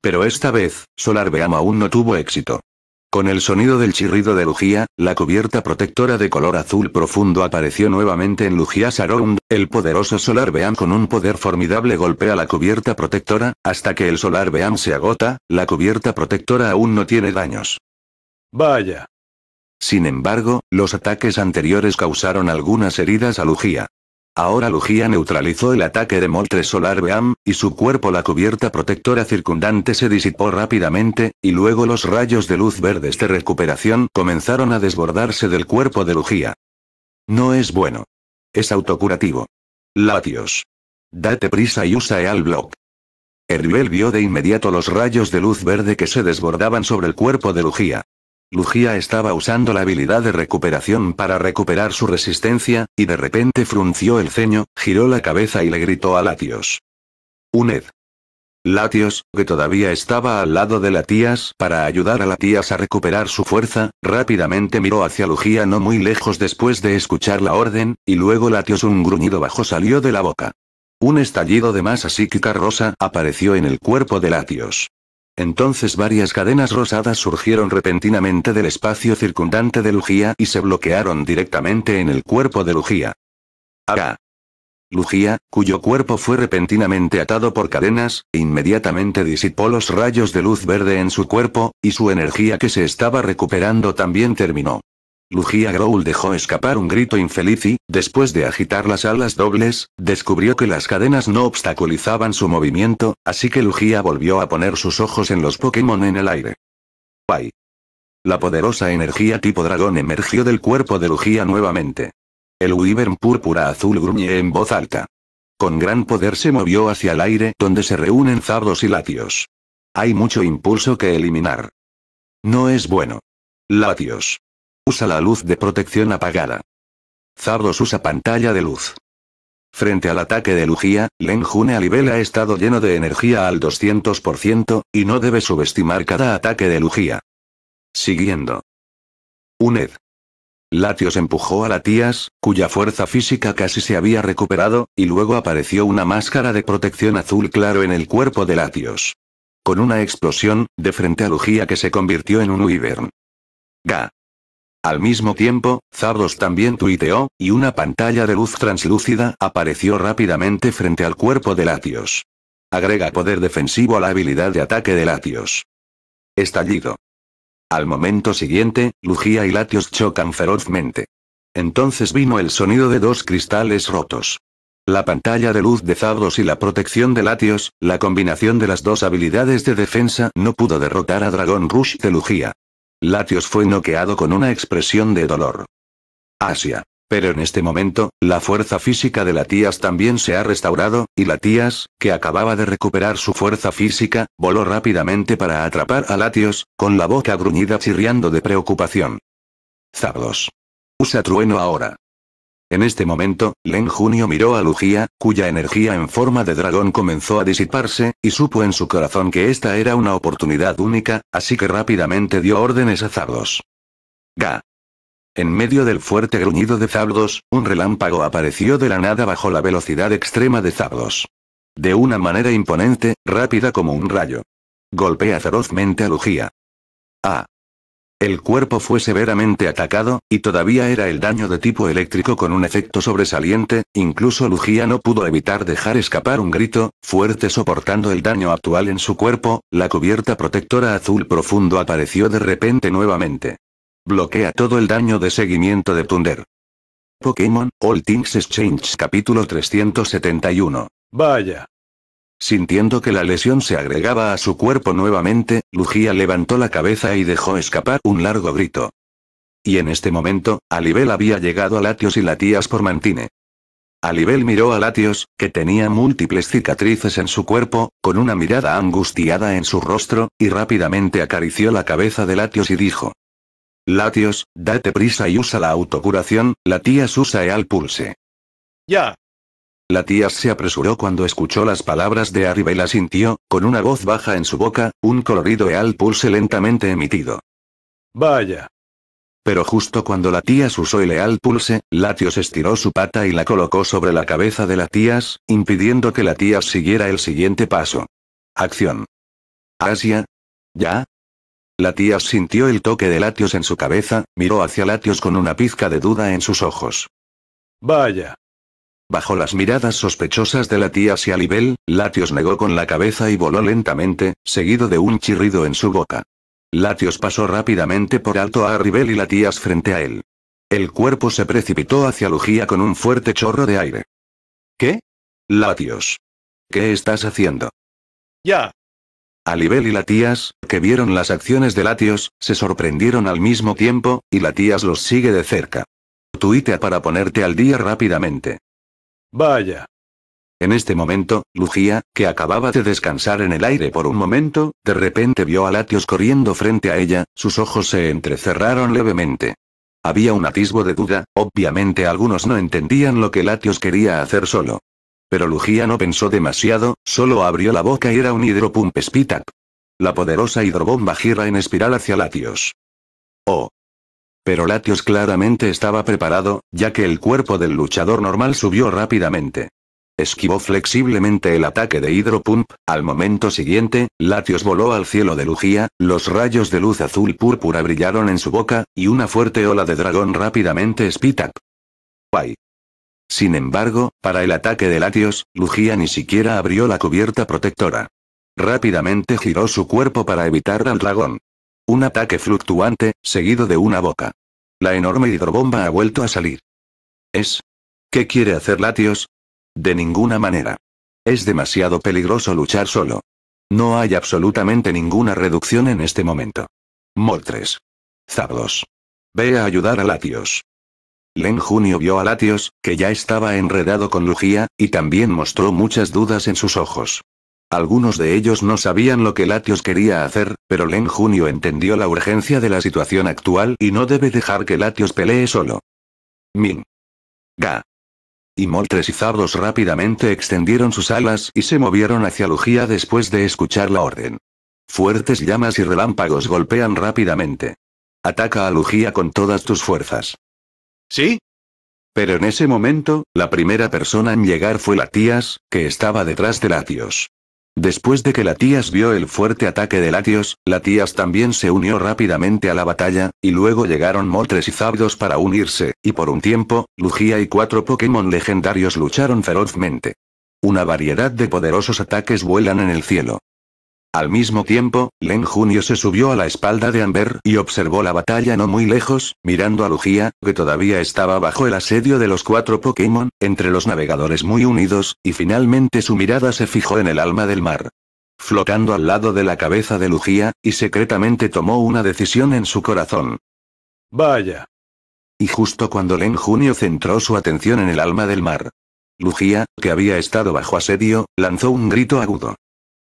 Pero esta vez, Solar Beam aún no tuvo éxito. Con el sonido del chirrido de Lugia, la cubierta protectora de color azul profundo apareció nuevamente en Lugia Saround, el poderoso Solar Beam con un poder formidable golpea la cubierta protectora, hasta que el Solar Beam se agota, la cubierta protectora aún no tiene daños. Vaya. Sin embargo, los ataques anteriores causaron algunas heridas a Lugia. Ahora Lugia neutralizó el ataque de Moltres Solar Beam, y su cuerpo la cubierta protectora circundante se disipó rápidamente, y luego los rayos de luz verdes de recuperación comenzaron a desbordarse del cuerpo de Lugia. No es bueno. Es autocurativo. Latios. Date prisa y usa al Block. Erbel vio de inmediato los rayos de luz verde que se desbordaban sobre el cuerpo de Lugia. Lugia estaba usando la habilidad de recuperación para recuperar su resistencia, y de repente frunció el ceño, giró la cabeza y le gritó a Latios. Uned. Latios, que todavía estaba al lado de Latías para ayudar a Latías a recuperar su fuerza, rápidamente miró hacia Lugia no muy lejos después de escuchar la orden, y luego Latios un gruñido bajo salió de la boca. Un estallido de masa psíquica rosa apareció en el cuerpo de Latios. Entonces varias cadenas rosadas surgieron repentinamente del espacio circundante de Lugía y se bloquearon directamente en el cuerpo de Lugía. Ah, Lugía, cuyo cuerpo fue repentinamente atado por cadenas, e inmediatamente disipó los rayos de luz verde en su cuerpo, y su energía que se estaba recuperando también terminó. Lugia Growl dejó escapar un grito infeliz y, después de agitar las alas dobles, descubrió que las cadenas no obstaculizaban su movimiento, así que Lugia volvió a poner sus ojos en los Pokémon en el aire. ¡Pai! La poderosa energía tipo dragón emergió del cuerpo de Lugia nuevamente. El Wyvern púrpura azul gruñe en voz alta. Con gran poder se movió hacia el aire donde se reúnen zardos y latios. Hay mucho impulso que eliminar. No es bueno. Latios. Usa la luz de protección apagada. Zardos usa pantalla de luz. Frente al ataque de Lugia, Len June a nivel ha estado lleno de energía al 200%, y no debe subestimar cada ataque de Lugia. Siguiendo. UNED. Latios empujó a Latias, cuya fuerza física casi se había recuperado, y luego apareció una máscara de protección azul claro en el cuerpo de Latios. Con una explosión, de frente a Lugia que se convirtió en un Wyvern. Ga. Al mismo tiempo, Zardos también tuiteó, y una pantalla de luz translúcida apareció rápidamente frente al cuerpo de Latios. Agrega poder defensivo a la habilidad de ataque de Latios. Estallido. Al momento siguiente, Lugia y Latios chocan ferozmente. Entonces vino el sonido de dos cristales rotos. La pantalla de luz de Zardos y la protección de Latios, la combinación de las dos habilidades de defensa no pudo derrotar a Dragon Rush de Lugia. Latios fue noqueado con una expresión de dolor. Asia. Pero en este momento, la fuerza física de Latías también se ha restaurado, y Latías, que acababa de recuperar su fuerza física, voló rápidamente para atrapar a Latios, con la boca gruñida chirriando de preocupación. Zapdos, Usa trueno ahora. En este momento, Len Junio miró a Lugia, cuya energía en forma de dragón comenzó a disiparse, y supo en su corazón que esta era una oportunidad única, así que rápidamente dio órdenes a Zardos. Ga. En medio del fuerte gruñido de Zardos, un relámpago apareció de la nada bajo la velocidad extrema de Zardos. De una manera imponente, rápida como un rayo. Golpea ferozmente a Lugia. Ah. El cuerpo fue severamente atacado, y todavía era el daño de tipo eléctrico con un efecto sobresaliente, incluso Lugia no pudo evitar dejar escapar un grito, fuerte soportando el daño actual en su cuerpo, la cubierta protectora azul profundo apareció de repente nuevamente. Bloquea todo el daño de seguimiento de Thunder. Pokémon, All Things Exchange capítulo 371. Vaya. Sintiendo que la lesión se agregaba a su cuerpo nuevamente, Lugia levantó la cabeza y dejó escapar un largo grito. Y en este momento, Alibel había llegado a Latios y Latías por Mantine. Alibel miró a Latios, que tenía múltiples cicatrices en su cuerpo, con una mirada angustiada en su rostro, y rápidamente acarició la cabeza de Latios y dijo. Latios, date prisa y usa la autocuración, Latías usa el pulse. Ya. La tía se apresuró cuando escuchó las palabras de arriba y la sintió, con una voz baja en su boca, un colorido eal pulse lentamente emitido. Vaya. Pero justo cuando la tía usó el leal pulse, Latios estiró su pata y la colocó sobre la cabeza de la tías, impidiendo que la tía siguiera el siguiente paso. Acción. Asia. ¿Ya? La tía sintió el toque de Latios en su cabeza, miró hacia Latios con una pizca de duda en sus ojos. Vaya. Bajo las miradas sospechosas de la tía Alibel, Latios negó con la cabeza y voló lentamente, seguido de un chirrido en su boca. Latios pasó rápidamente por alto a Arribel y Latías frente a él. El cuerpo se precipitó hacia Lugía con un fuerte chorro de aire. ¿Qué? Latios. ¿Qué estás haciendo? Ya. Alibel y Latías, que vieron las acciones de Latios, se sorprendieron al mismo tiempo, y Latías los sigue de cerca. Tuitea para ponerte al día rápidamente. Vaya. En este momento, Lucía, que acababa de descansar en el aire por un momento, de repente vio a Latios corriendo frente a ella, sus ojos se entrecerraron levemente. Había un atisbo de duda, obviamente algunos no entendían lo que Latios quería hacer solo. Pero Lugía no pensó demasiado, solo abrió la boca y era un hidropump spitak. La poderosa hidrobomba gira en espiral hacia Latios. Oh, pero Latios claramente estaba preparado, ya que el cuerpo del luchador normal subió rápidamente. Esquivó flexiblemente el ataque de Pump, al momento siguiente, Latios voló al cielo de Lugia, los rayos de luz azul púrpura brillaron en su boca, y una fuerte ola de dragón rápidamente espita. ¡Pay! Sin embargo, para el ataque de Latios, Lugia ni siquiera abrió la cubierta protectora. Rápidamente giró su cuerpo para evitar al dragón. Un ataque fluctuante, seguido de una boca. La enorme hidrobomba ha vuelto a salir. Es. ¿Qué quiere hacer Latios? De ninguna manera. Es demasiado peligroso luchar solo. No hay absolutamente ninguna reducción en este momento. Moltres. Zabdos. Ve a ayudar a Latios. Len Junio vio a Latios, que ya estaba enredado con Lugía, y también mostró muchas dudas en sus ojos. Algunos de ellos no sabían lo que Latios quería hacer, pero Len Junio entendió la urgencia de la situación actual y no debe dejar que Latios pelee solo. Min. Ga. Y Moltres y Zardos rápidamente extendieron sus alas y se movieron hacia Lugía después de escuchar la orden. Fuertes llamas y relámpagos golpean rápidamente. Ataca a Lugía con todas tus fuerzas. ¿Sí? Pero en ese momento, la primera persona en llegar fue Latías, que estaba detrás de Latios. Después de que Latias vio el fuerte ataque de Latios, Latias también se unió rápidamente a la batalla, y luego llegaron Moltres y Zabdos para unirse, y por un tiempo, Lugia y cuatro Pokémon legendarios lucharon ferozmente. Una variedad de poderosos ataques vuelan en el cielo. Al mismo tiempo, Len Junio se subió a la espalda de Amber y observó la batalla no muy lejos, mirando a Lugia, que todavía estaba bajo el asedio de los cuatro Pokémon, entre los navegadores muy unidos, y finalmente su mirada se fijó en el alma del mar. Flotando al lado de la cabeza de Lugia, y secretamente tomó una decisión en su corazón. Vaya. Y justo cuando Len Junio centró su atención en el alma del mar. Lugia, que había estado bajo asedio, lanzó un grito agudo.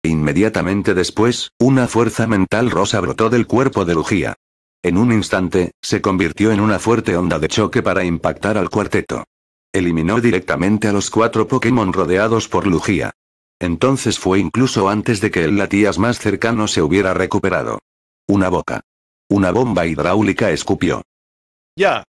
E inmediatamente después, una fuerza mental rosa brotó del cuerpo de Lugía. En un instante, se convirtió en una fuerte onda de choque para impactar al cuarteto. Eliminó directamente a los cuatro Pokémon rodeados por Lugía. Entonces fue incluso antes de que el Latias más cercano se hubiera recuperado. Una boca. Una bomba hidráulica escupió. ¡Ya!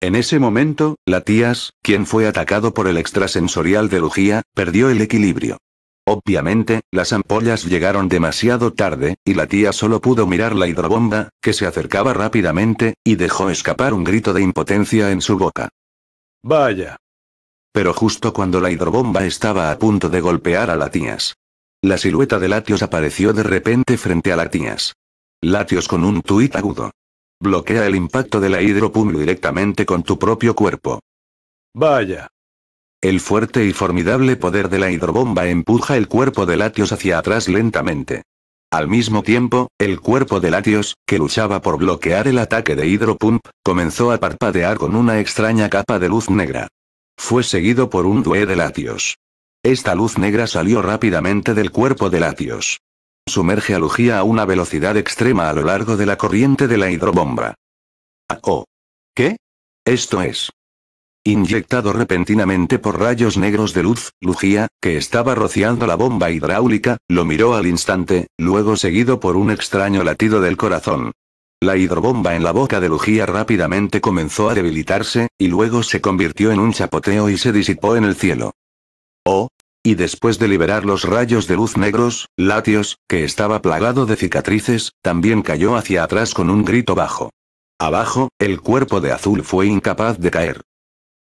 En ese momento, Latias, quien fue atacado por el extrasensorial de Lugía, perdió el equilibrio. Obviamente, las ampollas llegaron demasiado tarde, y la tía solo pudo mirar la hidrobomba, que se acercaba rápidamente, y dejó escapar un grito de impotencia en su boca. Vaya. Pero justo cuando la hidrobomba estaba a punto de golpear a la tía, La silueta de Latios apareció de repente frente a la tía. Latios con un tuit agudo. Bloquea el impacto de la hidropumlo directamente con tu propio cuerpo. Vaya. El fuerte y formidable poder de la hidrobomba empuja el cuerpo de Latios hacia atrás lentamente. Al mismo tiempo, el cuerpo de Latios, que luchaba por bloquear el ataque de Hidropump, comenzó a parpadear con una extraña capa de luz negra. Fue seguido por un dué de Latios. Esta luz negra salió rápidamente del cuerpo de Latios. Sumerge a a una velocidad extrema a lo largo de la corriente de la hidrobomba. Ah, oh. ¿Qué? Esto es inyectado repentinamente por rayos negros de luz, Lugia, que estaba rociando la bomba hidráulica, lo miró al instante, luego seguido por un extraño latido del corazón. La hidrobomba en la boca de Lugia rápidamente comenzó a debilitarse, y luego se convirtió en un chapoteo y se disipó en el cielo. Oh, y después de liberar los rayos de luz negros, Latios, que estaba plagado de cicatrices, también cayó hacia atrás con un grito bajo. Abajo, el cuerpo de azul fue incapaz de caer.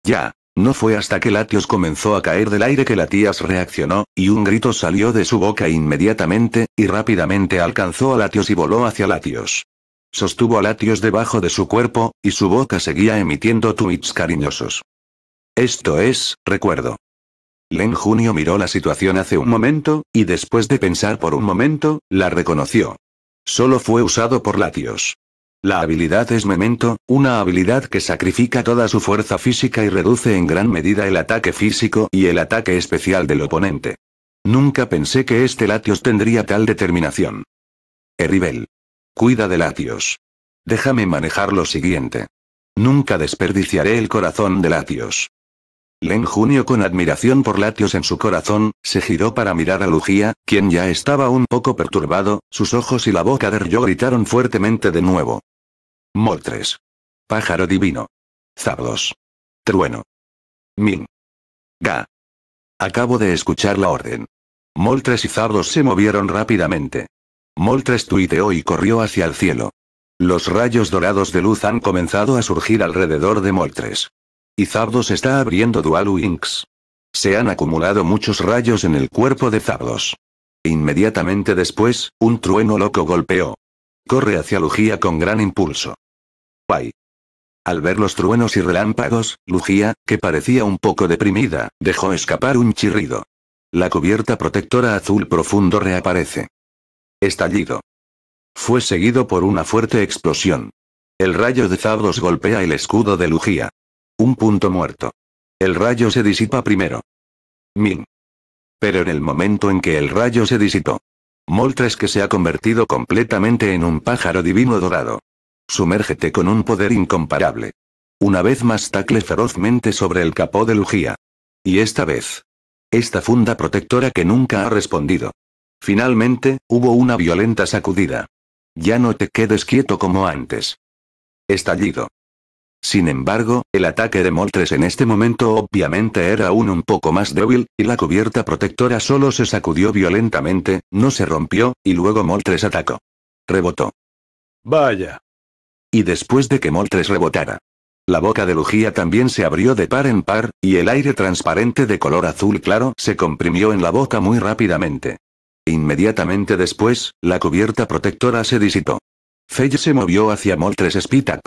Ya. No fue hasta que Latios comenzó a caer del aire que Latias reaccionó, y un grito salió de su boca inmediatamente, y rápidamente alcanzó a Latios y voló hacia Latios. Sostuvo a Latios debajo de su cuerpo, y su boca seguía emitiendo tweets cariñosos. Esto es, recuerdo. Len Junio miró la situación hace un momento, y después de pensar por un momento, la reconoció. Solo fue usado por Latios. La habilidad es Memento, una habilidad que sacrifica toda su fuerza física y reduce en gran medida el ataque físico y el ataque especial del oponente. Nunca pensé que este Latios tendría tal determinación. Eribel. Cuida de Latios. Déjame manejar lo siguiente. Nunca desperdiciaré el corazón de Latios. Len Junio con admiración por Latios en su corazón, se giró para mirar a Lugia, quien ya estaba un poco perturbado, sus ojos y la boca de Ryo gritaron fuertemente de nuevo. Moltres. Pájaro divino. Zabdos. Trueno. Min. Ga. Acabo de escuchar la orden. Moltres y Zabdos se movieron rápidamente. Moltres tuiteó y corrió hacia el cielo. Los rayos dorados de luz han comenzado a surgir alrededor de Moltres. Y Zabdos está abriendo Dual Wings. Se han acumulado muchos rayos en el cuerpo de Zabdos. Inmediatamente después, un trueno loco golpeó. Corre hacia Lugia con gran impulso. Al ver los truenos y relámpagos, Lugia, que parecía un poco deprimida, dejó escapar un chirrido. La cubierta protectora azul profundo reaparece. Estallido. Fue seguido por una fuerte explosión. El rayo de zablos golpea el escudo de Lugia. Un punto muerto. El rayo se disipa primero. Min. Pero en el momento en que el rayo se disipó, Moltres que se ha convertido completamente en un pájaro divino dorado, Sumérgete con un poder incomparable. Una vez más tacle ferozmente sobre el capó de Lugía. Y esta vez. Esta funda protectora que nunca ha respondido. Finalmente, hubo una violenta sacudida. Ya no te quedes quieto como antes. Estallido. Sin embargo, el ataque de Moltres en este momento obviamente era aún un poco más débil, y la cubierta protectora solo se sacudió violentamente, no se rompió, y luego Moltres atacó. Rebotó. Vaya y después de que Moltres rebotara. La boca de Lugia también se abrió de par en par, y el aire transparente de color azul claro se comprimió en la boca muy rápidamente. Inmediatamente después, la cubierta protectora se disipó. Feige se movió hacia Moltres Spitak.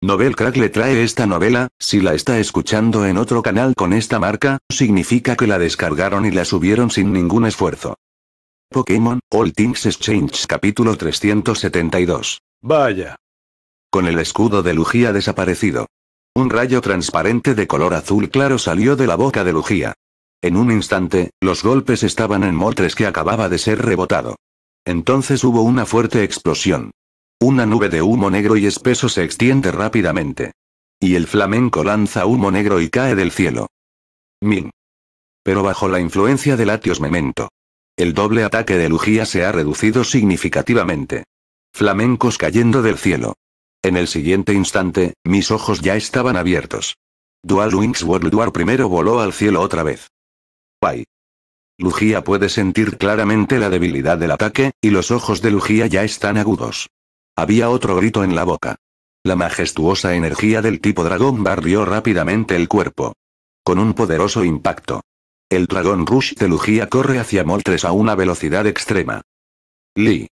Nobel Crack le trae esta novela, si la está escuchando en otro canal con esta marca, significa que la descargaron y la subieron sin ningún esfuerzo. Pokémon, All Things Exchange capítulo 372. Vaya con el escudo de Lugía desaparecido. Un rayo transparente de color azul claro salió de la boca de Lugía. En un instante, los golpes estaban en Moltres que acababa de ser rebotado. Entonces hubo una fuerte explosión. Una nube de humo negro y espeso se extiende rápidamente. Y el flamenco lanza humo negro y cae del cielo. Min. Pero bajo la influencia de Latios Memento. El doble ataque de Lugía se ha reducido significativamente. Flamencos cayendo del cielo. En el siguiente instante, mis ojos ya estaban abiertos. Dual Wings World War primero voló al cielo otra vez. Pai. Lugia puede sentir claramente la debilidad del ataque, y los ojos de Lugia ya están agudos. Había otro grito en la boca. La majestuosa energía del tipo dragón barrió rápidamente el cuerpo. Con un poderoso impacto. El dragón Rush de Lugia corre hacia Moltres a una velocidad extrema. Lee.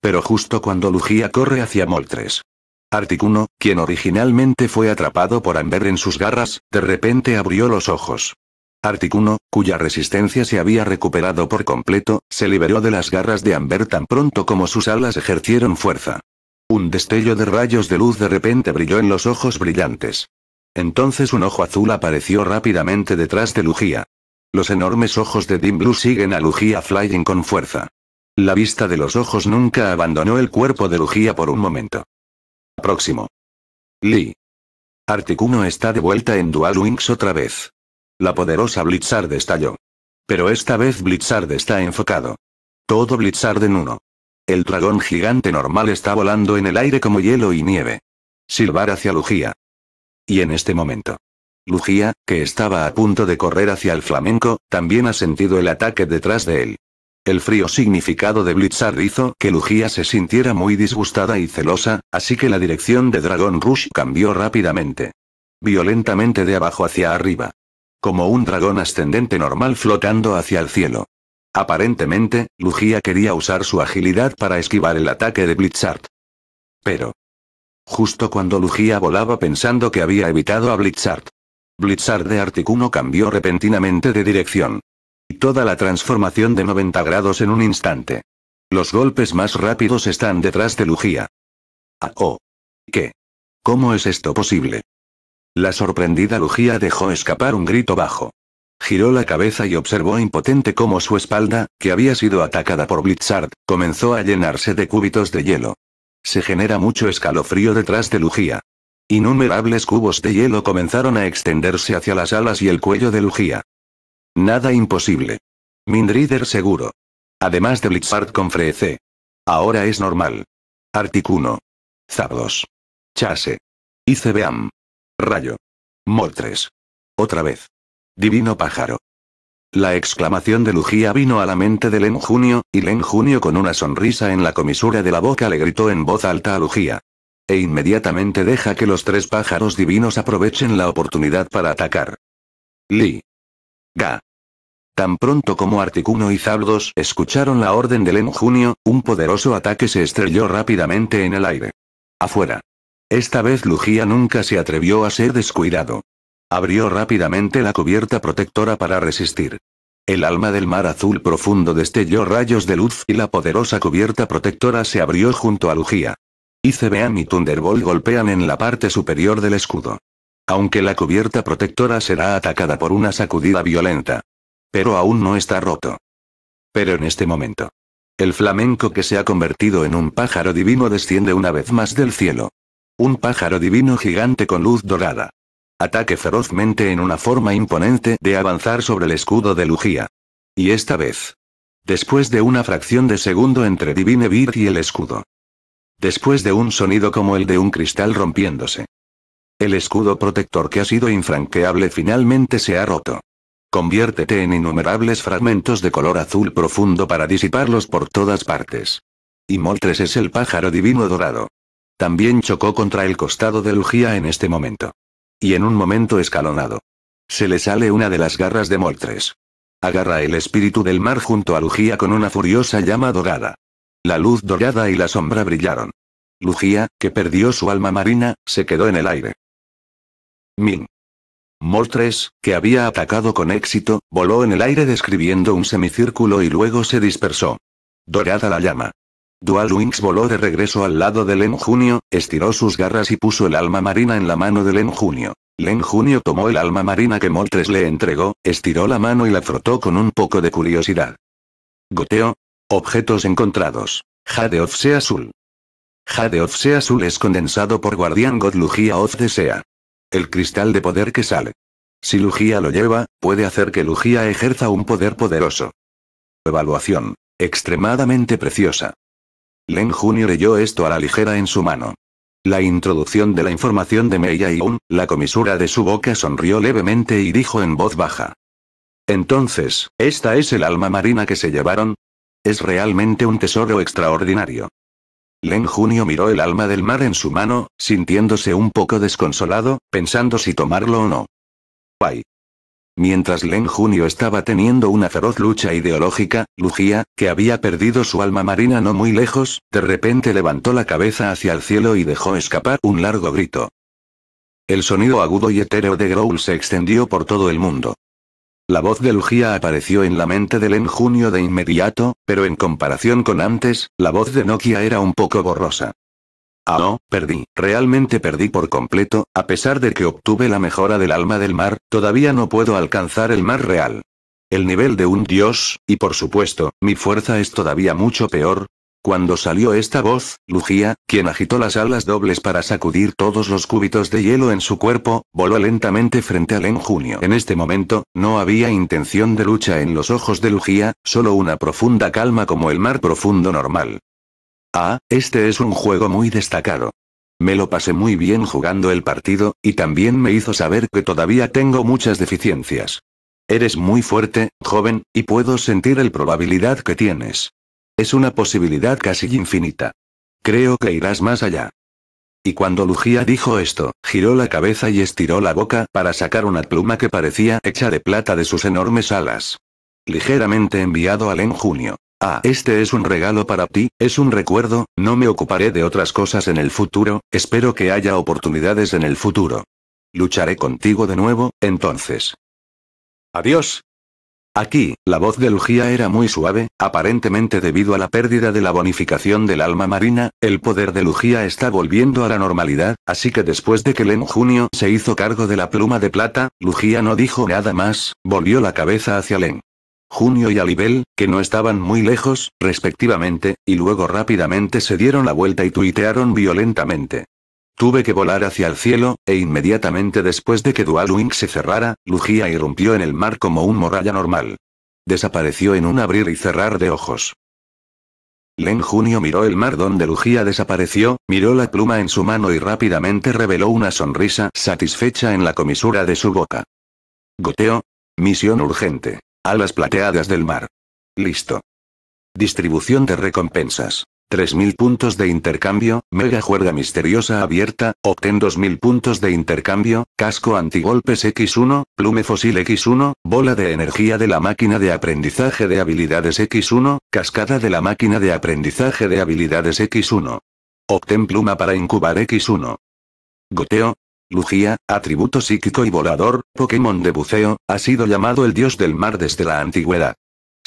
Pero justo cuando Lugia corre hacia Moltres, Articuno, quien originalmente fue atrapado por Amber en sus garras, de repente abrió los ojos. Articuno, cuya resistencia se había recuperado por completo, se liberó de las garras de Amber tan pronto como sus alas ejercieron fuerza. Un destello de rayos de luz de repente brilló en los ojos brillantes. Entonces un ojo azul apareció rápidamente detrás de Lugia. Los enormes ojos de Dim Blue siguen a Lugia Flying con fuerza. La vista de los ojos nunca abandonó el cuerpo de Lugia por un momento. Próximo. Lee. Articuno está de vuelta en Dual Wings otra vez. La poderosa Blizzard estalló. Pero esta vez Blizzard está enfocado. Todo Blizzard en uno. El dragón gigante normal está volando en el aire como hielo y nieve. Silbar hacia Lugia. Y en este momento. Lugia, que estaba a punto de correr hacia el flamenco, también ha sentido el ataque detrás de él. El frío significado de Blitzard hizo que Lugia se sintiera muy disgustada y celosa, así que la dirección de Dragon Rush cambió rápidamente. Violentamente de abajo hacia arriba. Como un dragón ascendente normal flotando hacia el cielo. Aparentemente, Lugia quería usar su agilidad para esquivar el ataque de Blitzard. Pero. Justo cuando Lugia volaba pensando que había evitado a Blitzard. Blitzard de Articuno cambió repentinamente de dirección. Toda la transformación de 90 grados en un instante. Los golpes más rápidos están detrás de Lugia. Ah, oh. ¿Qué? ¿Cómo es esto posible? La sorprendida Lugia dejó escapar un grito bajo. Giró la cabeza y observó impotente cómo su espalda, que había sido atacada por Blizzard, comenzó a llenarse de cúbitos de hielo. Se genera mucho escalofrío detrás de Lugia. Innumerables cubos de hielo comenzaron a extenderse hacia las alas y el cuello de Lugia. Nada imposible. Mindreader seguro. Además de Blitzart con Frece. Ahora es normal. Articuno. Zapdos. Chase. ICBAM. Rayo. Moltres. Otra vez. Divino pájaro. La exclamación de Lugía vino a la mente de Len Junio, y Len Junio con una sonrisa en la comisura de la boca le gritó en voz alta a Lugía. E inmediatamente deja que los tres pájaros divinos aprovechen la oportunidad para atacar. Lee. Ga. Tan pronto como Articuno y Zabdos escucharon la orden del Junio, un poderoso ataque se estrelló rápidamente en el aire. Afuera. Esta vez Lugia nunca se atrevió a ser descuidado. Abrió rápidamente la cubierta protectora para resistir. El alma del mar azul profundo destelló rayos de luz y la poderosa cubierta protectora se abrió junto a Lugia. ICBM y Thunderbolt golpean en la parte superior del escudo. Aunque la cubierta protectora será atacada por una sacudida violenta. Pero aún no está roto. Pero en este momento. El flamenco que se ha convertido en un pájaro divino desciende una vez más del cielo. Un pájaro divino gigante con luz dorada. Ataque ferozmente en una forma imponente de avanzar sobre el escudo de Lugía. Y esta vez. Después de una fracción de segundo entre Divine Bird y el escudo. Después de un sonido como el de un cristal rompiéndose. El escudo protector que ha sido infranqueable finalmente se ha roto. Conviértete en innumerables fragmentos de color azul profundo para disiparlos por todas partes. Y Moltres es el pájaro divino dorado. También chocó contra el costado de Lugía en este momento. Y en un momento escalonado. Se le sale una de las garras de Moltres. Agarra el espíritu del mar junto a Lugía con una furiosa llama dorada. La luz dorada y la sombra brillaron. Lugía, que perdió su alma marina, se quedó en el aire. Min. Moltres, que había atacado con éxito, voló en el aire describiendo un semicírculo y luego se dispersó. Dorada la llama. Dual Wings voló de regreso al lado de Len Junio, estiró sus garras y puso el alma marina en la mano de Len Junio. Len Junio tomó el alma marina que Moltres le entregó, estiró la mano y la frotó con un poco de curiosidad. Goteo. Objetos encontrados. Jade of Sea Azul. Jade of Sea Azul es condensado por Guardián godlugia of el cristal de poder que sale. Si Lugia lo lleva, puede hacer que Lugia ejerza un poder poderoso. Evaluación. Extremadamente preciosa. Len Jr. leyó esto a la ligera en su mano. La introducción de la información de y un, la comisura de su boca sonrió levemente y dijo en voz baja. Entonces, ¿esta es el alma marina que se llevaron? Es realmente un tesoro extraordinario. Len Junio miró el alma del mar en su mano, sintiéndose un poco desconsolado, pensando si tomarlo o no. Guay. Mientras Len Junio estaba teniendo una feroz lucha ideológica, Lugia, que había perdido su alma marina no muy lejos, de repente levantó la cabeza hacia el cielo y dejó escapar un largo grito. El sonido agudo y etéreo de Growl se extendió por todo el mundo. La voz de Lugia apareció en la mente de Len Junio de inmediato, pero en comparación con antes, la voz de Nokia era un poco borrosa. Ah, no, perdí, realmente perdí por completo, a pesar de que obtuve la mejora del alma del mar, todavía no puedo alcanzar el mar real. El nivel de un dios, y por supuesto, mi fuerza es todavía mucho peor, cuando salió esta voz, Lugia, quien agitó las alas dobles para sacudir todos los cúbitos de hielo en su cuerpo, voló lentamente frente a Len Junio. En este momento, no había intención de lucha en los ojos de Lugia, solo una profunda calma como el mar profundo normal. Ah, este es un juego muy destacado. Me lo pasé muy bien jugando el partido, y también me hizo saber que todavía tengo muchas deficiencias. Eres muy fuerte, joven, y puedo sentir el probabilidad que tienes. Es una posibilidad casi infinita. Creo que irás más allá. Y cuando Lugia dijo esto, giró la cabeza y estiró la boca para sacar una pluma que parecía hecha de plata de sus enormes alas. Ligeramente enviado al Junio. Ah, este es un regalo para ti, es un recuerdo, no me ocuparé de otras cosas en el futuro, espero que haya oportunidades en el futuro. Lucharé contigo de nuevo, entonces. Adiós, Aquí, la voz de Lugia era muy suave, aparentemente debido a la pérdida de la bonificación del alma marina, el poder de Lugia está volviendo a la normalidad, así que después de que Len Junio se hizo cargo de la pluma de plata, Lugia no dijo nada más, volvió la cabeza hacia Len. Junio y Alibel, que no estaban muy lejos, respectivamente, y luego rápidamente se dieron la vuelta y tuitearon violentamente. Tuve que volar hacia el cielo, e inmediatamente después de que Dual Wing se cerrara, Lugia irrumpió en el mar como un morralla normal. Desapareció en un abrir y cerrar de ojos. Len Junio miró el mar donde Lugia desapareció, miró la pluma en su mano y rápidamente reveló una sonrisa satisfecha en la comisura de su boca. Goteo. Misión urgente. Alas plateadas del mar. Listo. Distribución de recompensas. 3.000 puntos de intercambio, mega juerga misteriosa abierta, obtén 2.000 puntos de intercambio, casco antigolpes X1, plume fósil X1, bola de energía de la máquina de aprendizaje de habilidades X1, cascada de la máquina de aprendizaje de habilidades X1. Obtén pluma para incubar X1. Goteo. Lugia, atributo psíquico y volador, Pokémon de buceo, ha sido llamado el dios del mar desde la antigüedad.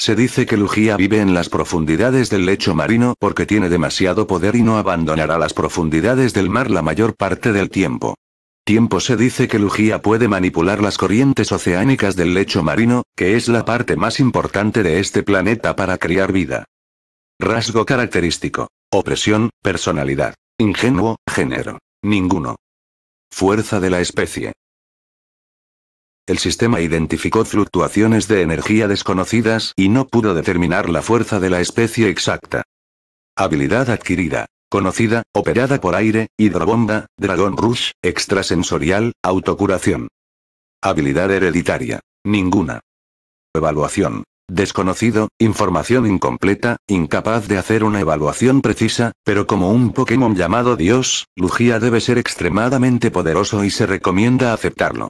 Se dice que Lugia vive en las profundidades del lecho marino porque tiene demasiado poder y no abandonará las profundidades del mar la mayor parte del tiempo. Tiempo se dice que Lugia puede manipular las corrientes oceánicas del lecho marino, que es la parte más importante de este planeta para crear vida. Rasgo característico. Opresión, personalidad. Ingenuo, género. Ninguno. Fuerza de la especie. El sistema identificó fluctuaciones de energía desconocidas y no pudo determinar la fuerza de la especie exacta. Habilidad adquirida. Conocida, operada por aire, hidrobomba, dragón rush, extrasensorial, autocuración. Habilidad hereditaria. Ninguna. Evaluación. Desconocido, información incompleta, incapaz de hacer una evaluación precisa, pero como un Pokémon llamado Dios, Lugia debe ser extremadamente poderoso y se recomienda aceptarlo.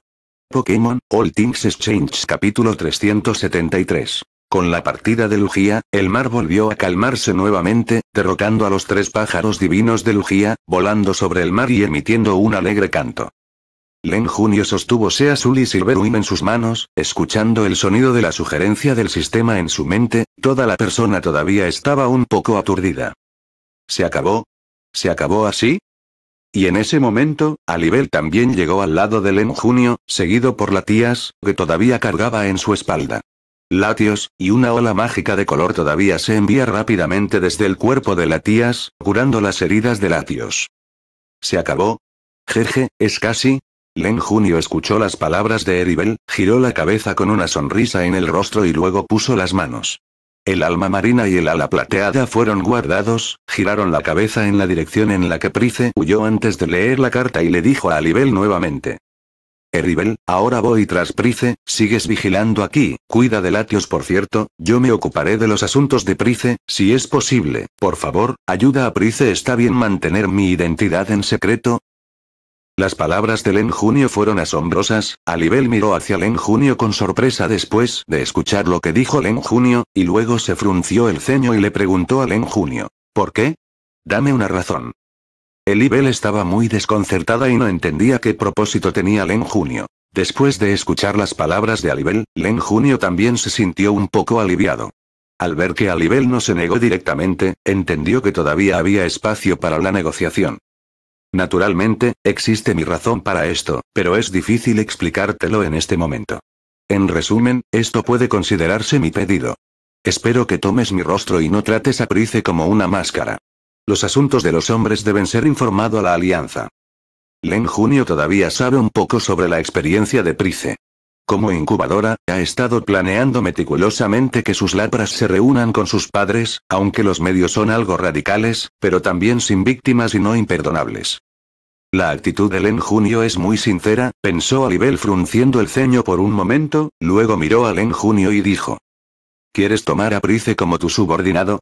Pokémon, All Things Exchange capítulo 373. Con la partida de Lugia, el mar volvió a calmarse nuevamente, derrotando a los tres pájaros divinos de Lugia, volando sobre el mar y emitiendo un alegre canto. Len Junio sostuvo Sea Azul y Wing en sus manos, escuchando el sonido de la sugerencia del sistema en su mente, toda la persona todavía estaba un poco aturdida. ¿Se acabó? ¿Se acabó así? Y en ese momento, Alibel también llegó al lado de Len Junio, seguido por Latias, que todavía cargaba en su espalda. Latios, y una ola mágica de color todavía se envía rápidamente desde el cuerpo de Latias, curando las heridas de Latios. ¿Se acabó? Jeje, es casi. Len Junio escuchó las palabras de Eribel, giró la cabeza con una sonrisa en el rostro y luego puso las manos. El alma marina y el ala plateada fueron guardados, giraron la cabeza en la dirección en la que Price huyó antes de leer la carta y le dijo a Alibel nuevamente. Eribel, eh, ahora voy tras Price, sigues vigilando aquí, cuida de Latios por cierto, yo me ocuparé de los asuntos de Price, si es posible, por favor, ayuda a Price está bien mantener mi identidad en secreto, las palabras de Len Junio fueron asombrosas, Alibel miró hacia Len Junio con sorpresa después de escuchar lo que dijo Len Junio, y luego se frunció el ceño y le preguntó a Len Junio, ¿por qué? Dame una razón. Elibel estaba muy desconcertada y no entendía qué propósito tenía Len Junio. Después de escuchar las palabras de Alibel, Len Junio también se sintió un poco aliviado. Al ver que Alibel no se negó directamente, entendió que todavía había espacio para la negociación. Naturalmente, existe mi razón para esto, pero es difícil explicártelo en este momento. En resumen, esto puede considerarse mi pedido. Espero que tomes mi rostro y no trates a Price como una máscara. Los asuntos de los hombres deben ser informado a la alianza. Len Junio todavía sabe un poco sobre la experiencia de Price. Como incubadora, ha estado planeando meticulosamente que sus lapras se reúnan con sus padres, aunque los medios son algo radicales, pero también sin víctimas y no imperdonables. La actitud de Len Junio es muy sincera, pensó Alibel frunciendo el ceño por un momento, luego miró a Len Junio y dijo. ¿Quieres tomar a Price como tu subordinado?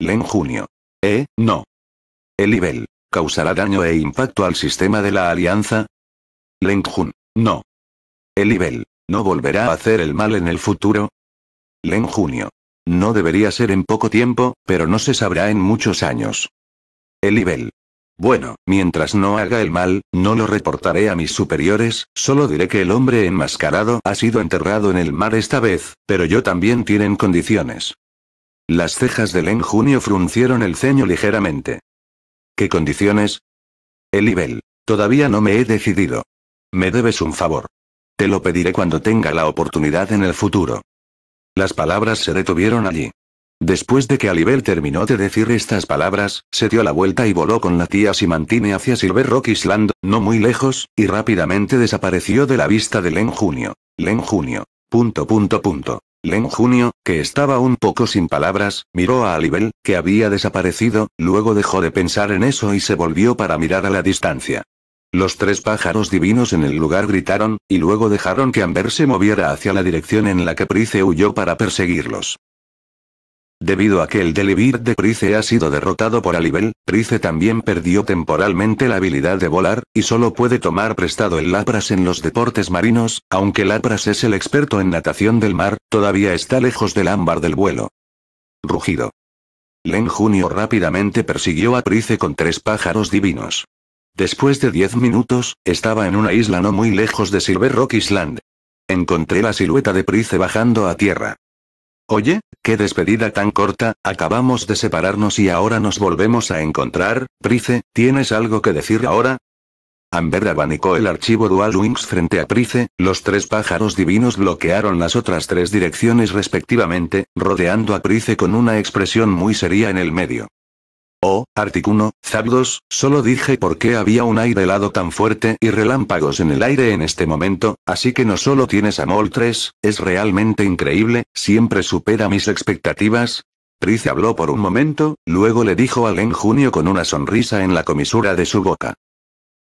Len Junio. Eh, no. Elibel. ¿Causará daño e impacto al sistema de la alianza? Len Jun. No. Elibel. ¿No volverá a hacer el mal en el futuro? Len Junio. No debería ser en poco tiempo, pero no se sabrá en muchos años. Elibel. Bueno, mientras no haga el mal, no lo reportaré a mis superiores, solo diré que el hombre enmascarado ha sido enterrado en el mar esta vez, pero yo también tienen condiciones. Las cejas de Len Junio fruncieron el ceño ligeramente. ¿Qué condiciones? El nivel. todavía no me he decidido. Me debes un favor. Te lo pediré cuando tenga la oportunidad en el futuro. Las palabras se detuvieron allí. Después de que Alibel terminó de decir estas palabras, se dio la vuelta y voló con la tía Simantine hacia Silver Rock Island, no muy lejos, y rápidamente desapareció de la vista de Len Junio. Len Junio. Punto punto punto. Len Junio, que estaba un poco sin palabras, miró a Alibel, que había desaparecido, luego dejó de pensar en eso y se volvió para mirar a la distancia. Los tres pájaros divinos en el lugar gritaron, y luego dejaron que Amber se moviera hacia la dirección en la que Price huyó para perseguirlos. Debido a que el Delivir de Price ha sido derrotado por Alibel, Price también perdió temporalmente la habilidad de volar, y solo puede tomar prestado el Lapras en los deportes marinos, aunque Lapras es el experto en natación del mar, todavía está lejos del ámbar del vuelo. Rugido. Len Junio rápidamente persiguió a Price con tres pájaros divinos. Después de diez minutos, estaba en una isla no muy lejos de Silver Rock Island. Encontré la silueta de Price bajando a tierra. Oye, qué despedida tan corta, acabamos de separarnos y ahora nos volvemos a encontrar, Price, ¿tienes algo que decir ahora? Amber abanicó el archivo Dual Wings frente a Price, los tres pájaros divinos bloquearon las otras tres direcciones respectivamente, rodeando a Price con una expresión muy seria en el medio. Oh, Articuno, Zabdos, solo dije por qué había un aire helado tan fuerte y relámpagos en el aire en este momento, así que no solo tienes a Mol 3, es realmente increíble, siempre supera mis expectativas. Price habló por un momento, luego le dijo a Len Junio con una sonrisa en la comisura de su boca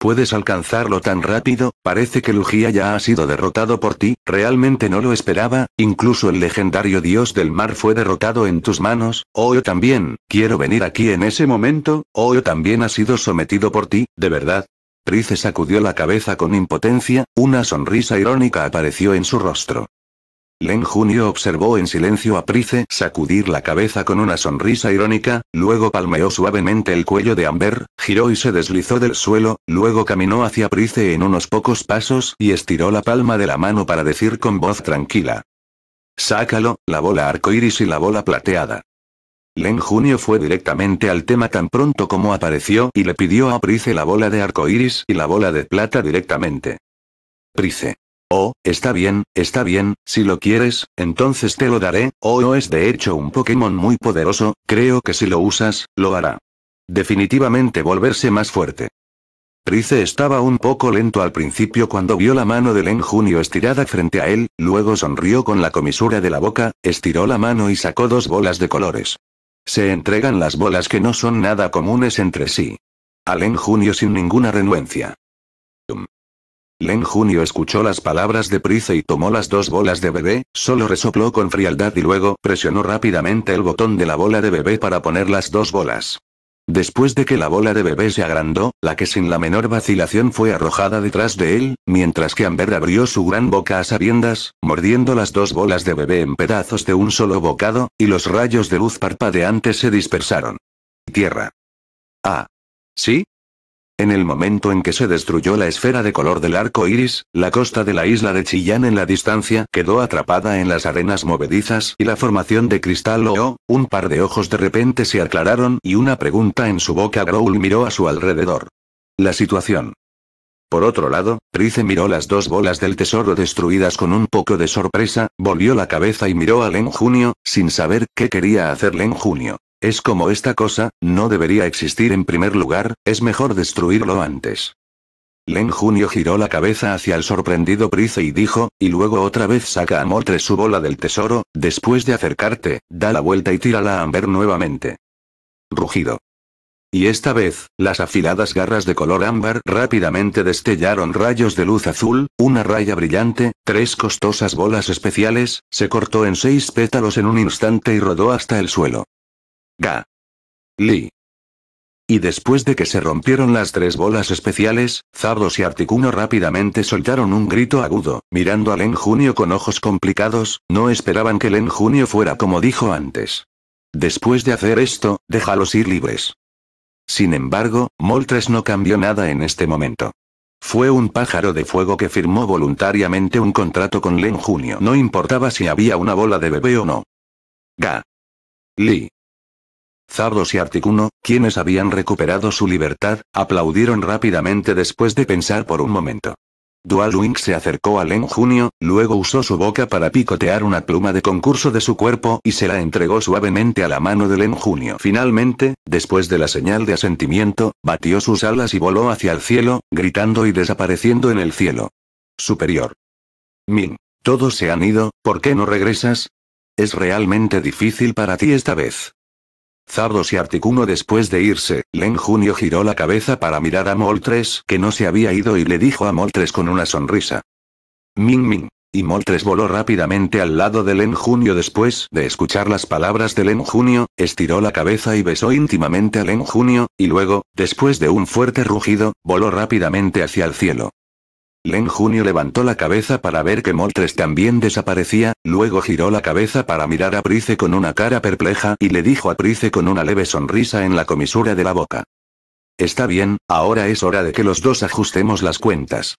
puedes alcanzarlo tan rápido, parece que Lugia ya ha sido derrotado por ti, realmente no lo esperaba, incluso el legendario dios del mar fue derrotado en tus manos, oh yo también, quiero venir aquí en ese momento, oh yo también ha sido sometido por ti, de verdad. Trice sacudió la cabeza con impotencia, una sonrisa irónica apareció en su rostro. Len Junio observó en silencio a Price sacudir la cabeza con una sonrisa irónica, luego palmeó suavemente el cuello de Amber, giró y se deslizó del suelo, luego caminó hacia Price en unos pocos pasos y estiró la palma de la mano para decir con voz tranquila. Sácalo, la bola arcoíris y la bola plateada. Len Junio fue directamente al tema tan pronto como apareció y le pidió a Price la bola de arcoíris y la bola de plata directamente. Price. Oh, está bien, está bien, si lo quieres, entonces te lo daré, oh es de hecho un Pokémon muy poderoso, creo que si lo usas, lo hará. Definitivamente volverse más fuerte. Rice estaba un poco lento al principio cuando vio la mano de Len Junio estirada frente a él, luego sonrió con la comisura de la boca, estiró la mano y sacó dos bolas de colores. Se entregan las bolas que no son nada comunes entre sí. A Len Junio sin ninguna renuencia. Len Junio escuchó las palabras de Price y tomó las dos bolas de bebé, solo resopló con frialdad y luego presionó rápidamente el botón de la bola de bebé para poner las dos bolas. Después de que la bola de bebé se agrandó, la que sin la menor vacilación fue arrojada detrás de él, mientras que Amber abrió su gran boca a sabiendas, mordiendo las dos bolas de bebé en pedazos de un solo bocado, y los rayos de luz parpadeantes se dispersaron. Tierra. Ah. ¿Sí? En el momento en que se destruyó la esfera de color del arco iris, la costa de la isla de Chillán en la distancia quedó atrapada en las arenas movedizas y la formación de cristal o, un par de ojos de repente se aclararon y una pregunta en su boca Growl miró a su alrededor. La situación. Por otro lado, Trice miró las dos bolas del tesoro destruidas con un poco de sorpresa, volvió la cabeza y miró a Len Junio, sin saber qué quería hacer Len Junio. Es como esta cosa, no debería existir en primer lugar, es mejor destruirlo antes. Len Junio giró la cabeza hacia el sorprendido Price y dijo, y luego otra vez saca a Moltres su bola del tesoro, después de acercarte, da la vuelta y tírala a Amber nuevamente. Rugido. Y esta vez, las afiladas garras de color ámbar rápidamente destellaron rayos de luz azul, una raya brillante, tres costosas bolas especiales, se cortó en seis pétalos en un instante y rodó hasta el suelo. Ga. Li. Y después de que se rompieron las tres bolas especiales, Zardos y Articuno rápidamente soltaron un grito agudo, mirando a Len Junio con ojos complicados, no esperaban que Len Junio fuera como dijo antes. Después de hacer esto, déjalos ir libres. Sin embargo, Moltres no cambió nada en este momento. Fue un pájaro de fuego que firmó voluntariamente un contrato con Len Junio. No importaba si había una bola de bebé o no. Ga. Li. Zardos y Articuno, quienes habían recuperado su libertad, aplaudieron rápidamente después de pensar por un momento. Dualwing se acercó a Len Junio, luego usó su boca para picotear una pluma de concurso de su cuerpo y se la entregó suavemente a la mano de Len Junio. Finalmente, después de la señal de asentimiento, batió sus alas y voló hacia el cielo, gritando y desapareciendo en el cielo. Superior. Min. Todos se han ido, ¿por qué no regresas? Es realmente difícil para ti esta vez. Zardos y Articuno después de irse, Len Junio giró la cabeza para mirar a Moltres que no se había ido y le dijo a Moltres con una sonrisa. Ming Ming. Y Moltres voló rápidamente al lado de Len Junio después de escuchar las palabras de Len Junio, estiró la cabeza y besó íntimamente a Len Junio, y luego, después de un fuerte rugido, voló rápidamente hacia el cielo. Len Junio levantó la cabeza para ver que Moltres también desaparecía, luego giró la cabeza para mirar a Price con una cara perpleja y le dijo a Price con una leve sonrisa en la comisura de la boca. Está bien, ahora es hora de que los dos ajustemos las cuentas.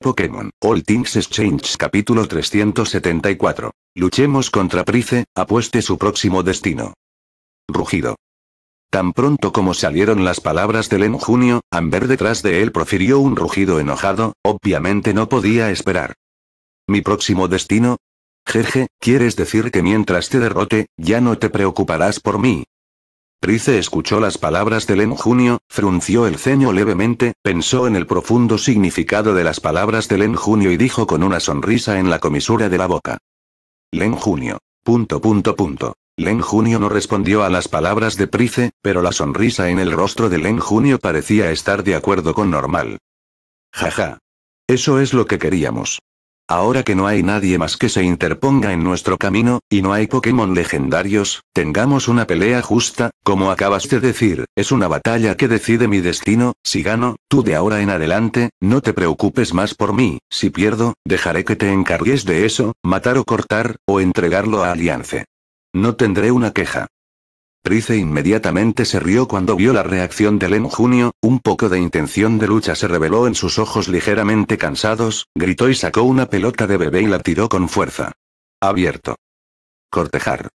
Pokémon, All Things Exchange capítulo 374. Luchemos contra Price, apueste su próximo destino. Rugido. Tan pronto como salieron las palabras de Len Junio, Amber detrás de él profirió un rugido enojado, obviamente no podía esperar. ¿Mi próximo destino? Jeje, ¿quieres decir que mientras te derrote, ya no te preocuparás por mí? Price escuchó las palabras de Len Junio, frunció el ceño levemente, pensó en el profundo significado de las palabras de Len Junio y dijo con una sonrisa en la comisura de la boca. Len Junio. Punto punto punto. Len Junio no respondió a las palabras de Price, pero la sonrisa en el rostro de Len Junio parecía estar de acuerdo con normal. Jaja. Eso es lo que queríamos. Ahora que no hay nadie más que se interponga en nuestro camino, y no hay Pokémon legendarios, tengamos una pelea justa, como acabas de decir, es una batalla que decide mi destino, si gano, tú de ahora en adelante, no te preocupes más por mí, si pierdo, dejaré que te encargues de eso, matar o cortar, o entregarlo a Aliance. No tendré una queja. Price inmediatamente se rió cuando vio la reacción de Len Junio, un poco de intención de lucha se reveló en sus ojos ligeramente cansados, gritó y sacó una pelota de bebé y la tiró con fuerza. Abierto. Cortejar.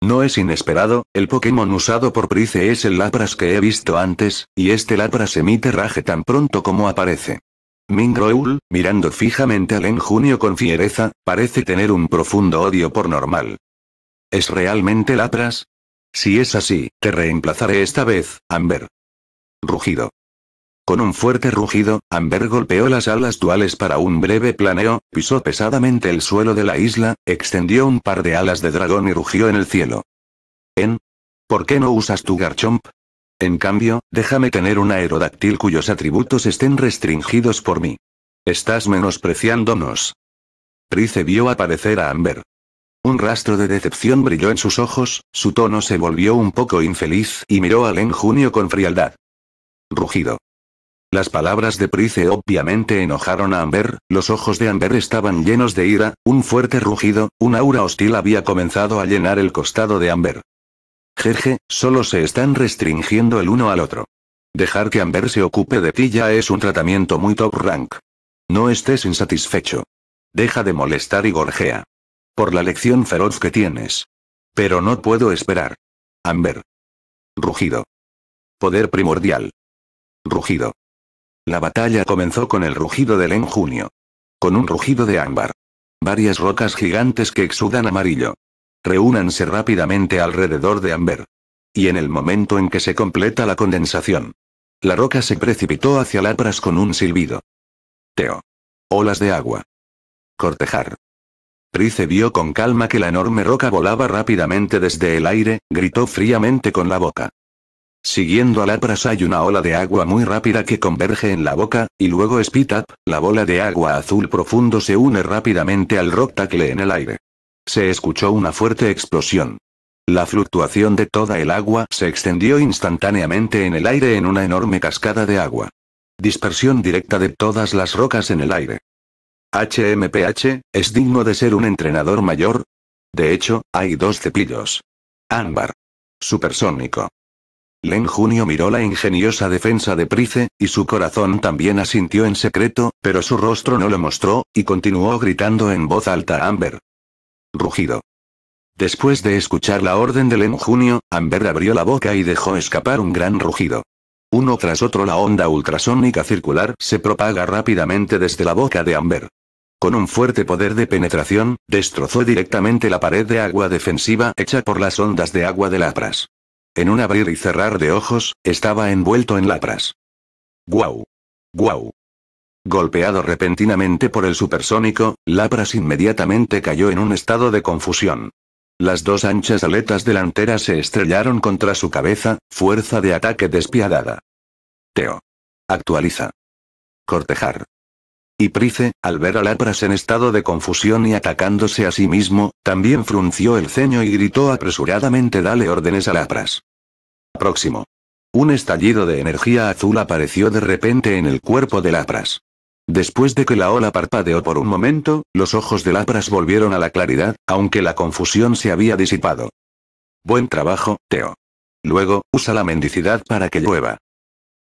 No es inesperado, el Pokémon usado por Price es el Lapras que he visto antes, y este Lapras emite raje tan pronto como aparece. Mingroul, mirando fijamente a Len Junio con fiereza, parece tener un profundo odio por normal. ¿Es realmente Lapras? Si es así, te reemplazaré esta vez, Amber. Rugido. Con un fuerte rugido, Amber golpeó las alas duales para un breve planeo, pisó pesadamente el suelo de la isla, extendió un par de alas de dragón y rugió en el cielo. ¿En? ¿Por qué no usas tu Garchomp? En cambio, déjame tener un aerodáctil cuyos atributos estén restringidos por mí. Estás menospreciándonos. Price vio aparecer a Amber. Un rastro de decepción brilló en sus ojos, su tono se volvió un poco infeliz y miró a Len Junio con frialdad. Rugido. Las palabras de Price obviamente enojaron a Amber, los ojos de Amber estaban llenos de ira, un fuerte rugido, un aura hostil había comenzado a llenar el costado de Amber. Jeje, solo se están restringiendo el uno al otro. Dejar que Amber se ocupe de ti ya es un tratamiento muy top rank. No estés insatisfecho. Deja de molestar y gorjea. Por la lección feroz que tienes. Pero no puedo esperar. Amber. Rugido. Poder primordial. Rugido. La batalla comenzó con el rugido del en junio. Con un rugido de ámbar. Varias rocas gigantes que exudan amarillo. Reúnanse rápidamente alrededor de Amber. Y en el momento en que se completa la condensación. La roca se precipitó hacia Lapras con un silbido. Teo. Olas de agua. Cortejar. Rice vio con calma que la enorme roca volaba rápidamente desde el aire, gritó fríamente con la boca. Siguiendo a la prasa hay una ola de agua muy rápida que converge en la boca, y luego Speed Up, la bola de agua azul profundo se une rápidamente al rock tackle en el aire. Se escuchó una fuerte explosión. La fluctuación de toda el agua se extendió instantáneamente en el aire en una enorme cascada de agua. Dispersión directa de todas las rocas en el aire. HMPH, es digno de ser un entrenador mayor. De hecho, hay dos cepillos. Ámbar. Supersónico. Len Junio miró la ingeniosa defensa de Price, y su corazón también asintió en secreto, pero su rostro no lo mostró, y continuó gritando en voz alta Amber. Rugido. Después de escuchar la orden de Len Junio, Amber abrió la boca y dejó escapar un gran rugido. Uno tras otro la onda ultrasónica circular se propaga rápidamente desde la boca de Amber. Con un fuerte poder de penetración, destrozó directamente la pared de agua defensiva hecha por las ondas de agua de Lapras. En un abrir y cerrar de ojos, estaba envuelto en Lapras. ¡Guau! ¡Guau! Golpeado repentinamente por el supersónico, Lapras inmediatamente cayó en un estado de confusión. Las dos anchas aletas delanteras se estrellaron contra su cabeza, fuerza de ataque despiadada. Teo. Actualiza. Cortejar. Y Price, al ver a Lapras en estado de confusión y atacándose a sí mismo, también frunció el ceño y gritó apresuradamente Dale órdenes a Lapras. Próximo. Un estallido de energía azul apareció de repente en el cuerpo de Lapras. Después de que la ola parpadeó por un momento, los ojos de Lapras volvieron a la claridad, aunque la confusión se había disipado. Buen trabajo, Teo. Luego, usa la mendicidad para que llueva.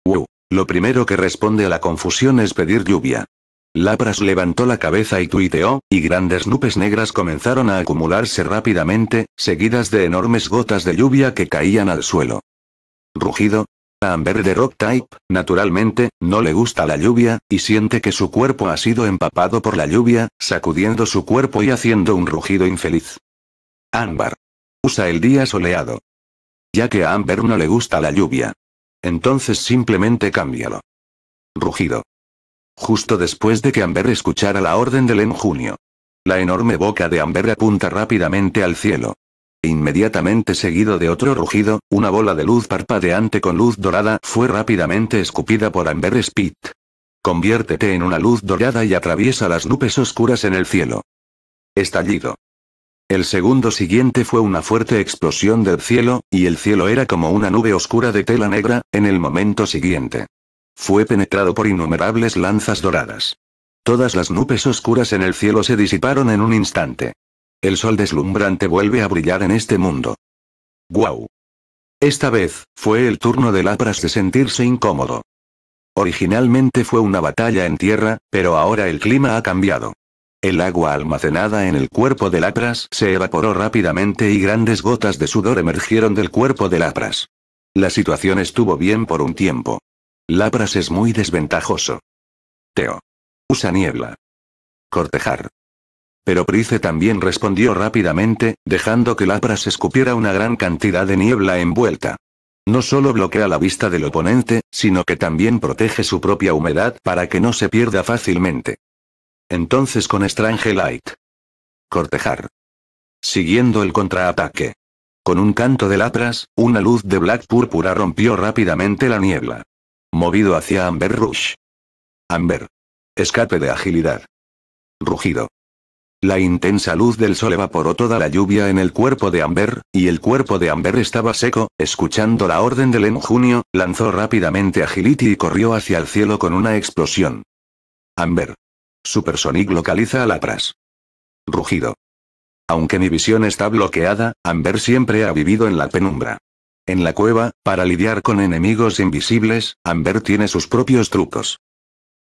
Wu, lo primero que responde a la confusión es pedir lluvia. Lapras levantó la cabeza y tuiteó, y grandes nubes negras comenzaron a acumularse rápidamente, seguidas de enormes gotas de lluvia que caían al suelo. Rugido. Amber de Rock Type, naturalmente, no le gusta la lluvia, y siente que su cuerpo ha sido empapado por la lluvia, sacudiendo su cuerpo y haciendo un rugido infeliz. Ámbar. Usa el día soleado. Ya que a Amber no le gusta la lluvia. Entonces simplemente cámbialo. Rugido. Justo después de que Amber escuchara la orden del Junio. La enorme boca de Amber apunta rápidamente al cielo. Inmediatamente seguido de otro rugido, una bola de luz parpadeante con luz dorada fue rápidamente escupida por Amber Spit. Conviértete en una luz dorada y atraviesa las nubes oscuras en el cielo. Estallido. El segundo siguiente fue una fuerte explosión del cielo, y el cielo era como una nube oscura de tela negra, en el momento siguiente. Fue penetrado por innumerables lanzas doradas. Todas las nubes oscuras en el cielo se disiparon en un instante. El sol deslumbrante vuelve a brillar en este mundo. ¡Guau! Esta vez, fue el turno de Lapras de sentirse incómodo. Originalmente fue una batalla en tierra, pero ahora el clima ha cambiado. El agua almacenada en el cuerpo de Lapras se evaporó rápidamente y grandes gotas de sudor emergieron del cuerpo de Lapras. La situación estuvo bien por un tiempo. Lapras es muy desventajoso. Teo. Usa niebla. Cortejar. Pero Price también respondió rápidamente, dejando que Lapras escupiera una gran cantidad de niebla envuelta. No solo bloquea la vista del oponente, sino que también protege su propia humedad para que no se pierda fácilmente. Entonces con Strange Light. Cortejar. Siguiendo el contraataque. Con un canto de Lapras, una luz de black púrpura rompió rápidamente la niebla. Movido hacia Amber Rush. Amber. Escape de agilidad. Rugido. La intensa luz del sol evaporó toda la lluvia en el cuerpo de Amber, y el cuerpo de Amber estaba seco, escuchando la orden del Junio, lanzó rápidamente Agility y corrió hacia el cielo con una explosión. Amber. Supersonic localiza a Lapras. Rugido. Aunque mi visión está bloqueada, Amber siempre ha vivido en la penumbra. En la cueva, para lidiar con enemigos invisibles, Amber tiene sus propios trucos.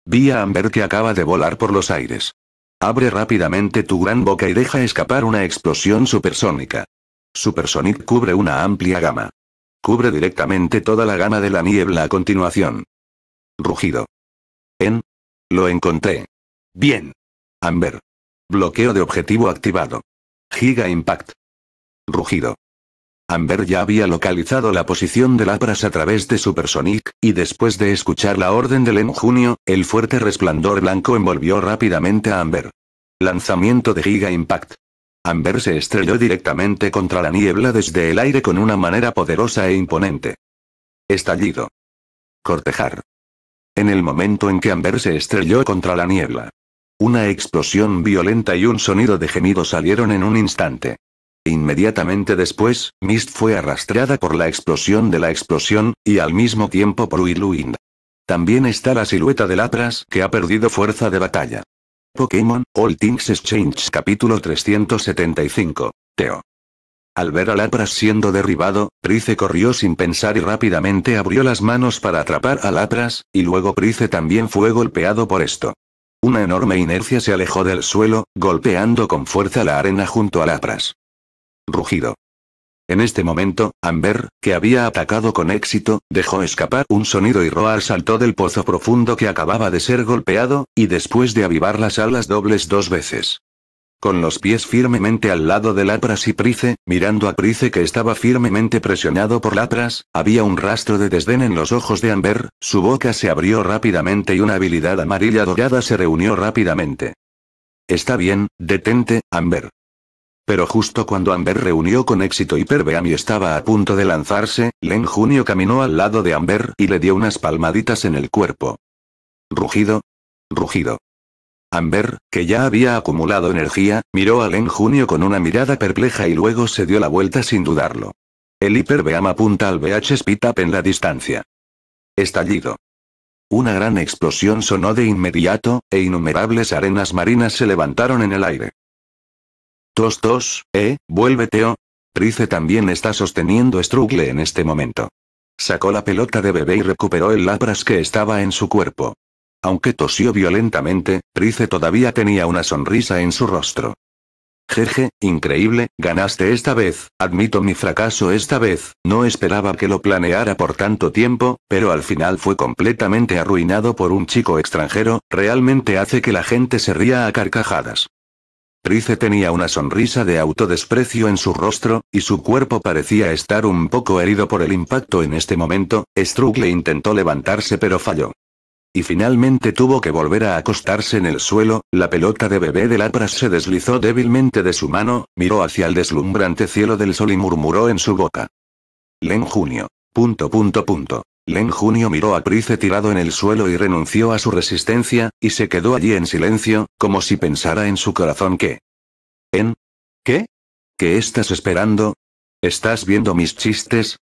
Vi a Amber que acaba de volar por los aires. Abre rápidamente tu gran boca y deja escapar una explosión supersónica. Supersonic cubre una amplia gama. Cubre directamente toda la gama de la niebla a continuación. Rugido. En. Lo encontré. Bien. Amber. Bloqueo de objetivo activado. Giga Impact. Rugido. Amber ya había localizado la posición de Lapras a través de Supersonic, y después de escuchar la orden del Junio, el fuerte resplandor blanco envolvió rápidamente a Amber. Lanzamiento de Giga Impact. Amber se estrelló directamente contra la niebla desde el aire con una manera poderosa e imponente. Estallido. Cortejar. En el momento en que Amber se estrelló contra la niebla. Una explosión violenta y un sonido de gemido salieron en un instante. Inmediatamente después, Mist fue arrastrada por la explosión de la explosión, y al mismo tiempo por También está la silueta de Lapras que ha perdido fuerza de batalla. Pokémon, All Things Exchange capítulo 375. Teo. Al ver a Lapras siendo derribado, Price corrió sin pensar y rápidamente abrió las manos para atrapar a Lapras, y luego Price también fue golpeado por esto. Una enorme inercia se alejó del suelo, golpeando con fuerza la arena junto a Lapras rugido. En este momento, Amber, que había atacado con éxito, dejó escapar un sonido y Roar saltó del pozo profundo que acababa de ser golpeado, y después de avivar las alas dobles dos veces. Con los pies firmemente al lado de Lapras y Price, mirando a Price que estaba firmemente presionado por Lapras, había un rastro de desdén en los ojos de Amber, su boca se abrió rápidamente y una habilidad amarilla dorada se reunió rápidamente. Está bien, detente, Amber. Pero justo cuando Amber reunió con éxito y y estaba a punto de lanzarse, Len Junio caminó al lado de Amber y le dio unas palmaditas en el cuerpo. Rugido. Rugido. Amber, que ya había acumulado energía, miró a Len Junio con una mirada perpleja y luego se dio la vuelta sin dudarlo. El hiperbeam apunta al BH Speed en la distancia. Estallido. Una gran explosión sonó de inmediato, e innumerables arenas marinas se levantaron en el aire. Tos tos, eh, vuélvete oh. Trice también está sosteniendo Struggle en este momento. Sacó la pelota de bebé y recuperó el lapras que estaba en su cuerpo. Aunque tosió violentamente, Trice todavía tenía una sonrisa en su rostro. Jeje, increíble, ganaste esta vez, admito mi fracaso esta vez, no esperaba que lo planeara por tanto tiempo, pero al final fue completamente arruinado por un chico extranjero, realmente hace que la gente se ría a carcajadas. Trice tenía una sonrisa de autodesprecio en su rostro, y su cuerpo parecía estar un poco herido por el impacto en este momento, Struggle intentó levantarse pero falló. Y finalmente tuvo que volver a acostarse en el suelo, la pelota de bebé de Lapras se deslizó débilmente de su mano, miró hacia el deslumbrante cielo del sol y murmuró en su boca. Len Junio. Punto punto punto. Len Junio miró a Price tirado en el suelo y renunció a su resistencia, y se quedó allí en silencio, como si pensara en su corazón que... ¿En? ¿Qué? ¿Qué estás esperando? ¿Estás viendo mis chistes?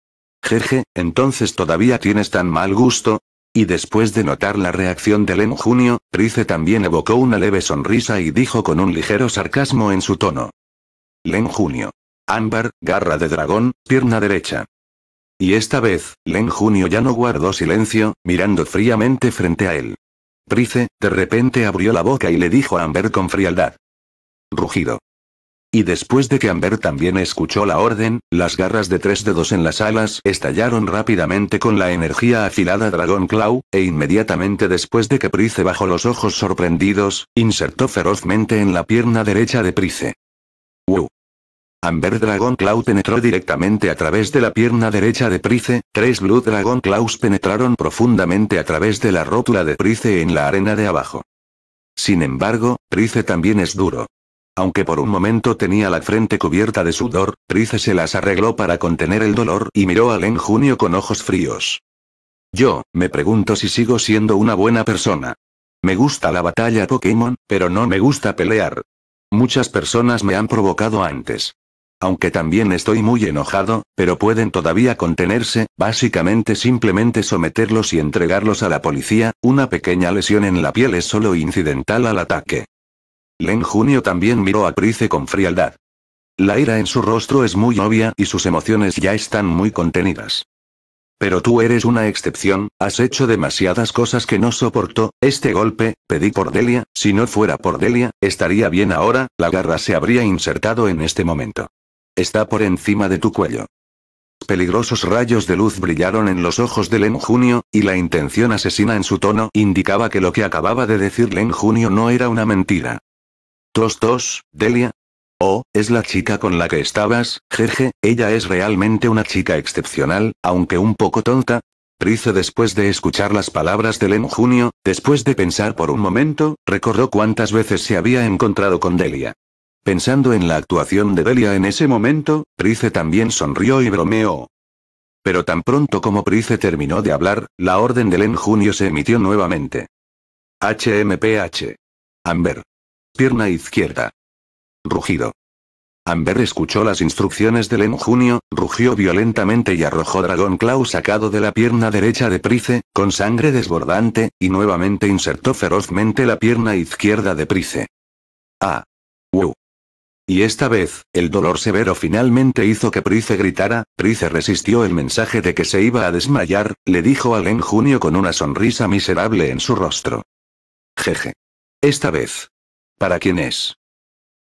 Jeje, entonces todavía tienes tan mal gusto. Y después de notar la reacción de Len Junio, Price también evocó una leve sonrisa y dijo con un ligero sarcasmo en su tono. Len Junio. Ámbar, garra de dragón, pierna derecha. Y esta vez, Len Junio ya no guardó silencio, mirando fríamente frente a él. Price, de repente abrió la boca y le dijo a Amber con frialdad. Rugido. Y después de que Amber también escuchó la orden, las garras de tres dedos en las alas estallaron rápidamente con la energía afilada Dragon Claw, e inmediatamente después de que Price bajó los ojos sorprendidos, insertó ferozmente en la pierna derecha de Price. Amber Dragon Claw penetró directamente a través de la pierna derecha de Price, tres Blue Dragon Claws penetraron profundamente a través de la rótula de Price en la arena de abajo. Sin embargo, Price también es duro. Aunque por un momento tenía la frente cubierta de sudor, Price se las arregló para contener el dolor y miró a Len Junio con ojos fríos. Yo, me pregunto si sigo siendo una buena persona. Me gusta la batalla Pokémon, pero no me gusta pelear. Muchas personas me han provocado antes. Aunque también estoy muy enojado, pero pueden todavía contenerse, básicamente simplemente someterlos y entregarlos a la policía, una pequeña lesión en la piel es solo incidental al ataque. Len Junio también miró a Price con frialdad. La ira en su rostro es muy obvia y sus emociones ya están muy contenidas. Pero tú eres una excepción, has hecho demasiadas cosas que no soportó, este golpe, pedí por Delia, si no fuera por Delia, estaría bien ahora, la garra se habría insertado en este momento. Está por encima de tu cuello. Peligrosos rayos de luz brillaron en los ojos de Len Junio, y la intención asesina en su tono indicaba que lo que acababa de decir Len Junio no era una mentira. Tos tos, Delia. Oh, es la chica con la que estabas, jeje, ella es realmente una chica excepcional, aunque un poco tonta. Price después de escuchar las palabras de Len Junio, después de pensar por un momento, recordó cuántas veces se había encontrado con Delia. Pensando en la actuación de Delia en ese momento, Price también sonrió y bromeó. Pero tan pronto como Price terminó de hablar, la orden del Junio se emitió nuevamente. HMPH. Amber. Pierna izquierda. Rugido. Amber escuchó las instrucciones del Junio, rugió violentamente y arrojó Dragon Claw sacado de la pierna derecha de Price, con sangre desbordante, y nuevamente insertó ferozmente la pierna izquierda de Price. Ah. Y esta vez, el dolor severo finalmente hizo que Price gritara, Price resistió el mensaje de que se iba a desmayar, le dijo a Len Junio con una sonrisa miserable en su rostro. Jeje. Esta vez. ¿Para quién es?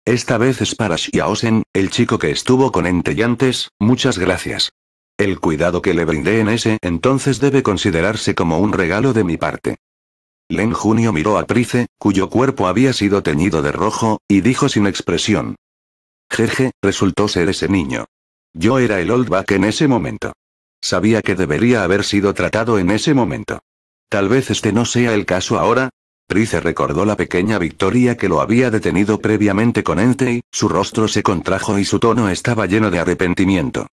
Esta vez es para Xiaosen, el chico que estuvo con Entellantes, muchas gracias. El cuidado que le brindé en ese entonces debe considerarse como un regalo de mi parte. Len Junio miró a Price, cuyo cuerpo había sido teñido de rojo, y dijo sin expresión, Jeje, resultó ser ese niño. Yo era el old back en ese momento. Sabía que debería haber sido tratado en ese momento. Tal vez este no sea el caso ahora. Price recordó la pequeña victoria que lo había detenido previamente con Entei, su rostro se contrajo y su tono estaba lleno de arrepentimiento.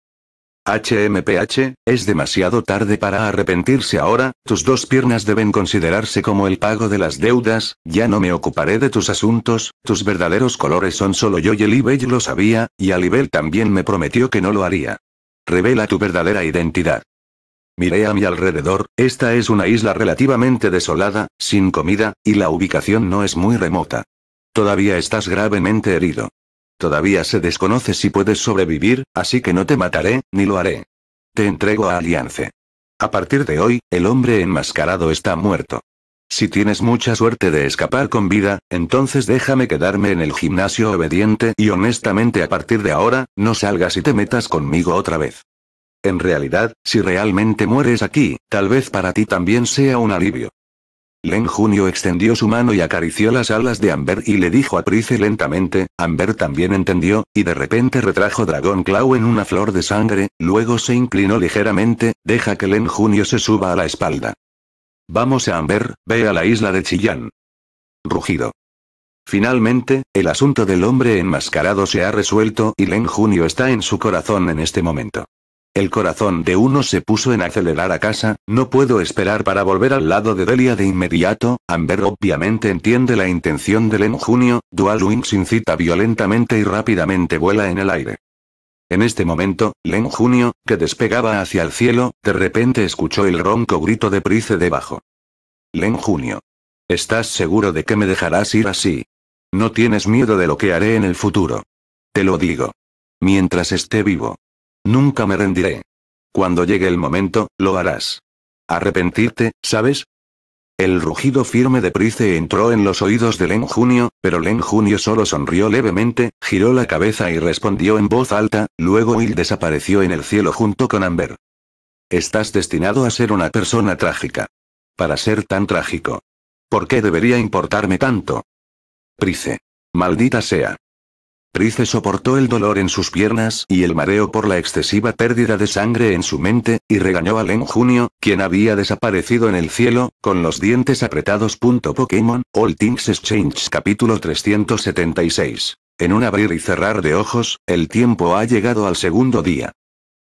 HMPH, es demasiado tarde para arrepentirse ahora, tus dos piernas deben considerarse como el pago de las deudas, ya no me ocuparé de tus asuntos, tus verdaderos colores son solo yo y Elibel e lo sabía, y Alibel también me prometió que no lo haría. Revela tu verdadera identidad. Miré a mi alrededor, esta es una isla relativamente desolada, sin comida, y la ubicación no es muy remota. Todavía estás gravemente herido. Todavía se desconoce si puedes sobrevivir, así que no te mataré, ni lo haré. Te entrego a Aliance. A partir de hoy, el hombre enmascarado está muerto. Si tienes mucha suerte de escapar con vida, entonces déjame quedarme en el gimnasio obediente y honestamente a partir de ahora, no salgas y te metas conmigo otra vez. En realidad, si realmente mueres aquí, tal vez para ti también sea un alivio. Len Junio extendió su mano y acarició las alas de Amber y le dijo a Price lentamente, Amber también entendió, y de repente retrajo Dragon Claw en una flor de sangre, luego se inclinó ligeramente, deja que Len Junio se suba a la espalda. Vamos a Amber, ve a la isla de Chillán. Rugido. Finalmente, el asunto del hombre enmascarado se ha resuelto y Len Junio está en su corazón en este momento. El corazón de uno se puso en acelerar a casa, no puedo esperar para volver al lado de Delia de inmediato, Amber obviamente entiende la intención de Len Junio, Dual Wings incita violentamente y rápidamente vuela en el aire. En este momento, Len Junio, que despegaba hacia el cielo, de repente escuchó el ronco grito de Price debajo. Len Junio. ¿Estás seguro de que me dejarás ir así? No tienes miedo de lo que haré en el futuro. Te lo digo. Mientras esté vivo. Nunca me rendiré. Cuando llegue el momento, lo harás. Arrepentirte, ¿sabes? El rugido firme de Price entró en los oídos de Len Junio, pero Len Junio solo sonrió levemente, giró la cabeza y respondió en voz alta, luego Will desapareció en el cielo junto con Amber. Estás destinado a ser una persona trágica. Para ser tan trágico. ¿Por qué debería importarme tanto? Price. Maldita sea. Price soportó el dolor en sus piernas y el mareo por la excesiva pérdida de sangre en su mente, y regañó a Len Junio, quien había desaparecido en el cielo, con los dientes apretados. Pokémon, All Things Exchange capítulo 376. En un abrir y cerrar de ojos, el tiempo ha llegado al segundo día.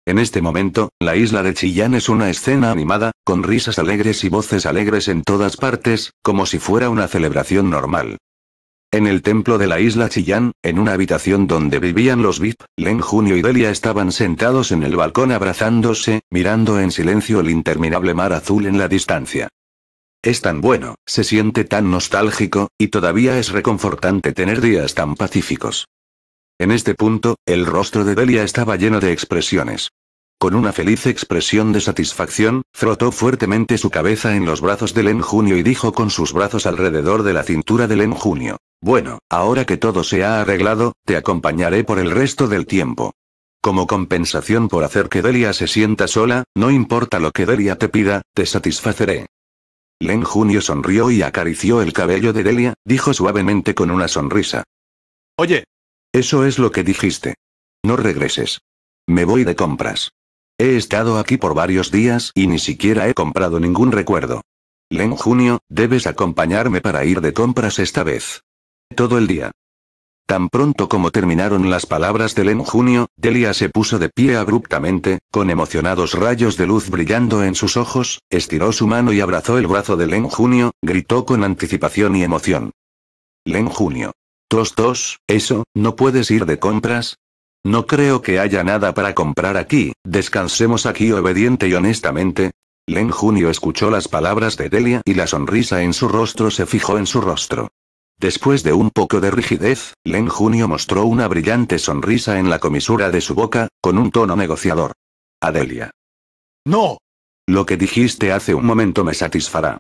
En este momento, la isla de Chillán es una escena animada, con risas alegres y voces alegres en todas partes, como si fuera una celebración normal. En el templo de la isla Chillán, en una habitación donde vivían los VIP, Len Junio y Delia estaban sentados en el balcón abrazándose, mirando en silencio el interminable mar azul en la distancia. Es tan bueno, se siente tan nostálgico, y todavía es reconfortante tener días tan pacíficos. En este punto, el rostro de Delia estaba lleno de expresiones. Con una feliz expresión de satisfacción, frotó fuertemente su cabeza en los brazos de Len Junio y dijo con sus brazos alrededor de la cintura de Len Junio. Bueno, ahora que todo se ha arreglado, te acompañaré por el resto del tiempo. Como compensación por hacer que Delia se sienta sola, no importa lo que Delia te pida, te satisfaceré. Len Junio sonrió y acarició el cabello de Delia, dijo suavemente con una sonrisa. Oye. Eso es lo que dijiste. No regreses. Me voy de compras. He estado aquí por varios días y ni siquiera he comprado ningún recuerdo. Len Junio, debes acompañarme para ir de compras esta vez. Todo el día. Tan pronto como terminaron las palabras de Len Junio, Delia se puso de pie abruptamente, con emocionados rayos de luz brillando en sus ojos, estiró su mano y abrazó el brazo de Len Junio, gritó con anticipación y emoción. Len Junio. Tos tos, eso, no puedes ir de compras, no creo que haya nada para comprar aquí, descansemos aquí obediente y honestamente. Len Junio escuchó las palabras de Delia y la sonrisa en su rostro se fijó en su rostro. Después de un poco de rigidez, Len Junio mostró una brillante sonrisa en la comisura de su boca, con un tono negociador. Adelia. No. Lo que dijiste hace un momento me satisfará.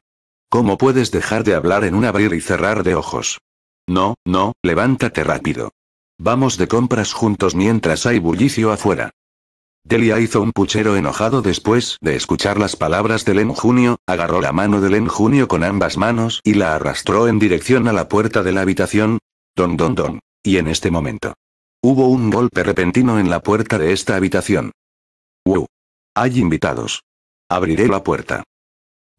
¿Cómo puedes dejar de hablar en un abrir y cerrar de ojos? No, no, levántate rápido. Vamos de compras juntos mientras hay bullicio afuera. Delia hizo un puchero enojado después de escuchar las palabras de Len Junio, agarró la mano de Len Junio con ambas manos y la arrastró en dirección a la puerta de la habitación. Don don don. Y en este momento. Hubo un golpe repentino en la puerta de esta habitación. ¡Wow! Hay invitados. Abriré la puerta.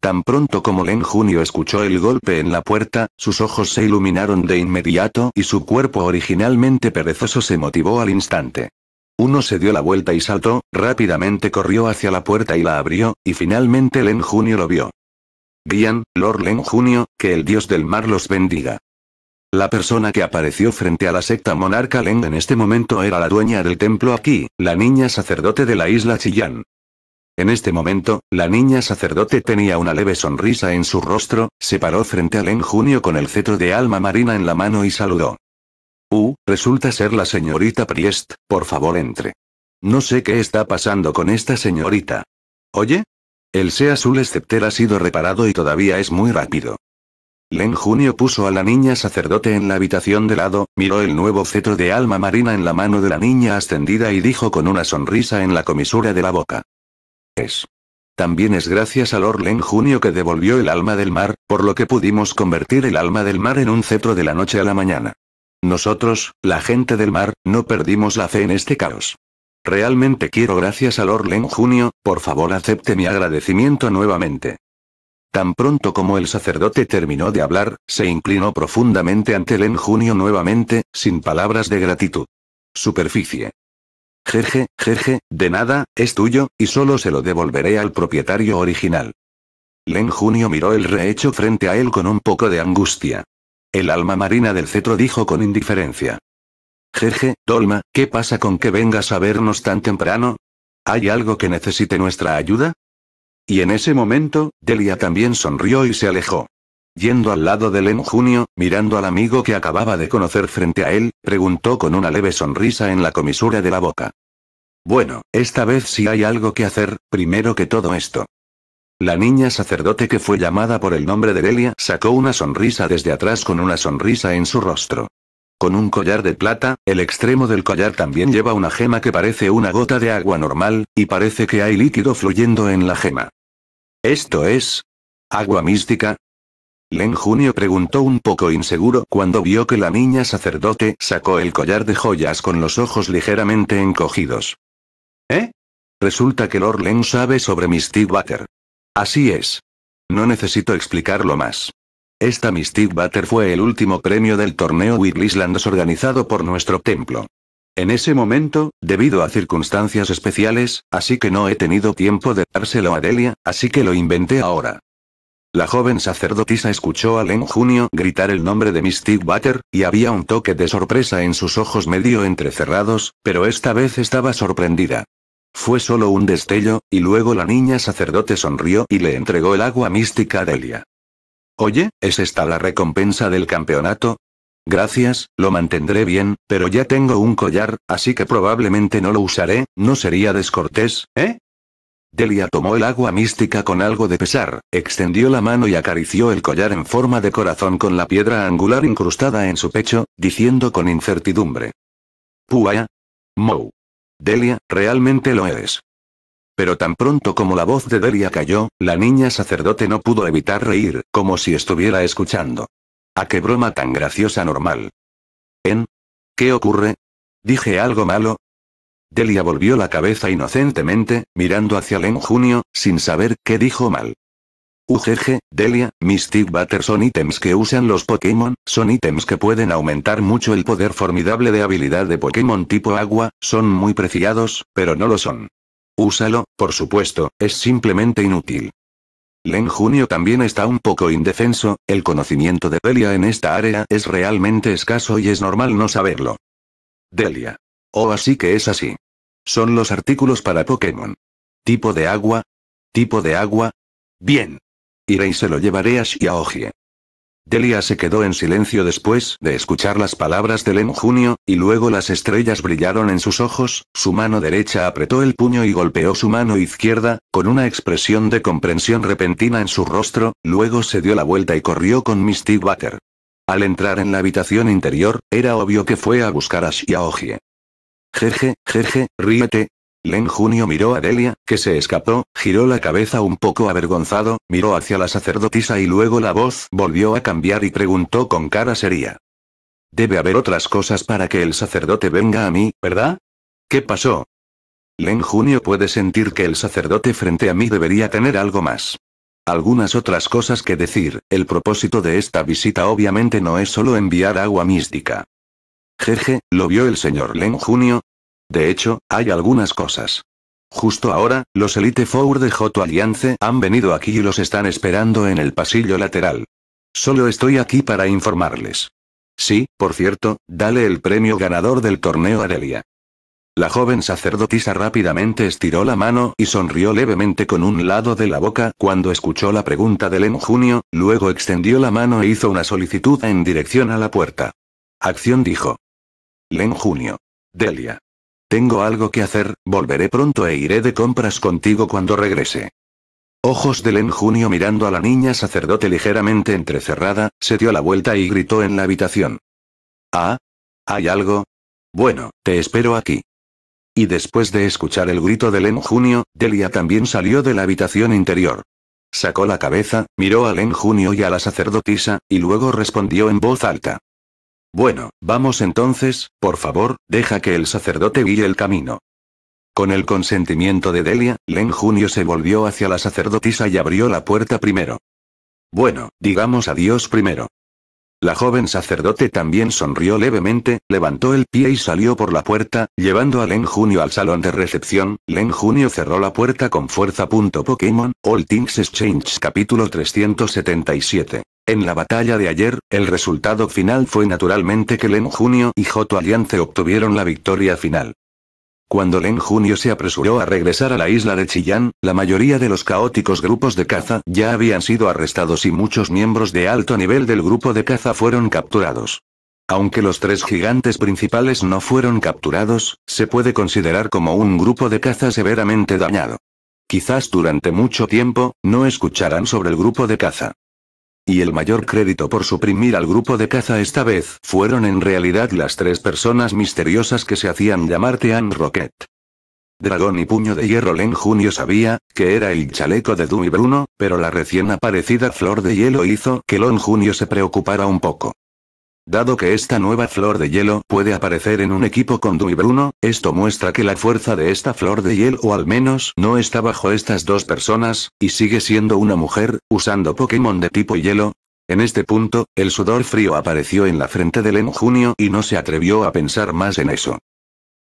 Tan pronto como Len Junio escuchó el golpe en la puerta, sus ojos se iluminaron de inmediato y su cuerpo originalmente perezoso se motivó al instante. Uno se dio la vuelta y saltó, rápidamente corrió hacia la puerta y la abrió, y finalmente Len Junio lo vio. Guían, Lord Len Junio, que el dios del mar los bendiga. La persona que apareció frente a la secta monarca Len en este momento era la dueña del templo aquí, la niña sacerdote de la isla Chillán. En este momento, la niña sacerdote tenía una leve sonrisa en su rostro, se paró frente a Len Junio con el cetro de alma marina en la mano y saludó. Uh, resulta ser la señorita Priest, por favor entre. No sé qué está pasando con esta señorita. ¿Oye? El Sea Azul Escepter ha sido reparado y todavía es muy rápido. Len Junio puso a la niña sacerdote en la habitación de lado, miró el nuevo cetro de alma marina en la mano de la niña ascendida y dijo con una sonrisa en la comisura de la boca. También es gracias a Orlen Junio que devolvió el alma del mar, por lo que pudimos convertir el alma del mar en un cetro de la noche a la mañana. Nosotros, la gente del mar, no perdimos la fe en este caos. Realmente quiero gracias a Orlen Junio, por favor acepte mi agradecimiento nuevamente. Tan pronto como el sacerdote terminó de hablar, se inclinó profundamente ante Len Junio nuevamente, sin palabras de gratitud. Superficie. Jeje, jeje, de nada, es tuyo, y solo se lo devolveré al propietario original. Len Junio miró el rehecho frente a él con un poco de angustia. El alma marina del cetro dijo con indiferencia. Jeje, Dolma, ¿qué pasa con que vengas a vernos tan temprano? ¿Hay algo que necesite nuestra ayuda? Y en ese momento, Delia también sonrió y se alejó. Yendo al lado de Len Junio, mirando al amigo que acababa de conocer frente a él, preguntó con una leve sonrisa en la comisura de la boca. Bueno, esta vez sí hay algo que hacer, primero que todo esto. La niña sacerdote que fue llamada por el nombre de Delia sacó una sonrisa desde atrás con una sonrisa en su rostro. Con un collar de plata, el extremo del collar también lleva una gema que parece una gota de agua normal, y parece que hay líquido fluyendo en la gema. Esto es... agua mística, Len Junio preguntó un poco inseguro cuando vio que la niña sacerdote sacó el collar de joyas con los ojos ligeramente encogidos. ¿Eh? Resulta que Lord Len sabe sobre Mystic Butter. Así es. No necesito explicarlo más. Esta Mystic Butter fue el último premio del torneo Wiglislandos organizado por nuestro templo. En ese momento, debido a circunstancias especiales, así que no he tenido tiempo de dárselo a Delia, así que lo inventé ahora. La joven sacerdotisa escuchó a Len Junio gritar el nombre de Mystic Butter, y había un toque de sorpresa en sus ojos medio entrecerrados, pero esta vez estaba sorprendida. Fue solo un destello, y luego la niña sacerdote sonrió y le entregó el agua mística a Delia. Oye, ¿es esta la recompensa del campeonato? Gracias, lo mantendré bien, pero ya tengo un collar, así que probablemente no lo usaré, no sería descortés, ¿eh? Delia tomó el agua mística con algo de pesar, extendió la mano y acarició el collar en forma de corazón con la piedra angular incrustada en su pecho, diciendo con incertidumbre. Puaya. Mou. Delia, realmente lo eres. Pero tan pronto como la voz de Delia cayó, la niña sacerdote no pudo evitar reír, como si estuviera escuchando. ¿A ah, qué broma tan graciosa normal? ¿En? ¿Qué ocurre? ¿Dije algo malo? Delia volvió la cabeza inocentemente, mirando hacia Len Junio, sin saber qué dijo mal. UGG, Delia, Mystic Butter son ítems que usan los Pokémon, son ítems que pueden aumentar mucho el poder formidable de habilidad de Pokémon tipo agua, son muy preciados, pero no lo son. Úsalo, por supuesto, es simplemente inútil. Len Junio también está un poco indefenso, el conocimiento de Delia en esta área es realmente escaso y es normal no saberlo. Delia. Oh, así que es así. Son los artículos para Pokémon. Tipo de agua. Tipo de agua. Bien. Iré y se lo llevaré a Xiaogie. Delia se quedó en silencio después de escuchar las palabras de Len Junio, y luego las estrellas brillaron en sus ojos, su mano derecha apretó el puño y golpeó su mano izquierda, con una expresión de comprensión repentina en su rostro, luego se dio la vuelta y corrió con Misty Water. Al entrar en la habitación interior, era obvio que fue a buscar a Xiaogie. Jeje, jeje, ríete. Len Junio miró a Delia, que se escapó, giró la cabeza un poco avergonzado, miró hacia la sacerdotisa y luego la voz volvió a cambiar y preguntó con cara seria. Debe haber otras cosas para que el sacerdote venga a mí, ¿verdad? ¿Qué pasó? Len Junio puede sentir que el sacerdote frente a mí debería tener algo más. Algunas otras cosas que decir, el propósito de esta visita obviamente no es solo enviar agua mística. Jeje, lo vio el señor Len Junio, de hecho, hay algunas cosas. Justo ahora, los Elite Four de Joto Alliance han venido aquí y los están esperando en el pasillo lateral. Solo estoy aquí para informarles. Sí, por cierto, dale el premio ganador del torneo Delia. La joven sacerdotisa rápidamente estiró la mano y sonrió levemente con un lado de la boca cuando escuchó la pregunta de Len Junio, luego extendió la mano e hizo una solicitud en dirección a la puerta. Acción dijo. Len Junio. Delia. Tengo algo que hacer, volveré pronto e iré de compras contigo cuando regrese. Ojos de Len Junio mirando a la niña sacerdote ligeramente entrecerrada, se dio la vuelta y gritó en la habitación. ¿Ah? ¿Hay algo? Bueno, te espero aquí. Y después de escuchar el grito de Len Junio, Delia también salió de la habitación interior. Sacó la cabeza, miró a Len Junio y a la sacerdotisa, y luego respondió en voz alta. Bueno, vamos entonces, por favor, deja que el sacerdote guíe el camino. Con el consentimiento de Delia, Len Junio se volvió hacia la sacerdotisa y abrió la puerta primero. Bueno, digamos adiós primero. La joven sacerdote también sonrió levemente, levantó el pie y salió por la puerta, llevando a Len Junio al salón de recepción. Len Junio cerró la puerta con fuerza. Pokémon, All Things Exchange, capítulo 377. En la batalla de ayer, el resultado final fue naturalmente que Len Junio y Joto Aliance obtuvieron la victoria final. Cuando Len Junio se apresuró a regresar a la isla de Chillán, la mayoría de los caóticos grupos de caza ya habían sido arrestados y muchos miembros de alto nivel del grupo de caza fueron capturados. Aunque los tres gigantes principales no fueron capturados, se puede considerar como un grupo de caza severamente dañado. Quizás durante mucho tiempo, no escucharán sobre el grupo de caza. Y el mayor crédito por suprimir al grupo de caza esta vez fueron en realidad las tres personas misteriosas que se hacían llamar Tean Rocket. Dragón y Puño de Hierro Len Junio sabía, que era el chaleco de Doom y Bruno, pero la recién aparecida Flor de Hielo hizo que Lon Junio se preocupara un poco. Dado que esta nueva flor de hielo puede aparecer en un equipo con Duy Bruno, esto muestra que la fuerza de esta flor de hielo o al menos no está bajo estas dos personas, y sigue siendo una mujer, usando Pokémon de tipo hielo. En este punto, el sudor frío apareció en la frente de Len Junio y no se atrevió a pensar más en eso.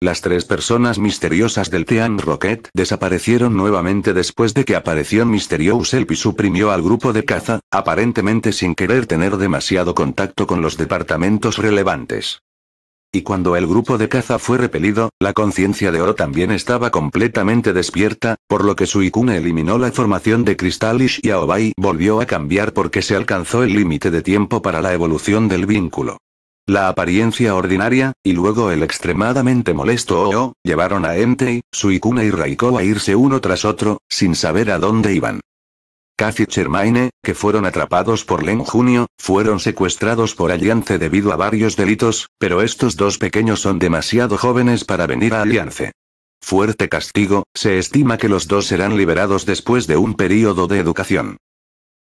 Las tres personas misteriosas del Team Rocket desaparecieron nuevamente después de que apareció Mysterious Elp y suprimió al grupo de caza, aparentemente sin querer tener demasiado contacto con los departamentos relevantes. Y cuando el grupo de caza fue repelido, la conciencia de Oro también estaba completamente despierta, por lo que Suicune eliminó la formación de Cristalish y Aobai volvió a cambiar porque se alcanzó el límite de tiempo para la evolución del vínculo. La apariencia ordinaria, y luego el extremadamente molesto OO, llevaron a Entei, Suikuna y Raikou a irse uno tras otro, sin saber a dónde iban. Kathy y Chermaine, que fueron atrapados por Len Junio, fueron secuestrados por Aliance debido a varios delitos, pero estos dos pequeños son demasiado jóvenes para venir a Aliance. Fuerte castigo, se estima que los dos serán liberados después de un período de educación.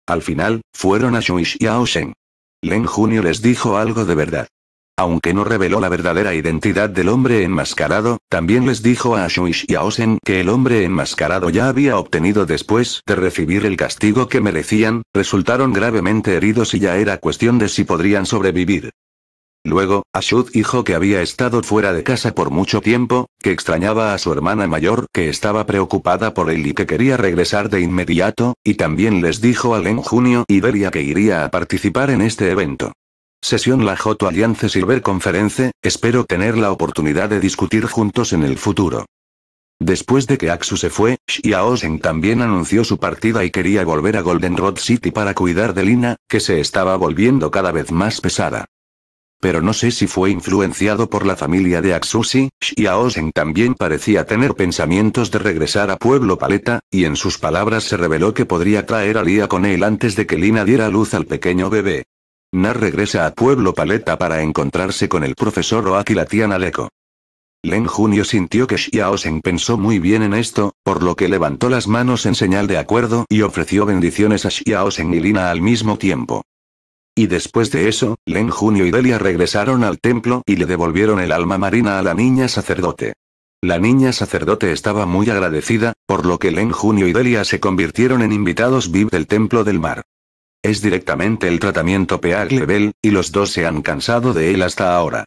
Al final, fueron a y Shen. Len Junio les dijo algo de verdad. Aunque no reveló la verdadera identidad del hombre enmascarado, también les dijo a Ashuish y a Osen que el hombre enmascarado ya había obtenido después de recibir el castigo que merecían, resultaron gravemente heridos y ya era cuestión de si podrían sobrevivir. Luego, Ashut dijo que había estado fuera de casa por mucho tiempo, que extrañaba a su hermana mayor que estaba preocupada por él y que quería regresar de inmediato, y también les dijo a Len Junio y que iría a participar en este evento. Sesión La Joto Alliance Silver Conference, espero tener la oportunidad de discutir juntos en el futuro. Después de que Axu se fue, Xiaosen también anunció su partida y quería volver a Goldenrod City para cuidar de Lina, que se estaba volviendo cada vez más pesada. Pero no sé si fue influenciado por la familia de Aksusi, Xiaosen también parecía tener pensamientos de regresar a Pueblo Paleta, y en sus palabras se reveló que podría traer a Lía con él antes de que Lina diera luz al pequeño bebé. Nar regresa a Pueblo Paleta para encontrarse con el profesor Oaki Latian Aleko. Len Junio sintió que Xiaosen pensó muy bien en esto, por lo que levantó las manos en señal de acuerdo y ofreció bendiciones a Xiaosen y Lina al mismo tiempo. Y después de eso, Len Junio y Delia regresaron al templo y le devolvieron el alma marina a la niña sacerdote. La niña sacerdote estaba muy agradecida, por lo que Len Junio y Delia se convirtieron en invitados VIP del Templo del Mar. Es directamente el tratamiento PH Level, y los dos se han cansado de él hasta ahora.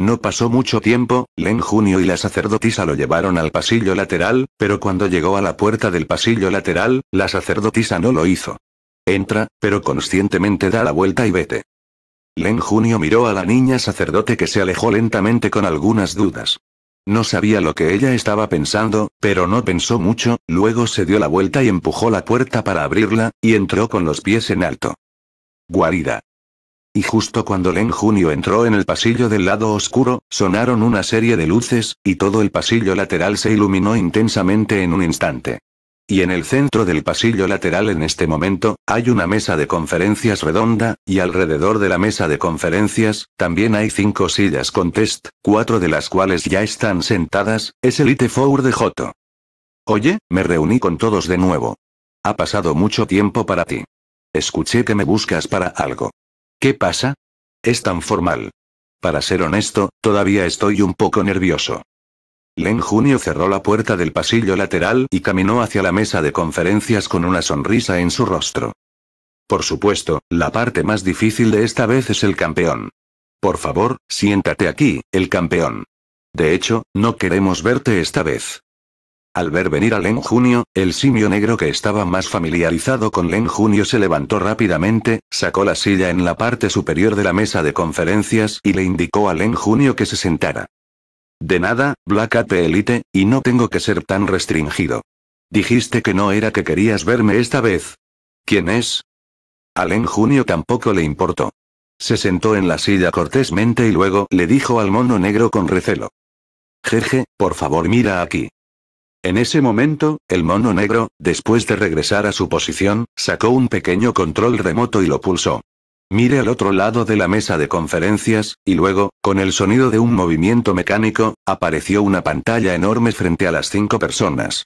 No pasó mucho tiempo, Len Junio y la sacerdotisa lo llevaron al pasillo lateral, pero cuando llegó a la puerta del pasillo lateral, la sacerdotisa no lo hizo. Entra, pero conscientemente da la vuelta y vete. Len Junio miró a la niña sacerdote que se alejó lentamente con algunas dudas. No sabía lo que ella estaba pensando, pero no pensó mucho, luego se dio la vuelta y empujó la puerta para abrirla, y entró con los pies en alto. Guarida. Y justo cuando Len Junio entró en el pasillo del lado oscuro, sonaron una serie de luces, y todo el pasillo lateral se iluminó intensamente en un instante. Y en el centro del pasillo lateral en este momento, hay una mesa de conferencias redonda, y alrededor de la mesa de conferencias, también hay cinco sillas con test, cuatro de las cuales ya están sentadas, es el Four de Joto. Oye, me reuní con todos de nuevo. Ha pasado mucho tiempo para ti. Escuché que me buscas para algo. ¿Qué pasa? Es tan formal. Para ser honesto, todavía estoy un poco nervioso. Len Junio cerró la puerta del pasillo lateral y caminó hacia la mesa de conferencias con una sonrisa en su rostro. Por supuesto, la parte más difícil de esta vez es el campeón. Por favor, siéntate aquí, el campeón. De hecho, no queremos verte esta vez. Al ver venir a Len Junio, el simio negro que estaba más familiarizado con Len Junio se levantó rápidamente, sacó la silla en la parte superior de la mesa de conferencias y le indicó a Len Junio que se sentara. De nada, Black te Elite, y no tengo que ser tan restringido. Dijiste que no era que querías verme esta vez. ¿Quién es? Alen Junio tampoco le importó. Se sentó en la silla cortésmente y luego le dijo al mono negro con recelo. Jeje, por favor mira aquí. En ese momento, el mono negro, después de regresar a su posición, sacó un pequeño control remoto y lo pulsó. Mire al otro lado de la mesa de conferencias, y luego, con el sonido de un movimiento mecánico, apareció una pantalla enorme frente a las cinco personas.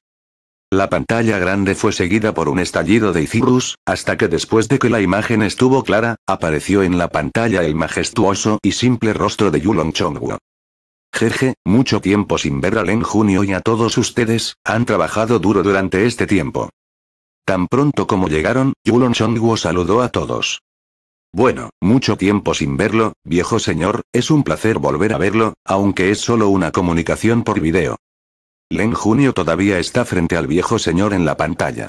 La pantalla grande fue seguida por un estallido de icirus, hasta que después de que la imagen estuvo clara, apareció en la pantalla el majestuoso y simple rostro de Yulong Chongwu. Jeje, mucho tiempo sin ver a Len Junio y a todos ustedes, han trabajado duro durante este tiempo. Tan pronto como llegaron, Yulon Chongwu saludó a todos. Bueno, mucho tiempo sin verlo, viejo señor, es un placer volver a verlo, aunque es solo una comunicación por video. Len Junio todavía está frente al viejo señor en la pantalla.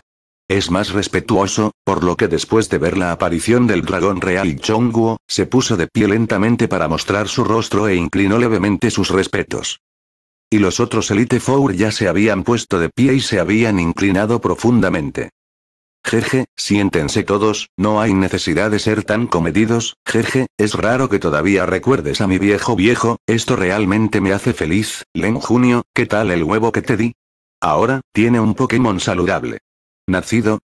Es más respetuoso, por lo que después de ver la aparición del dragón real Chongguo, se puso de pie lentamente para mostrar su rostro e inclinó levemente sus respetos. Y los otros Elite Four ya se habían puesto de pie y se habían inclinado profundamente. Jeje, siéntense todos, no hay necesidad de ser tan comedidos, jeje, es raro que todavía recuerdes a mi viejo viejo, esto realmente me hace feliz, Len Junio, ¿qué tal el huevo que te di? Ahora, tiene un Pokémon saludable. Nacido,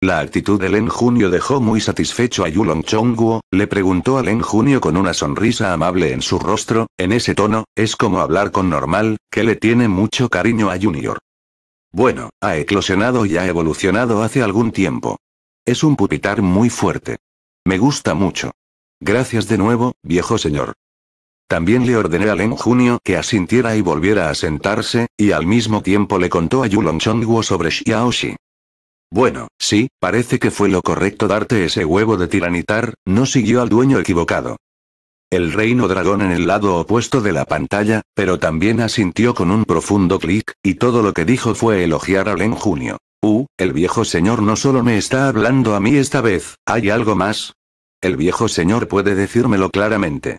la actitud de Len Junio dejó muy satisfecho a Yulong Chongguo, le preguntó a Len Junio con una sonrisa amable en su rostro, en ese tono, es como hablar con normal, que le tiene mucho cariño a Junior. Bueno, ha eclosionado y ha evolucionado hace algún tiempo. Es un pupitar muy fuerte. Me gusta mucho. Gracias de nuevo, viejo señor. También le ordené a Len Junio que asintiera y volviera a sentarse, y al mismo tiempo le contó a Yulong Chongguo sobre Xiaoshi. Bueno, sí, parece que fue lo correcto darte ese huevo de tiranitar, no siguió al dueño equivocado el reino dragón en el lado opuesto de la pantalla, pero también asintió con un profundo clic, y todo lo que dijo fue elogiar a Len Junio. Uh, el viejo señor no solo me está hablando a mí esta vez, ¿hay algo más? El viejo señor puede decírmelo claramente.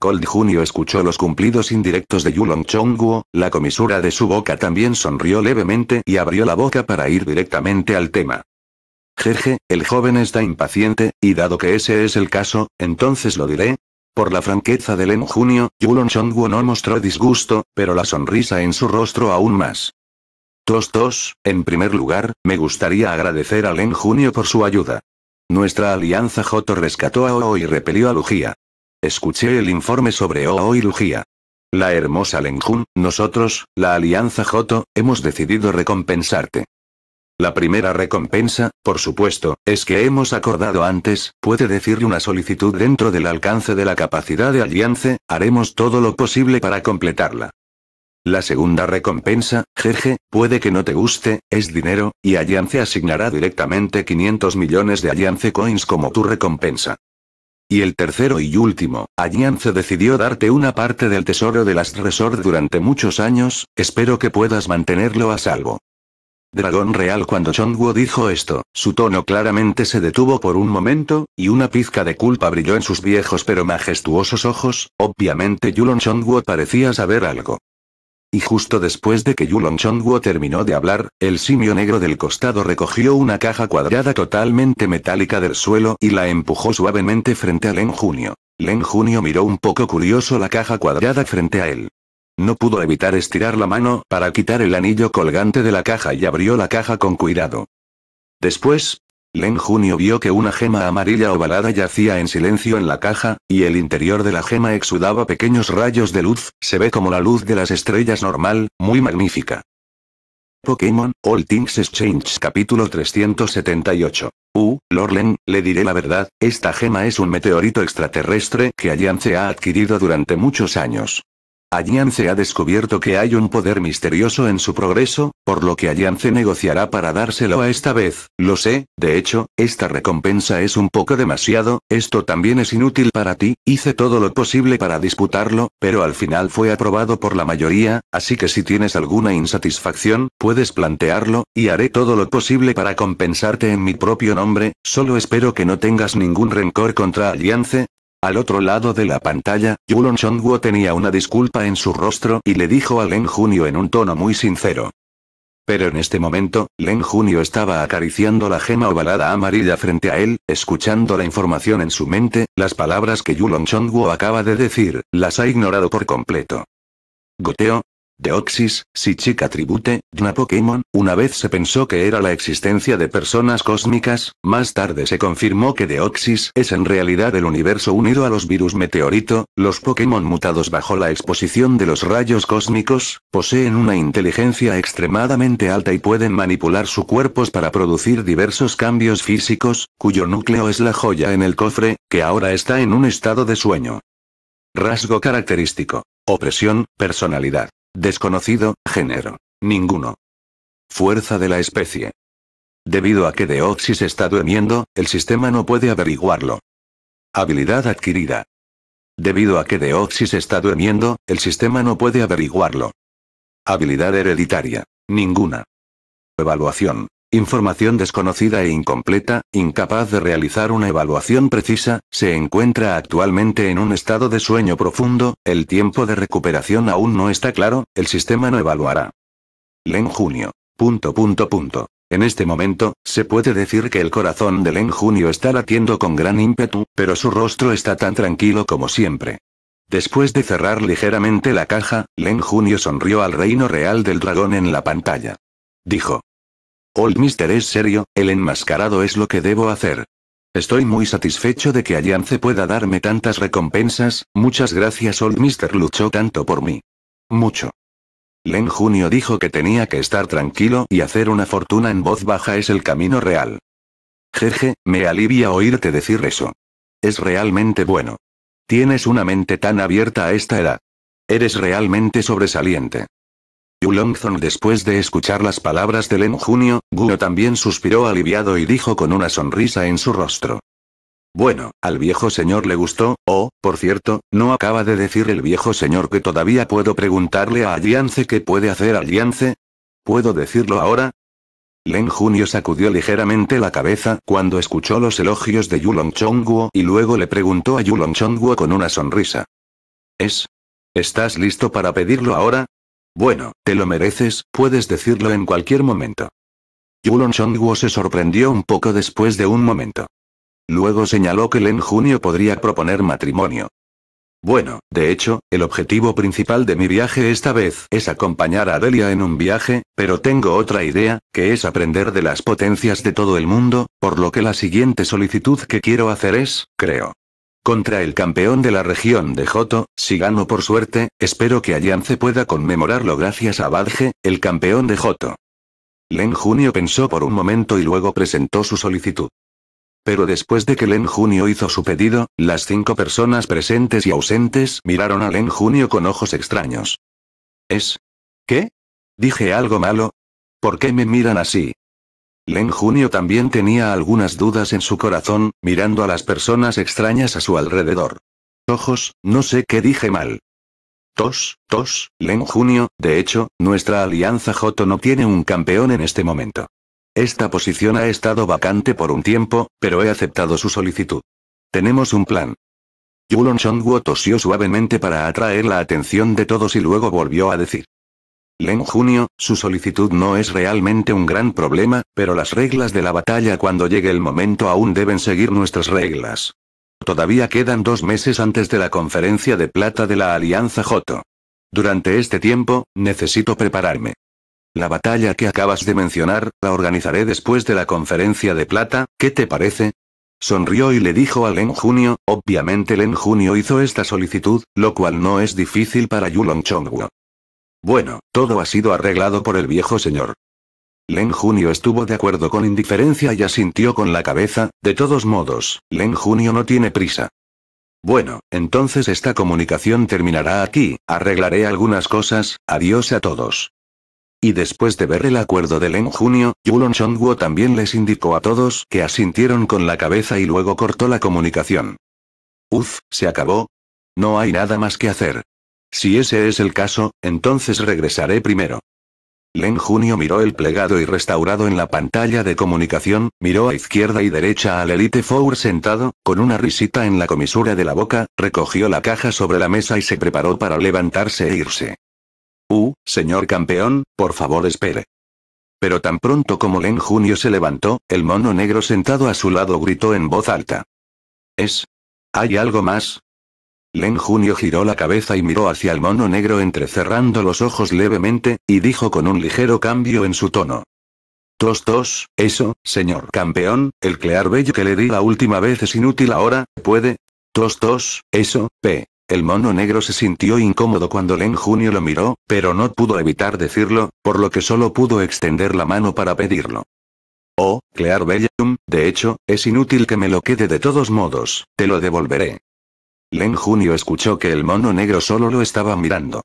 Cold Junio escuchó los cumplidos indirectos de Yulong Chongguo, la comisura de su boca también sonrió levemente y abrió la boca para ir directamente al tema. Jeje, el joven está impaciente, y dado que ese es el caso, entonces lo diré, por la franqueza de Len Junio, Yulon Shongwo no mostró disgusto, pero la sonrisa en su rostro aún más. Tos en primer lugar, me gustaría agradecer a Len Junio por su ayuda. Nuestra alianza Joto rescató a Oo y repelió a Lugia. Escuché el informe sobre Oo y Lugia. La hermosa Len Jun, nosotros, la Alianza Joto, hemos decidido recompensarte. La primera recompensa, por supuesto, es que hemos acordado antes, puede decir una solicitud dentro del alcance de la capacidad de Alliance, haremos todo lo posible para completarla. La segunda recompensa, jeje, puede que no te guste, es dinero, y Alliance asignará directamente 500 millones de Alliance Coins como tu recompensa. Y el tercero y último, Alliance decidió darte una parte del tesoro de las Resort durante muchos años, espero que puedas mantenerlo a salvo. Dragón real Cuando Chongwo dijo esto, su tono claramente se detuvo por un momento, y una pizca de culpa brilló en sus viejos pero majestuosos ojos, obviamente Yulon Chongwo parecía saber algo. Y justo después de que Yulon Chongwo terminó de hablar, el simio negro del costado recogió una caja cuadrada totalmente metálica del suelo y la empujó suavemente frente a Len Junio. Len Junio miró un poco curioso la caja cuadrada frente a él. No pudo evitar estirar la mano para quitar el anillo colgante de la caja y abrió la caja con cuidado. Después, Len Junio vio que una gema amarilla ovalada yacía en silencio en la caja, y el interior de la gema exudaba pequeños rayos de luz, se ve como la luz de las estrellas normal, muy magnífica. Pokémon, All Things Exchange capítulo 378. Uh, Lorlen, le diré la verdad, esta gema es un meteorito extraterrestre que Alliance ha adquirido durante muchos años. Alliance ha descubierto que hay un poder misterioso en su progreso, por lo que Alliance negociará para dárselo a esta vez, lo sé, de hecho, esta recompensa es un poco demasiado, esto también es inútil para ti, hice todo lo posible para disputarlo, pero al final fue aprobado por la mayoría, así que si tienes alguna insatisfacción, puedes plantearlo, y haré todo lo posible para compensarte en mi propio nombre, solo espero que no tengas ningún rencor contra Alliance, al otro lado de la pantalla, Yulon wo tenía una disculpa en su rostro y le dijo a Len Junio en un tono muy sincero. Pero en este momento, Len Junio estaba acariciando la gema ovalada amarilla frente a él, escuchando la información en su mente, las palabras que Yulon wo acaba de decir, las ha ignorado por completo. Goteo, Deoxys, si chica tribute, una Pokémon, una vez se pensó que era la existencia de personas cósmicas, más tarde se confirmó que Deoxys es en realidad el universo unido a los virus meteorito, los Pokémon mutados bajo la exposición de los rayos cósmicos, poseen una inteligencia extremadamente alta y pueden manipular sus cuerpos para producir diversos cambios físicos, cuyo núcleo es la joya en el cofre, que ahora está en un estado de sueño. Rasgo característico. Opresión, personalidad. Desconocido, género. Ninguno. Fuerza de la especie. Debido a que Deoxys está durmiendo, el sistema no puede averiguarlo. Habilidad adquirida. Debido a que Deoxys está durmiendo, el sistema no puede averiguarlo. Habilidad hereditaria. Ninguna. Evaluación. Información desconocida e incompleta, incapaz de realizar una evaluación precisa, se encuentra actualmente en un estado de sueño profundo, el tiempo de recuperación aún no está claro, el sistema no evaluará. Len Junio. En este momento, se puede decir que el corazón de Len Junio está latiendo con gran ímpetu, pero su rostro está tan tranquilo como siempre. Después de cerrar ligeramente la caja, Len Junio sonrió al reino real del dragón en la pantalla. Dijo. Old Mister es serio, el enmascarado es lo que debo hacer. Estoy muy satisfecho de que Alliance pueda darme tantas recompensas, muchas gracias Old Mister luchó tanto por mí. Mucho. Len Junio dijo que tenía que estar tranquilo y hacer una fortuna en voz baja es el camino real. Jeje, me alivia oírte decir eso. Es realmente bueno. Tienes una mente tan abierta a esta edad. Eres realmente sobresaliente. Yulongzong después de escuchar las palabras de Len Junio, Guo también suspiró aliviado y dijo con una sonrisa en su rostro. Bueno, al viejo señor le gustó, oh, por cierto, no acaba de decir el viejo señor que todavía puedo preguntarle a Alliance qué puede hacer Alliance. ¿Puedo decirlo ahora? Len Junio sacudió ligeramente la cabeza cuando escuchó los elogios de Yulong Chongguo y luego le preguntó a Yulong Chongguo con una sonrisa. ¿Es? ¿Estás listo para pedirlo ahora? Bueno, te lo mereces, puedes decirlo en cualquier momento. Yulon Chongguo se sorprendió un poco después de un momento. Luego señaló que Len Junio podría proponer matrimonio. Bueno, de hecho, el objetivo principal de mi viaje esta vez es acompañar a Delia en un viaje, pero tengo otra idea, que es aprender de las potencias de todo el mundo, por lo que la siguiente solicitud que quiero hacer es, creo, contra el campeón de la región de Joto, si gano por suerte, espero que Alliance pueda conmemorarlo gracias a Badge, el campeón de Joto. Len Junio pensó por un momento y luego presentó su solicitud. Pero después de que Len Junio hizo su pedido, las cinco personas presentes y ausentes miraron a Len Junio con ojos extraños. ¿Es? ¿Qué? ¿Dije algo malo? ¿Por qué me miran así? Len Junio también tenía algunas dudas en su corazón, mirando a las personas extrañas a su alrededor. Ojos, no sé qué dije mal. Tos, tos, Len Junio, de hecho, nuestra alianza Joto no tiene un campeón en este momento. Esta posición ha estado vacante por un tiempo, pero he aceptado su solicitud. Tenemos un plan. Yulon Shongwo tosió suavemente para atraer la atención de todos y luego volvió a decir. Len Junio, su solicitud no es realmente un gran problema, pero las reglas de la batalla cuando llegue el momento aún deben seguir nuestras reglas. Todavía quedan dos meses antes de la conferencia de plata de la Alianza Joto. Durante este tiempo, necesito prepararme. La batalla que acabas de mencionar, la organizaré después de la conferencia de plata, ¿qué te parece? Sonrió y le dijo a Len Junio, obviamente Len Junio hizo esta solicitud, lo cual no es difícil para Yulong Chongguo. Bueno, todo ha sido arreglado por el viejo señor. Len Junio estuvo de acuerdo con indiferencia y asintió con la cabeza, de todos modos, Len Junio no tiene prisa. Bueno, entonces esta comunicación terminará aquí, arreglaré algunas cosas, adiós a todos. Y después de ver el acuerdo de Len junio, Yulon Chongwo también les indicó a todos que asintieron con la cabeza y luego cortó la comunicación. Uf, se acabó. No hay nada más que hacer. Si ese es el caso, entonces regresaré primero. Len Junio miró el plegado y restaurado en la pantalla de comunicación, miró a izquierda y derecha al Elite Four sentado, con una risita en la comisura de la boca, recogió la caja sobre la mesa y se preparó para levantarse e irse. Uh, señor campeón, por favor espere. Pero tan pronto como Len Junio se levantó, el mono negro sentado a su lado gritó en voz alta. ¿Es? ¿Hay algo más? Len Junio giró la cabeza y miró hacia el mono negro entrecerrando los ojos levemente, y dijo con un ligero cambio en su tono. Tos tos, eso, señor campeón, el clear bello que le di la última vez es inútil ahora, ¿puede? Tos tos, eso, p. El mono negro se sintió incómodo cuando Len Junio lo miró, pero no pudo evitar decirlo, por lo que solo pudo extender la mano para pedirlo. Oh, Clear Bellum, de hecho, es inútil que me lo quede de todos modos, te lo devolveré. Len Junio escuchó que el mono negro solo lo estaba mirando.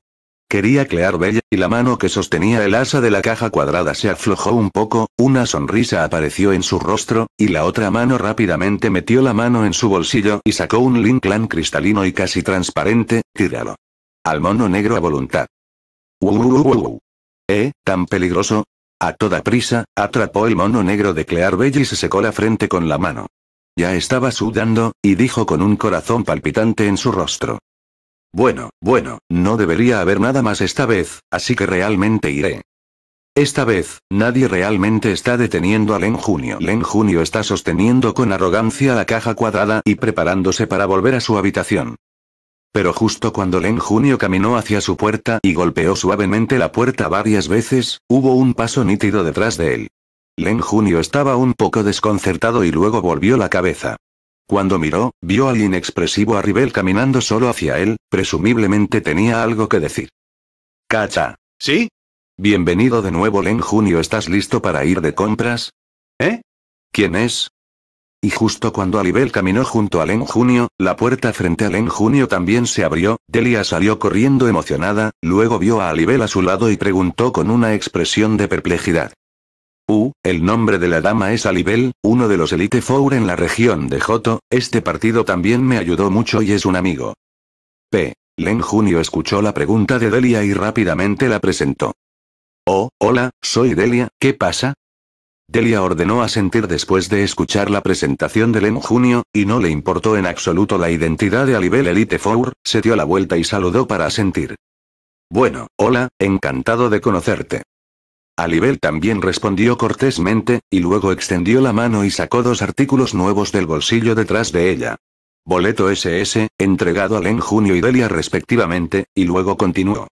Quería clear Bella, y la mano que sostenía el asa de la caja cuadrada se aflojó un poco, una sonrisa apareció en su rostro, y la otra mano rápidamente metió la mano en su bolsillo y sacó un Clan cristalino y casi transparente, tíralo. Al mono negro a voluntad. ¿Eh, tan peligroso? A toda prisa, atrapó el mono negro de Clear bella y se secó la frente con la mano. Ya estaba sudando, y dijo con un corazón palpitante en su rostro. Bueno, bueno, no debería haber nada más esta vez, así que realmente iré. Esta vez, nadie realmente está deteniendo a Len Junio. Len Junio está sosteniendo con arrogancia la caja cuadrada y preparándose para volver a su habitación. Pero justo cuando Len Junio caminó hacia su puerta y golpeó suavemente la puerta varias veces, hubo un paso nítido detrás de él. Len Junio estaba un poco desconcertado y luego volvió la cabeza. Cuando miró, vio al inexpresivo Arribel caminando solo hacia él, presumiblemente tenía algo que decir. Cacha. ¿Sí? Bienvenido de nuevo Len Junio ¿estás listo para ir de compras? ¿Eh? ¿Quién es? Y justo cuando Alibel caminó junto a Len Junio, la puerta frente a Len Junio también se abrió, Delia salió corriendo emocionada, luego vio a Alibel a su lado y preguntó con una expresión de perplejidad. U, el nombre de la dama es Alibel, uno de los Elite Four en la región de Joto, este partido también me ayudó mucho y es un amigo. P. Len Junio escuchó la pregunta de Delia y rápidamente la presentó. Oh, hola, soy Delia, ¿qué pasa? Delia ordenó asentir después de escuchar la presentación de Len Junio, y no le importó en absoluto la identidad de Alibel Elite Four, se dio la vuelta y saludó para asentir. Bueno, hola, encantado de conocerte. Alibel también respondió cortésmente, y luego extendió la mano y sacó dos artículos nuevos del bolsillo detrás de ella. Boleto SS, entregado a Len Junio y Delia respectivamente, y luego continuó.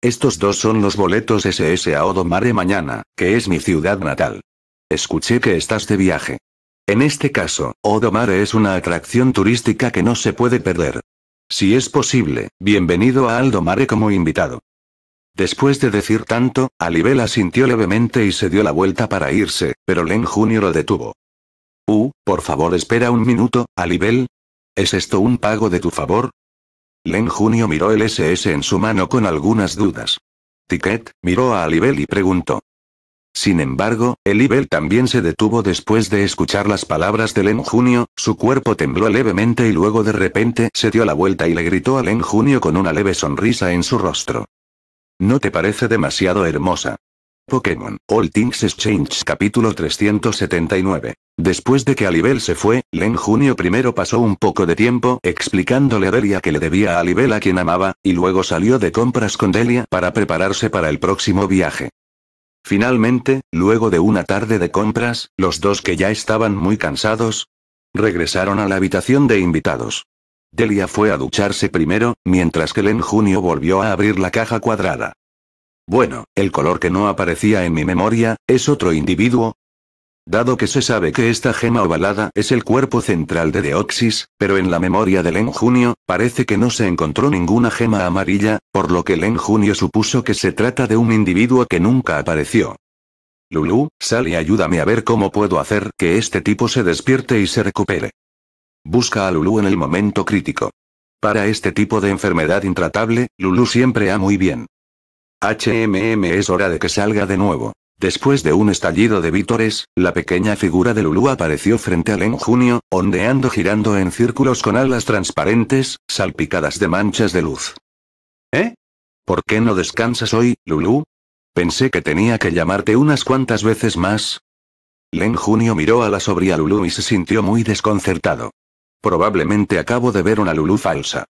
Estos dos son los boletos SS a Odomare mañana, que es mi ciudad natal. Escuché que estás de viaje. En este caso, Odomare es una atracción turística que no se puede perder. Si es posible, bienvenido a Aldomare como invitado. Después de decir tanto, Alibel asintió levemente y se dio la vuelta para irse, pero Len Junio lo detuvo. Uh, por favor espera un minuto, Alibel. ¿Es esto un pago de tu favor? Len Junio miró el SS en su mano con algunas dudas. Ticket, miró a Alibel y preguntó. Sin embargo, Alibel también se detuvo después de escuchar las palabras de Len Junio, su cuerpo tembló levemente y luego de repente se dio la vuelta y le gritó a Len Junio con una leve sonrisa en su rostro. ¿No te parece demasiado hermosa? Pokémon, All Things Exchange capítulo 379. Después de que Alivel se fue, Len Junio primero pasó un poco de tiempo explicándole a Delia que le debía a Alibel a quien amaba, y luego salió de compras con Delia para prepararse para el próximo viaje. Finalmente, luego de una tarde de compras, los dos que ya estaban muy cansados, regresaron a la habitación de invitados. Delia fue a ducharse primero, mientras que Len Junio volvió a abrir la caja cuadrada. Bueno, el color que no aparecía en mi memoria, ¿es otro individuo? Dado que se sabe que esta gema ovalada es el cuerpo central de Deoxys, pero en la memoria de Len Junio, parece que no se encontró ninguna gema amarilla, por lo que Len Junio supuso que se trata de un individuo que nunca apareció. Lulu, sal y ayúdame a ver cómo puedo hacer que este tipo se despierte y se recupere. Busca a Lulu en el momento crítico. Para este tipo de enfermedad intratable, Lulu siempre ha muy bien. HMM es hora de que salga de nuevo. Después de un estallido de vítores, la pequeña figura de Lulu apareció frente a Len Junio, ondeando girando en círculos con alas transparentes, salpicadas de manchas de luz. ¿Eh? ¿Por qué no descansas hoy, Lulu? Pensé que tenía que llamarte unas cuantas veces más. Len Junio miró a la sobria Lulu y se sintió muy desconcertado. Probablemente acabo de ver una Lulu falsa.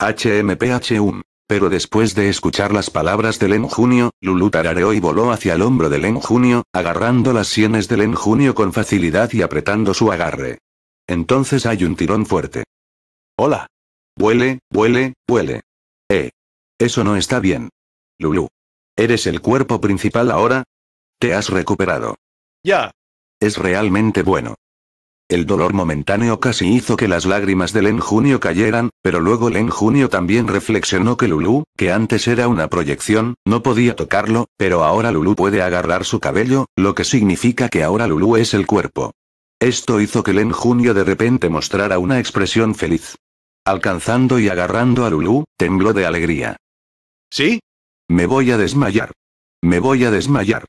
Hmph. H1. Pero después de escuchar las palabras de Len Junio, Lulu tarareó y voló hacia el hombro de Len Junio, agarrando las sienes de Len Junio con facilidad y apretando su agarre. Entonces hay un tirón fuerte. Hola. Huele, huele, huele. Eh. Eso no está bien. Lulu. ¿Eres el cuerpo principal ahora? ¿Te has recuperado? Ya. Es realmente bueno. El dolor momentáneo casi hizo que las lágrimas de Len Junio cayeran, pero luego Len Junio también reflexionó que Lulu, que antes era una proyección, no podía tocarlo, pero ahora Lulu puede agarrar su cabello, lo que significa que ahora Lulú es el cuerpo. Esto hizo que Len Junio de repente mostrara una expresión feliz. Alcanzando y agarrando a Lulu, tembló de alegría. ¿Sí? Me voy a desmayar. Me voy a desmayar.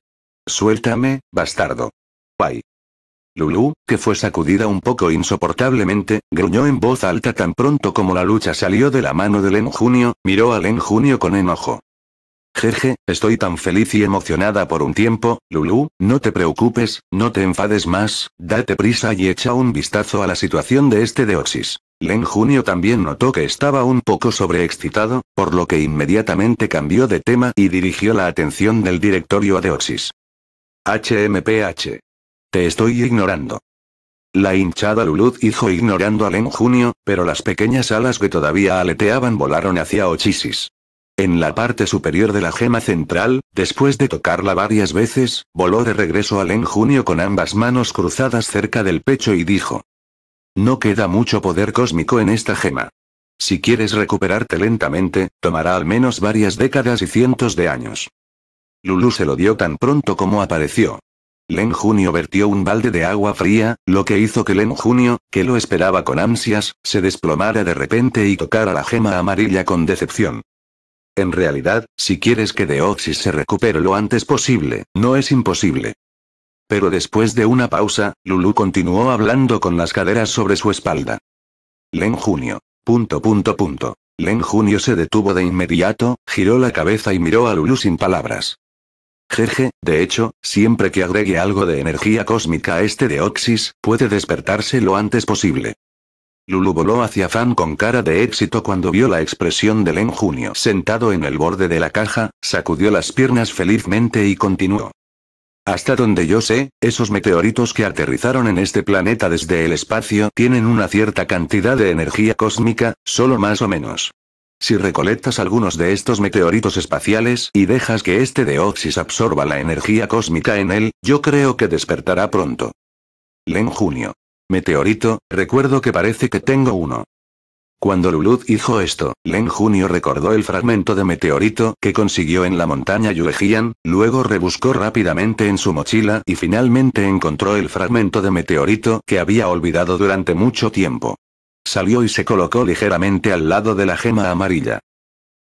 Suéltame, bastardo. Bye. Lulu, que fue sacudida un poco insoportablemente, gruñó en voz alta tan pronto como la lucha salió de la mano de Len Junio, miró a Len Junio con enojo. Jeje, estoy tan feliz y emocionada por un tiempo, Lulu, no te preocupes, no te enfades más, date prisa y echa un vistazo a la situación de este Deoxys. Len Junio también notó que estaba un poco sobreexcitado, por lo que inmediatamente cambió de tema y dirigió la atención del directorio a Deoxys. HMPH. Te estoy ignorando. La hinchada Lulud hizo ignorando a Len Junio, pero las pequeñas alas que todavía aleteaban volaron hacia Ochisis. En la parte superior de la gema central, después de tocarla varias veces, voló de regreso Len Junio con ambas manos cruzadas cerca del pecho y dijo. No queda mucho poder cósmico en esta gema. Si quieres recuperarte lentamente, tomará al menos varias décadas y cientos de años. Lulu se lo dio tan pronto como apareció. Len Junio vertió un balde de agua fría, lo que hizo que Len Junio, que lo esperaba con ansias, se desplomara de repente y tocara la gema amarilla con decepción. En realidad, si quieres que Deoxys se recupere lo antes posible, no es imposible. Pero después de una pausa, Lulu continuó hablando con las caderas sobre su espalda. Len Junio. Punto punto punto. Len Junio se detuvo de inmediato, giró la cabeza y miró a Lulu sin palabras. Jeje, de hecho, siempre que agregue algo de energía cósmica a este deoxis, puede despertarse lo antes posible. Lulu voló hacia Fan con cara de éxito cuando vio la expresión de Len Junio sentado en el borde de la caja, sacudió las piernas felizmente y continuó. Hasta donde yo sé, esos meteoritos que aterrizaron en este planeta desde el espacio tienen una cierta cantidad de energía cósmica, solo más o menos. Si recolectas algunos de estos meteoritos espaciales y dejas que este de Oxis absorba la energía cósmica en él, yo creo que despertará pronto. Len Junio. Meteorito, recuerdo que parece que tengo uno. Cuando Lulud hizo esto, Len Junio recordó el fragmento de meteorito que consiguió en la montaña Yuejian, luego rebuscó rápidamente en su mochila y finalmente encontró el fragmento de meteorito que había olvidado durante mucho tiempo salió y se colocó ligeramente al lado de la gema amarilla.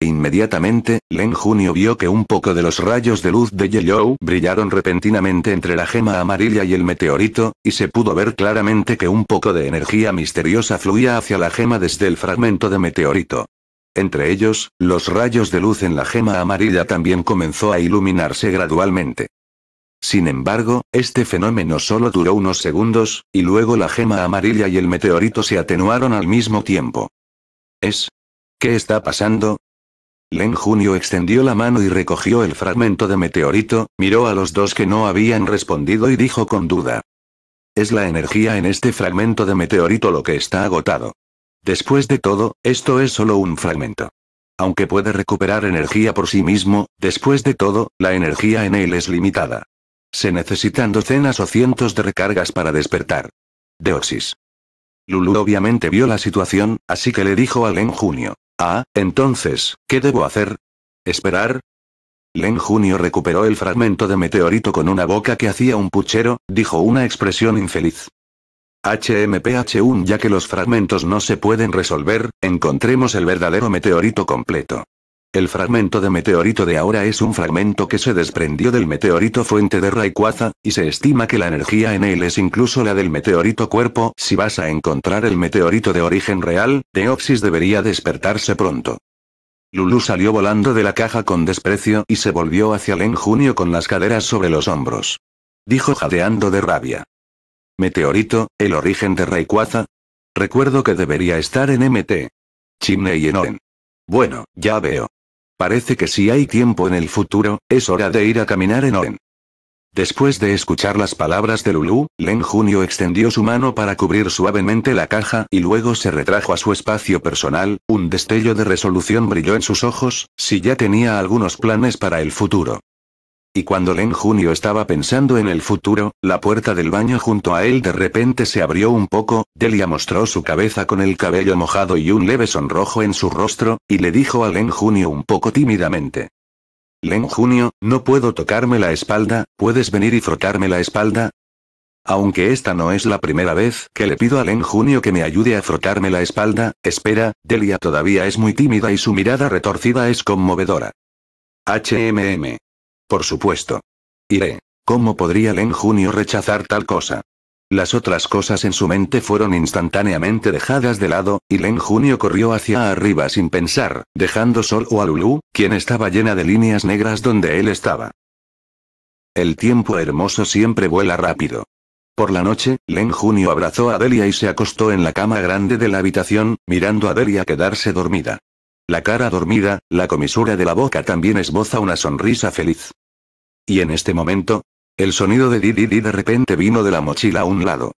Inmediatamente, Len Junio vio que un poco de los rayos de luz de Yellow brillaron repentinamente entre la gema amarilla y el meteorito, y se pudo ver claramente que un poco de energía misteriosa fluía hacia la gema desde el fragmento de meteorito. Entre ellos, los rayos de luz en la gema amarilla también comenzó a iluminarse gradualmente. Sin embargo, este fenómeno solo duró unos segundos, y luego la gema amarilla y el meteorito se atenuaron al mismo tiempo. ¿Es? ¿Qué está pasando? Len Junio extendió la mano y recogió el fragmento de meteorito, miró a los dos que no habían respondido y dijo con duda. Es la energía en este fragmento de meteorito lo que está agotado. Después de todo, esto es solo un fragmento. Aunque puede recuperar energía por sí mismo, después de todo, la energía en él es limitada. Se necesitan docenas o cientos de recargas para despertar. Deoxys. Lulu obviamente vio la situación, así que le dijo a Len Junio. Ah, entonces, ¿qué debo hacer? ¿Esperar? Len Junio recuperó el fragmento de meteorito con una boca que hacía un puchero, dijo una expresión infeliz. HMPH1 Ya que los fragmentos no se pueden resolver, encontremos el verdadero meteorito completo. El fragmento de meteorito de ahora es un fragmento que se desprendió del meteorito fuente de Rayquaza, y se estima que la energía en él es incluso la del meteorito cuerpo. Si vas a encontrar el meteorito de origen real, Deoxys debería despertarse pronto. Lulu salió volando de la caja con desprecio y se volvió hacia Len Junio con las caderas sobre los hombros. Dijo jadeando de rabia. Meteorito, el origen de Rayquaza. Recuerdo que debería estar en MT. Chimney y en Bueno, ya veo. Parece que si hay tiempo en el futuro, es hora de ir a caminar en Oren. Después de escuchar las palabras de Lulu, Len Junio extendió su mano para cubrir suavemente la caja y luego se retrajo a su espacio personal, un destello de resolución brilló en sus ojos, si ya tenía algunos planes para el futuro. Y cuando Len Junio estaba pensando en el futuro, la puerta del baño junto a él de repente se abrió un poco, Delia mostró su cabeza con el cabello mojado y un leve sonrojo en su rostro, y le dijo a Len Junio un poco tímidamente. Len Junio, no puedo tocarme la espalda, ¿puedes venir y frotarme la espalda? Aunque esta no es la primera vez que le pido a Len Junio que me ayude a frotarme la espalda, espera, Delia todavía es muy tímida y su mirada retorcida es conmovedora. HMM. Por supuesto. Iré. ¿Cómo podría Len Junio rechazar tal cosa? Las otras cosas en su mente fueron instantáneamente dejadas de lado, y Len Junio corrió hacia arriba sin pensar, dejando solo a Lulu, quien estaba llena de líneas negras donde él estaba. El tiempo hermoso siempre vuela rápido. Por la noche, Len Junio abrazó a Delia y se acostó en la cama grande de la habitación, mirando a Delia quedarse dormida. La cara dormida, la comisura de la boca también esboza una sonrisa feliz. Y en este momento, el sonido de Didi de repente vino de la mochila a un lado.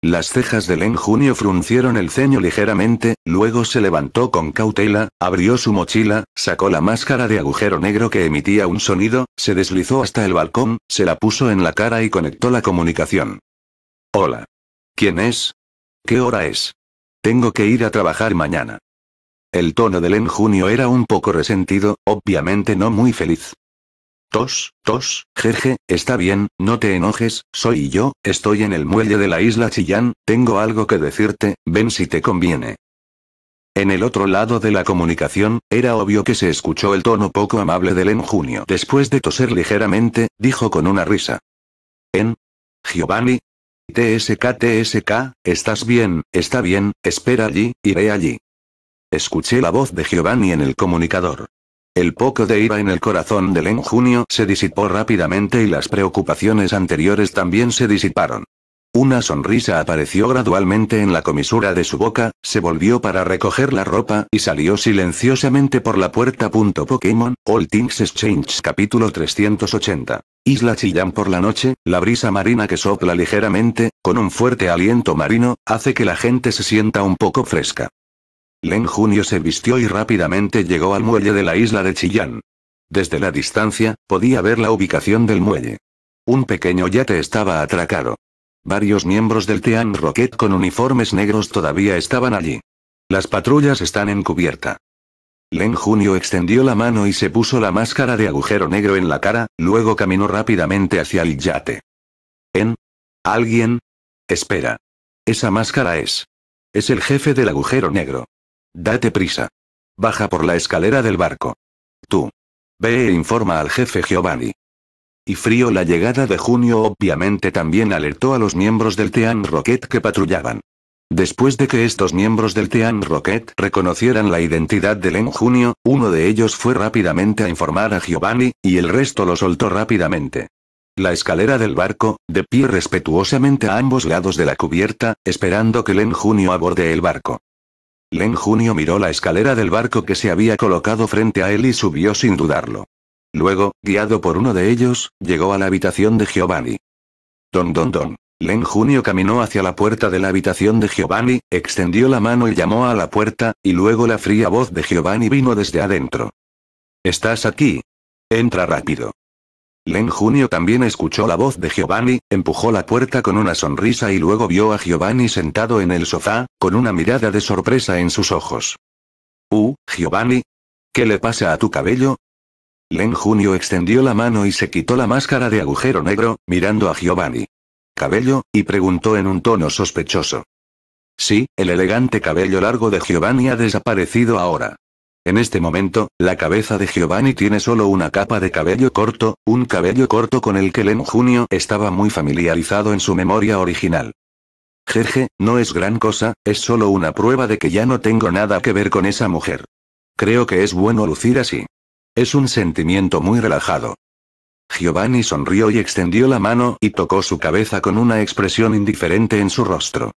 Las cejas de Len Junio fruncieron el ceño ligeramente, luego se levantó con cautela, abrió su mochila, sacó la máscara de agujero negro que emitía un sonido, se deslizó hasta el balcón, se la puso en la cara y conectó la comunicación. Hola. ¿Quién es? ¿Qué hora es? Tengo que ir a trabajar mañana. El tono de Len Junio era un poco resentido, obviamente no muy feliz. Tos, tos, jeje, está bien, no te enojes, soy yo, estoy en el muelle de la isla Chillán, tengo algo que decirte, ven si te conviene. En el otro lado de la comunicación, era obvio que se escuchó el tono poco amable del Junio. Después de toser ligeramente, dijo con una risa. En. Giovanni. TSK TSK, estás bien, está bien, espera allí, iré allí. Escuché la voz de Giovanni en el comunicador. El poco de ira en el corazón de Len Junio se disipó rápidamente y las preocupaciones anteriores también se disiparon. Una sonrisa apareció gradualmente en la comisura de su boca, se volvió para recoger la ropa y salió silenciosamente por la puerta. Pokémon, All Things Exchange capítulo 380. Isla Chillán por la noche, la brisa marina que sopla ligeramente, con un fuerte aliento marino, hace que la gente se sienta un poco fresca. Len Junio se vistió y rápidamente llegó al muelle de la isla de Chillán. Desde la distancia, podía ver la ubicación del muelle. Un pequeño yate estaba atracado. Varios miembros del Team Rocket con uniformes negros todavía estaban allí. Las patrullas están en cubierta. Len Junio extendió la mano y se puso la máscara de agujero negro en la cara, luego caminó rápidamente hacia el yate. ¿En? ¿Alguien? Espera. Esa máscara es. Es el jefe del agujero negro. Date prisa. Baja por la escalera del barco. Tú. Ve e informa al jefe Giovanni. Y frío la llegada de Junio obviamente también alertó a los miembros del Team Rocket que patrullaban. Después de que estos miembros del Team Rocket reconocieran la identidad de Len Junio, uno de ellos fue rápidamente a informar a Giovanni, y el resto lo soltó rápidamente. La escalera del barco, de pie respetuosamente a ambos lados de la cubierta, esperando que Len Junio aborde el barco. Len Junio miró la escalera del barco que se había colocado frente a él y subió sin dudarlo. Luego, guiado por uno de ellos, llegó a la habitación de Giovanni. Don don don. Len Junio caminó hacia la puerta de la habitación de Giovanni, extendió la mano y llamó a la puerta, y luego la fría voz de Giovanni vino desde adentro. ¿Estás aquí? Entra rápido. Len Junio también escuchó la voz de Giovanni, empujó la puerta con una sonrisa y luego vio a Giovanni sentado en el sofá, con una mirada de sorpresa en sus ojos. Uh, Giovanni. ¿Qué le pasa a tu cabello? Len Junio extendió la mano y se quitó la máscara de agujero negro, mirando a Giovanni. ¿Cabello? y preguntó en un tono sospechoso. Sí, el elegante cabello largo de Giovanni ha desaparecido ahora. En este momento, la cabeza de Giovanni tiene solo una capa de cabello corto, un cabello corto con el que Len Junio estaba muy familiarizado en su memoria original. Jeje, no es gran cosa, es solo una prueba de que ya no tengo nada que ver con esa mujer. Creo que es bueno lucir así. Es un sentimiento muy relajado. Giovanni sonrió y extendió la mano y tocó su cabeza con una expresión indiferente en su rostro.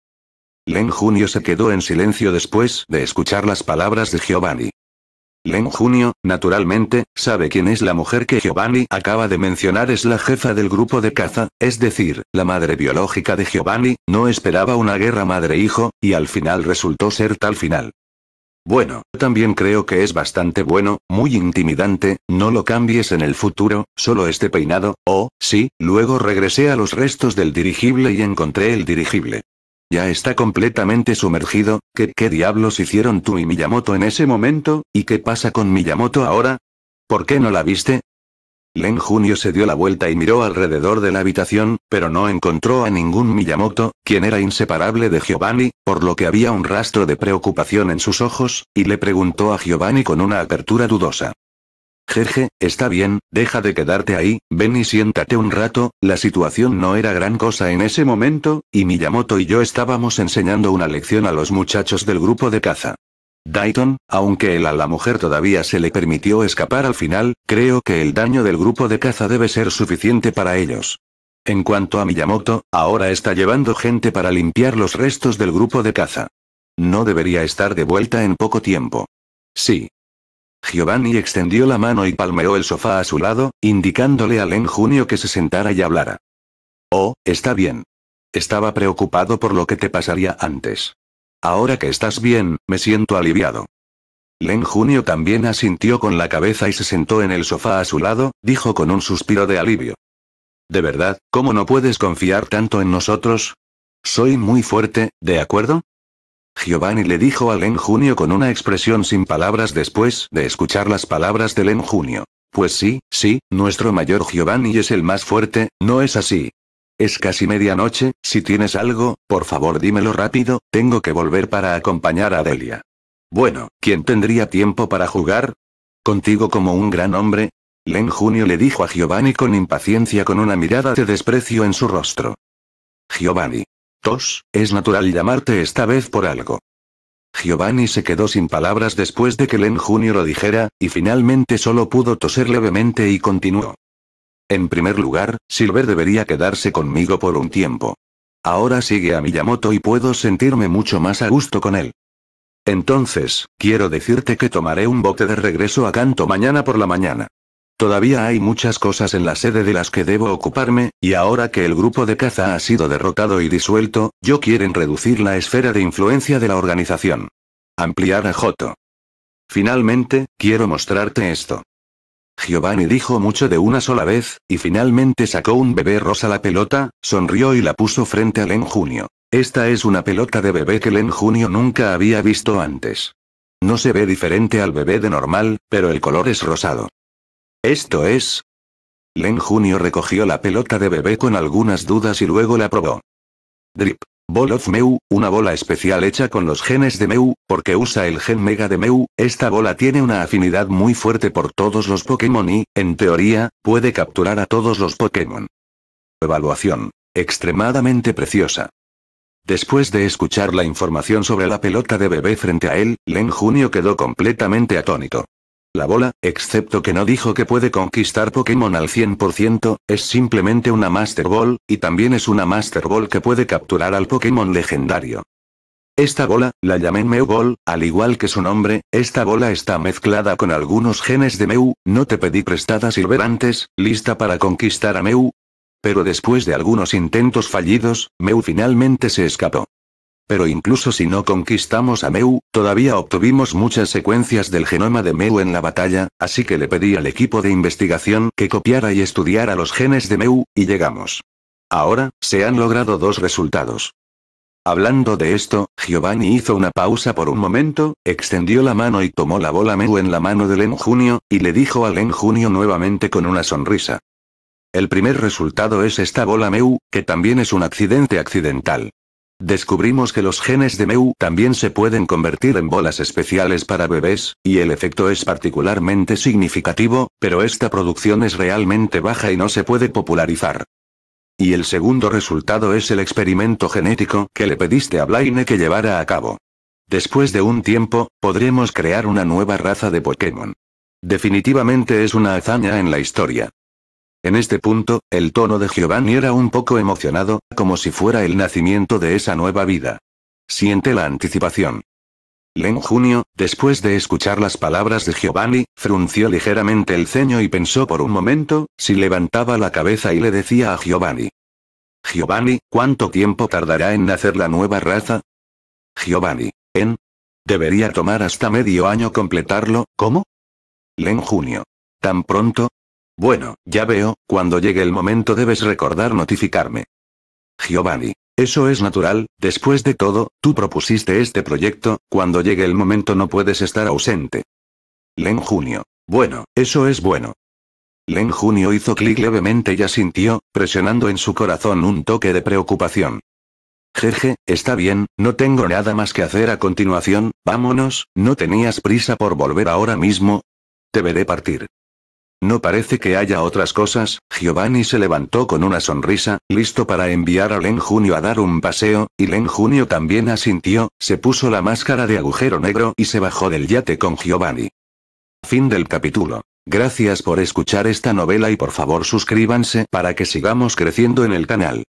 Len Junio se quedó en silencio después de escuchar las palabras de Giovanni. Len Junio, naturalmente, sabe quién es la mujer que Giovanni acaba de mencionar es la jefa del grupo de caza, es decir, la madre biológica de Giovanni, no esperaba una guerra madre-hijo, y al final resultó ser tal final. Bueno, también creo que es bastante bueno, muy intimidante, no lo cambies en el futuro, solo este peinado, O oh, sí, luego regresé a los restos del dirigible y encontré el dirigible. Ya está completamente sumergido, ¿qué, qué diablos hicieron tú y Miyamoto en ese momento, y qué pasa con Miyamoto ahora? ¿Por qué no la viste? Len Junio se dio la vuelta y miró alrededor de la habitación, pero no encontró a ningún Miyamoto, quien era inseparable de Giovanni, por lo que había un rastro de preocupación en sus ojos, y le preguntó a Giovanni con una apertura dudosa. Jeje, está bien, deja de quedarte ahí, ven y siéntate un rato, la situación no era gran cosa en ese momento, y Miyamoto y yo estábamos enseñando una lección a los muchachos del grupo de caza. Dayton, aunque él a la mujer todavía se le permitió escapar al final, creo que el daño del grupo de caza debe ser suficiente para ellos. En cuanto a Miyamoto, ahora está llevando gente para limpiar los restos del grupo de caza. No debería estar de vuelta en poco tiempo. Sí, Giovanni extendió la mano y palmeó el sofá a su lado, indicándole a Len Junio que se sentara y hablara. Oh, está bien. Estaba preocupado por lo que te pasaría antes. Ahora que estás bien, me siento aliviado. Len Junio también asintió con la cabeza y se sentó en el sofá a su lado, dijo con un suspiro de alivio. De verdad, ¿cómo no puedes confiar tanto en nosotros? Soy muy fuerte, ¿de acuerdo? Giovanni le dijo a Len Junio con una expresión sin palabras después de escuchar las palabras de Len Junio. Pues sí, sí, nuestro mayor Giovanni es el más fuerte, ¿no es así? Es casi medianoche, si tienes algo, por favor dímelo rápido, tengo que volver para acompañar a Delia. Bueno, ¿quién tendría tiempo para jugar? ¿Contigo como un gran hombre? Len Junio le dijo a Giovanni con impaciencia con una mirada de desprecio en su rostro. Giovanni, Tos, es natural llamarte esta vez por algo. Giovanni se quedó sin palabras después de que Len Junior lo dijera, y finalmente solo pudo toser levemente y continuó. En primer lugar, Silver debería quedarse conmigo por un tiempo. Ahora sigue a Miyamoto y puedo sentirme mucho más a gusto con él. Entonces, quiero decirte que tomaré un bote de regreso a Canto mañana por la mañana. Todavía hay muchas cosas en la sede de las que debo ocuparme, y ahora que el grupo de caza ha sido derrotado y disuelto, yo quieren reducir la esfera de influencia de la organización. Ampliar a Joto. Finalmente, quiero mostrarte esto. Giovanni dijo mucho de una sola vez, y finalmente sacó un bebé rosa la pelota, sonrió y la puso frente a Len Junio. Esta es una pelota de bebé que Len Junio nunca había visto antes. No se ve diferente al bebé de normal, pero el color es rosado. Esto es... Len Junio recogió la pelota de bebé con algunas dudas y luego la probó. Drip. Ball of Meu, una bola especial hecha con los genes de Meu, porque usa el gen Mega de Meu, esta bola tiene una afinidad muy fuerte por todos los Pokémon y, en teoría, puede capturar a todos los Pokémon. Evaluación. Extremadamente preciosa. Después de escuchar la información sobre la pelota de bebé frente a él, Len Junio quedó completamente atónito. La bola, excepto que no dijo que puede conquistar Pokémon al 100%, es simplemente una Master Ball, y también es una Master Ball que puede capturar al Pokémon legendario. Esta bola, la llamé Meu Ball, al igual que su nombre, esta bola está mezclada con algunos genes de Meu, no te pedí prestada Silver antes, lista para conquistar a Meu. Pero después de algunos intentos fallidos, Meu finalmente se escapó. Pero incluso si no conquistamos a Meu, todavía obtuvimos muchas secuencias del genoma de Meu en la batalla, así que le pedí al equipo de investigación que copiara y estudiara los genes de Meu, y llegamos. Ahora, se han logrado dos resultados. Hablando de esto, Giovanni hizo una pausa por un momento, extendió la mano y tomó la bola Meu en la mano de Len Junio, y le dijo a Len Junio nuevamente con una sonrisa. El primer resultado es esta bola Meu, que también es un accidente accidental. Descubrimos que los genes de Meu también se pueden convertir en bolas especiales para bebés, y el efecto es particularmente significativo, pero esta producción es realmente baja y no se puede popularizar. Y el segundo resultado es el experimento genético que le pediste a Blaine que llevara a cabo. Después de un tiempo, podremos crear una nueva raza de Pokémon. Definitivamente es una hazaña en la historia. En este punto, el tono de Giovanni era un poco emocionado, como si fuera el nacimiento de esa nueva vida. Siente la anticipación. Len Junio, después de escuchar las palabras de Giovanni, frunció ligeramente el ceño y pensó por un momento, si levantaba la cabeza y le decía a Giovanni. Giovanni, ¿cuánto tiempo tardará en nacer la nueva raza? Giovanni, ¿en? Debería tomar hasta medio año completarlo, ¿cómo? Len Junio. ¿Tan pronto? Bueno, ya veo, cuando llegue el momento debes recordar notificarme. Giovanni. Eso es natural, después de todo, tú propusiste este proyecto, cuando llegue el momento no puedes estar ausente. Len Junio. Bueno, eso es bueno. Len Junio hizo clic levemente y asintió, presionando en su corazón un toque de preocupación. Jeje, está bien, no tengo nada más que hacer a continuación, vámonos, ¿no tenías prisa por volver ahora mismo? Te veré partir. No parece que haya otras cosas, Giovanni se levantó con una sonrisa, listo para enviar a Len Junio a dar un paseo, y Len Junio también asintió, se puso la máscara de agujero negro y se bajó del yate con Giovanni. Fin del capítulo. Gracias por escuchar esta novela y por favor suscríbanse para que sigamos creciendo en el canal.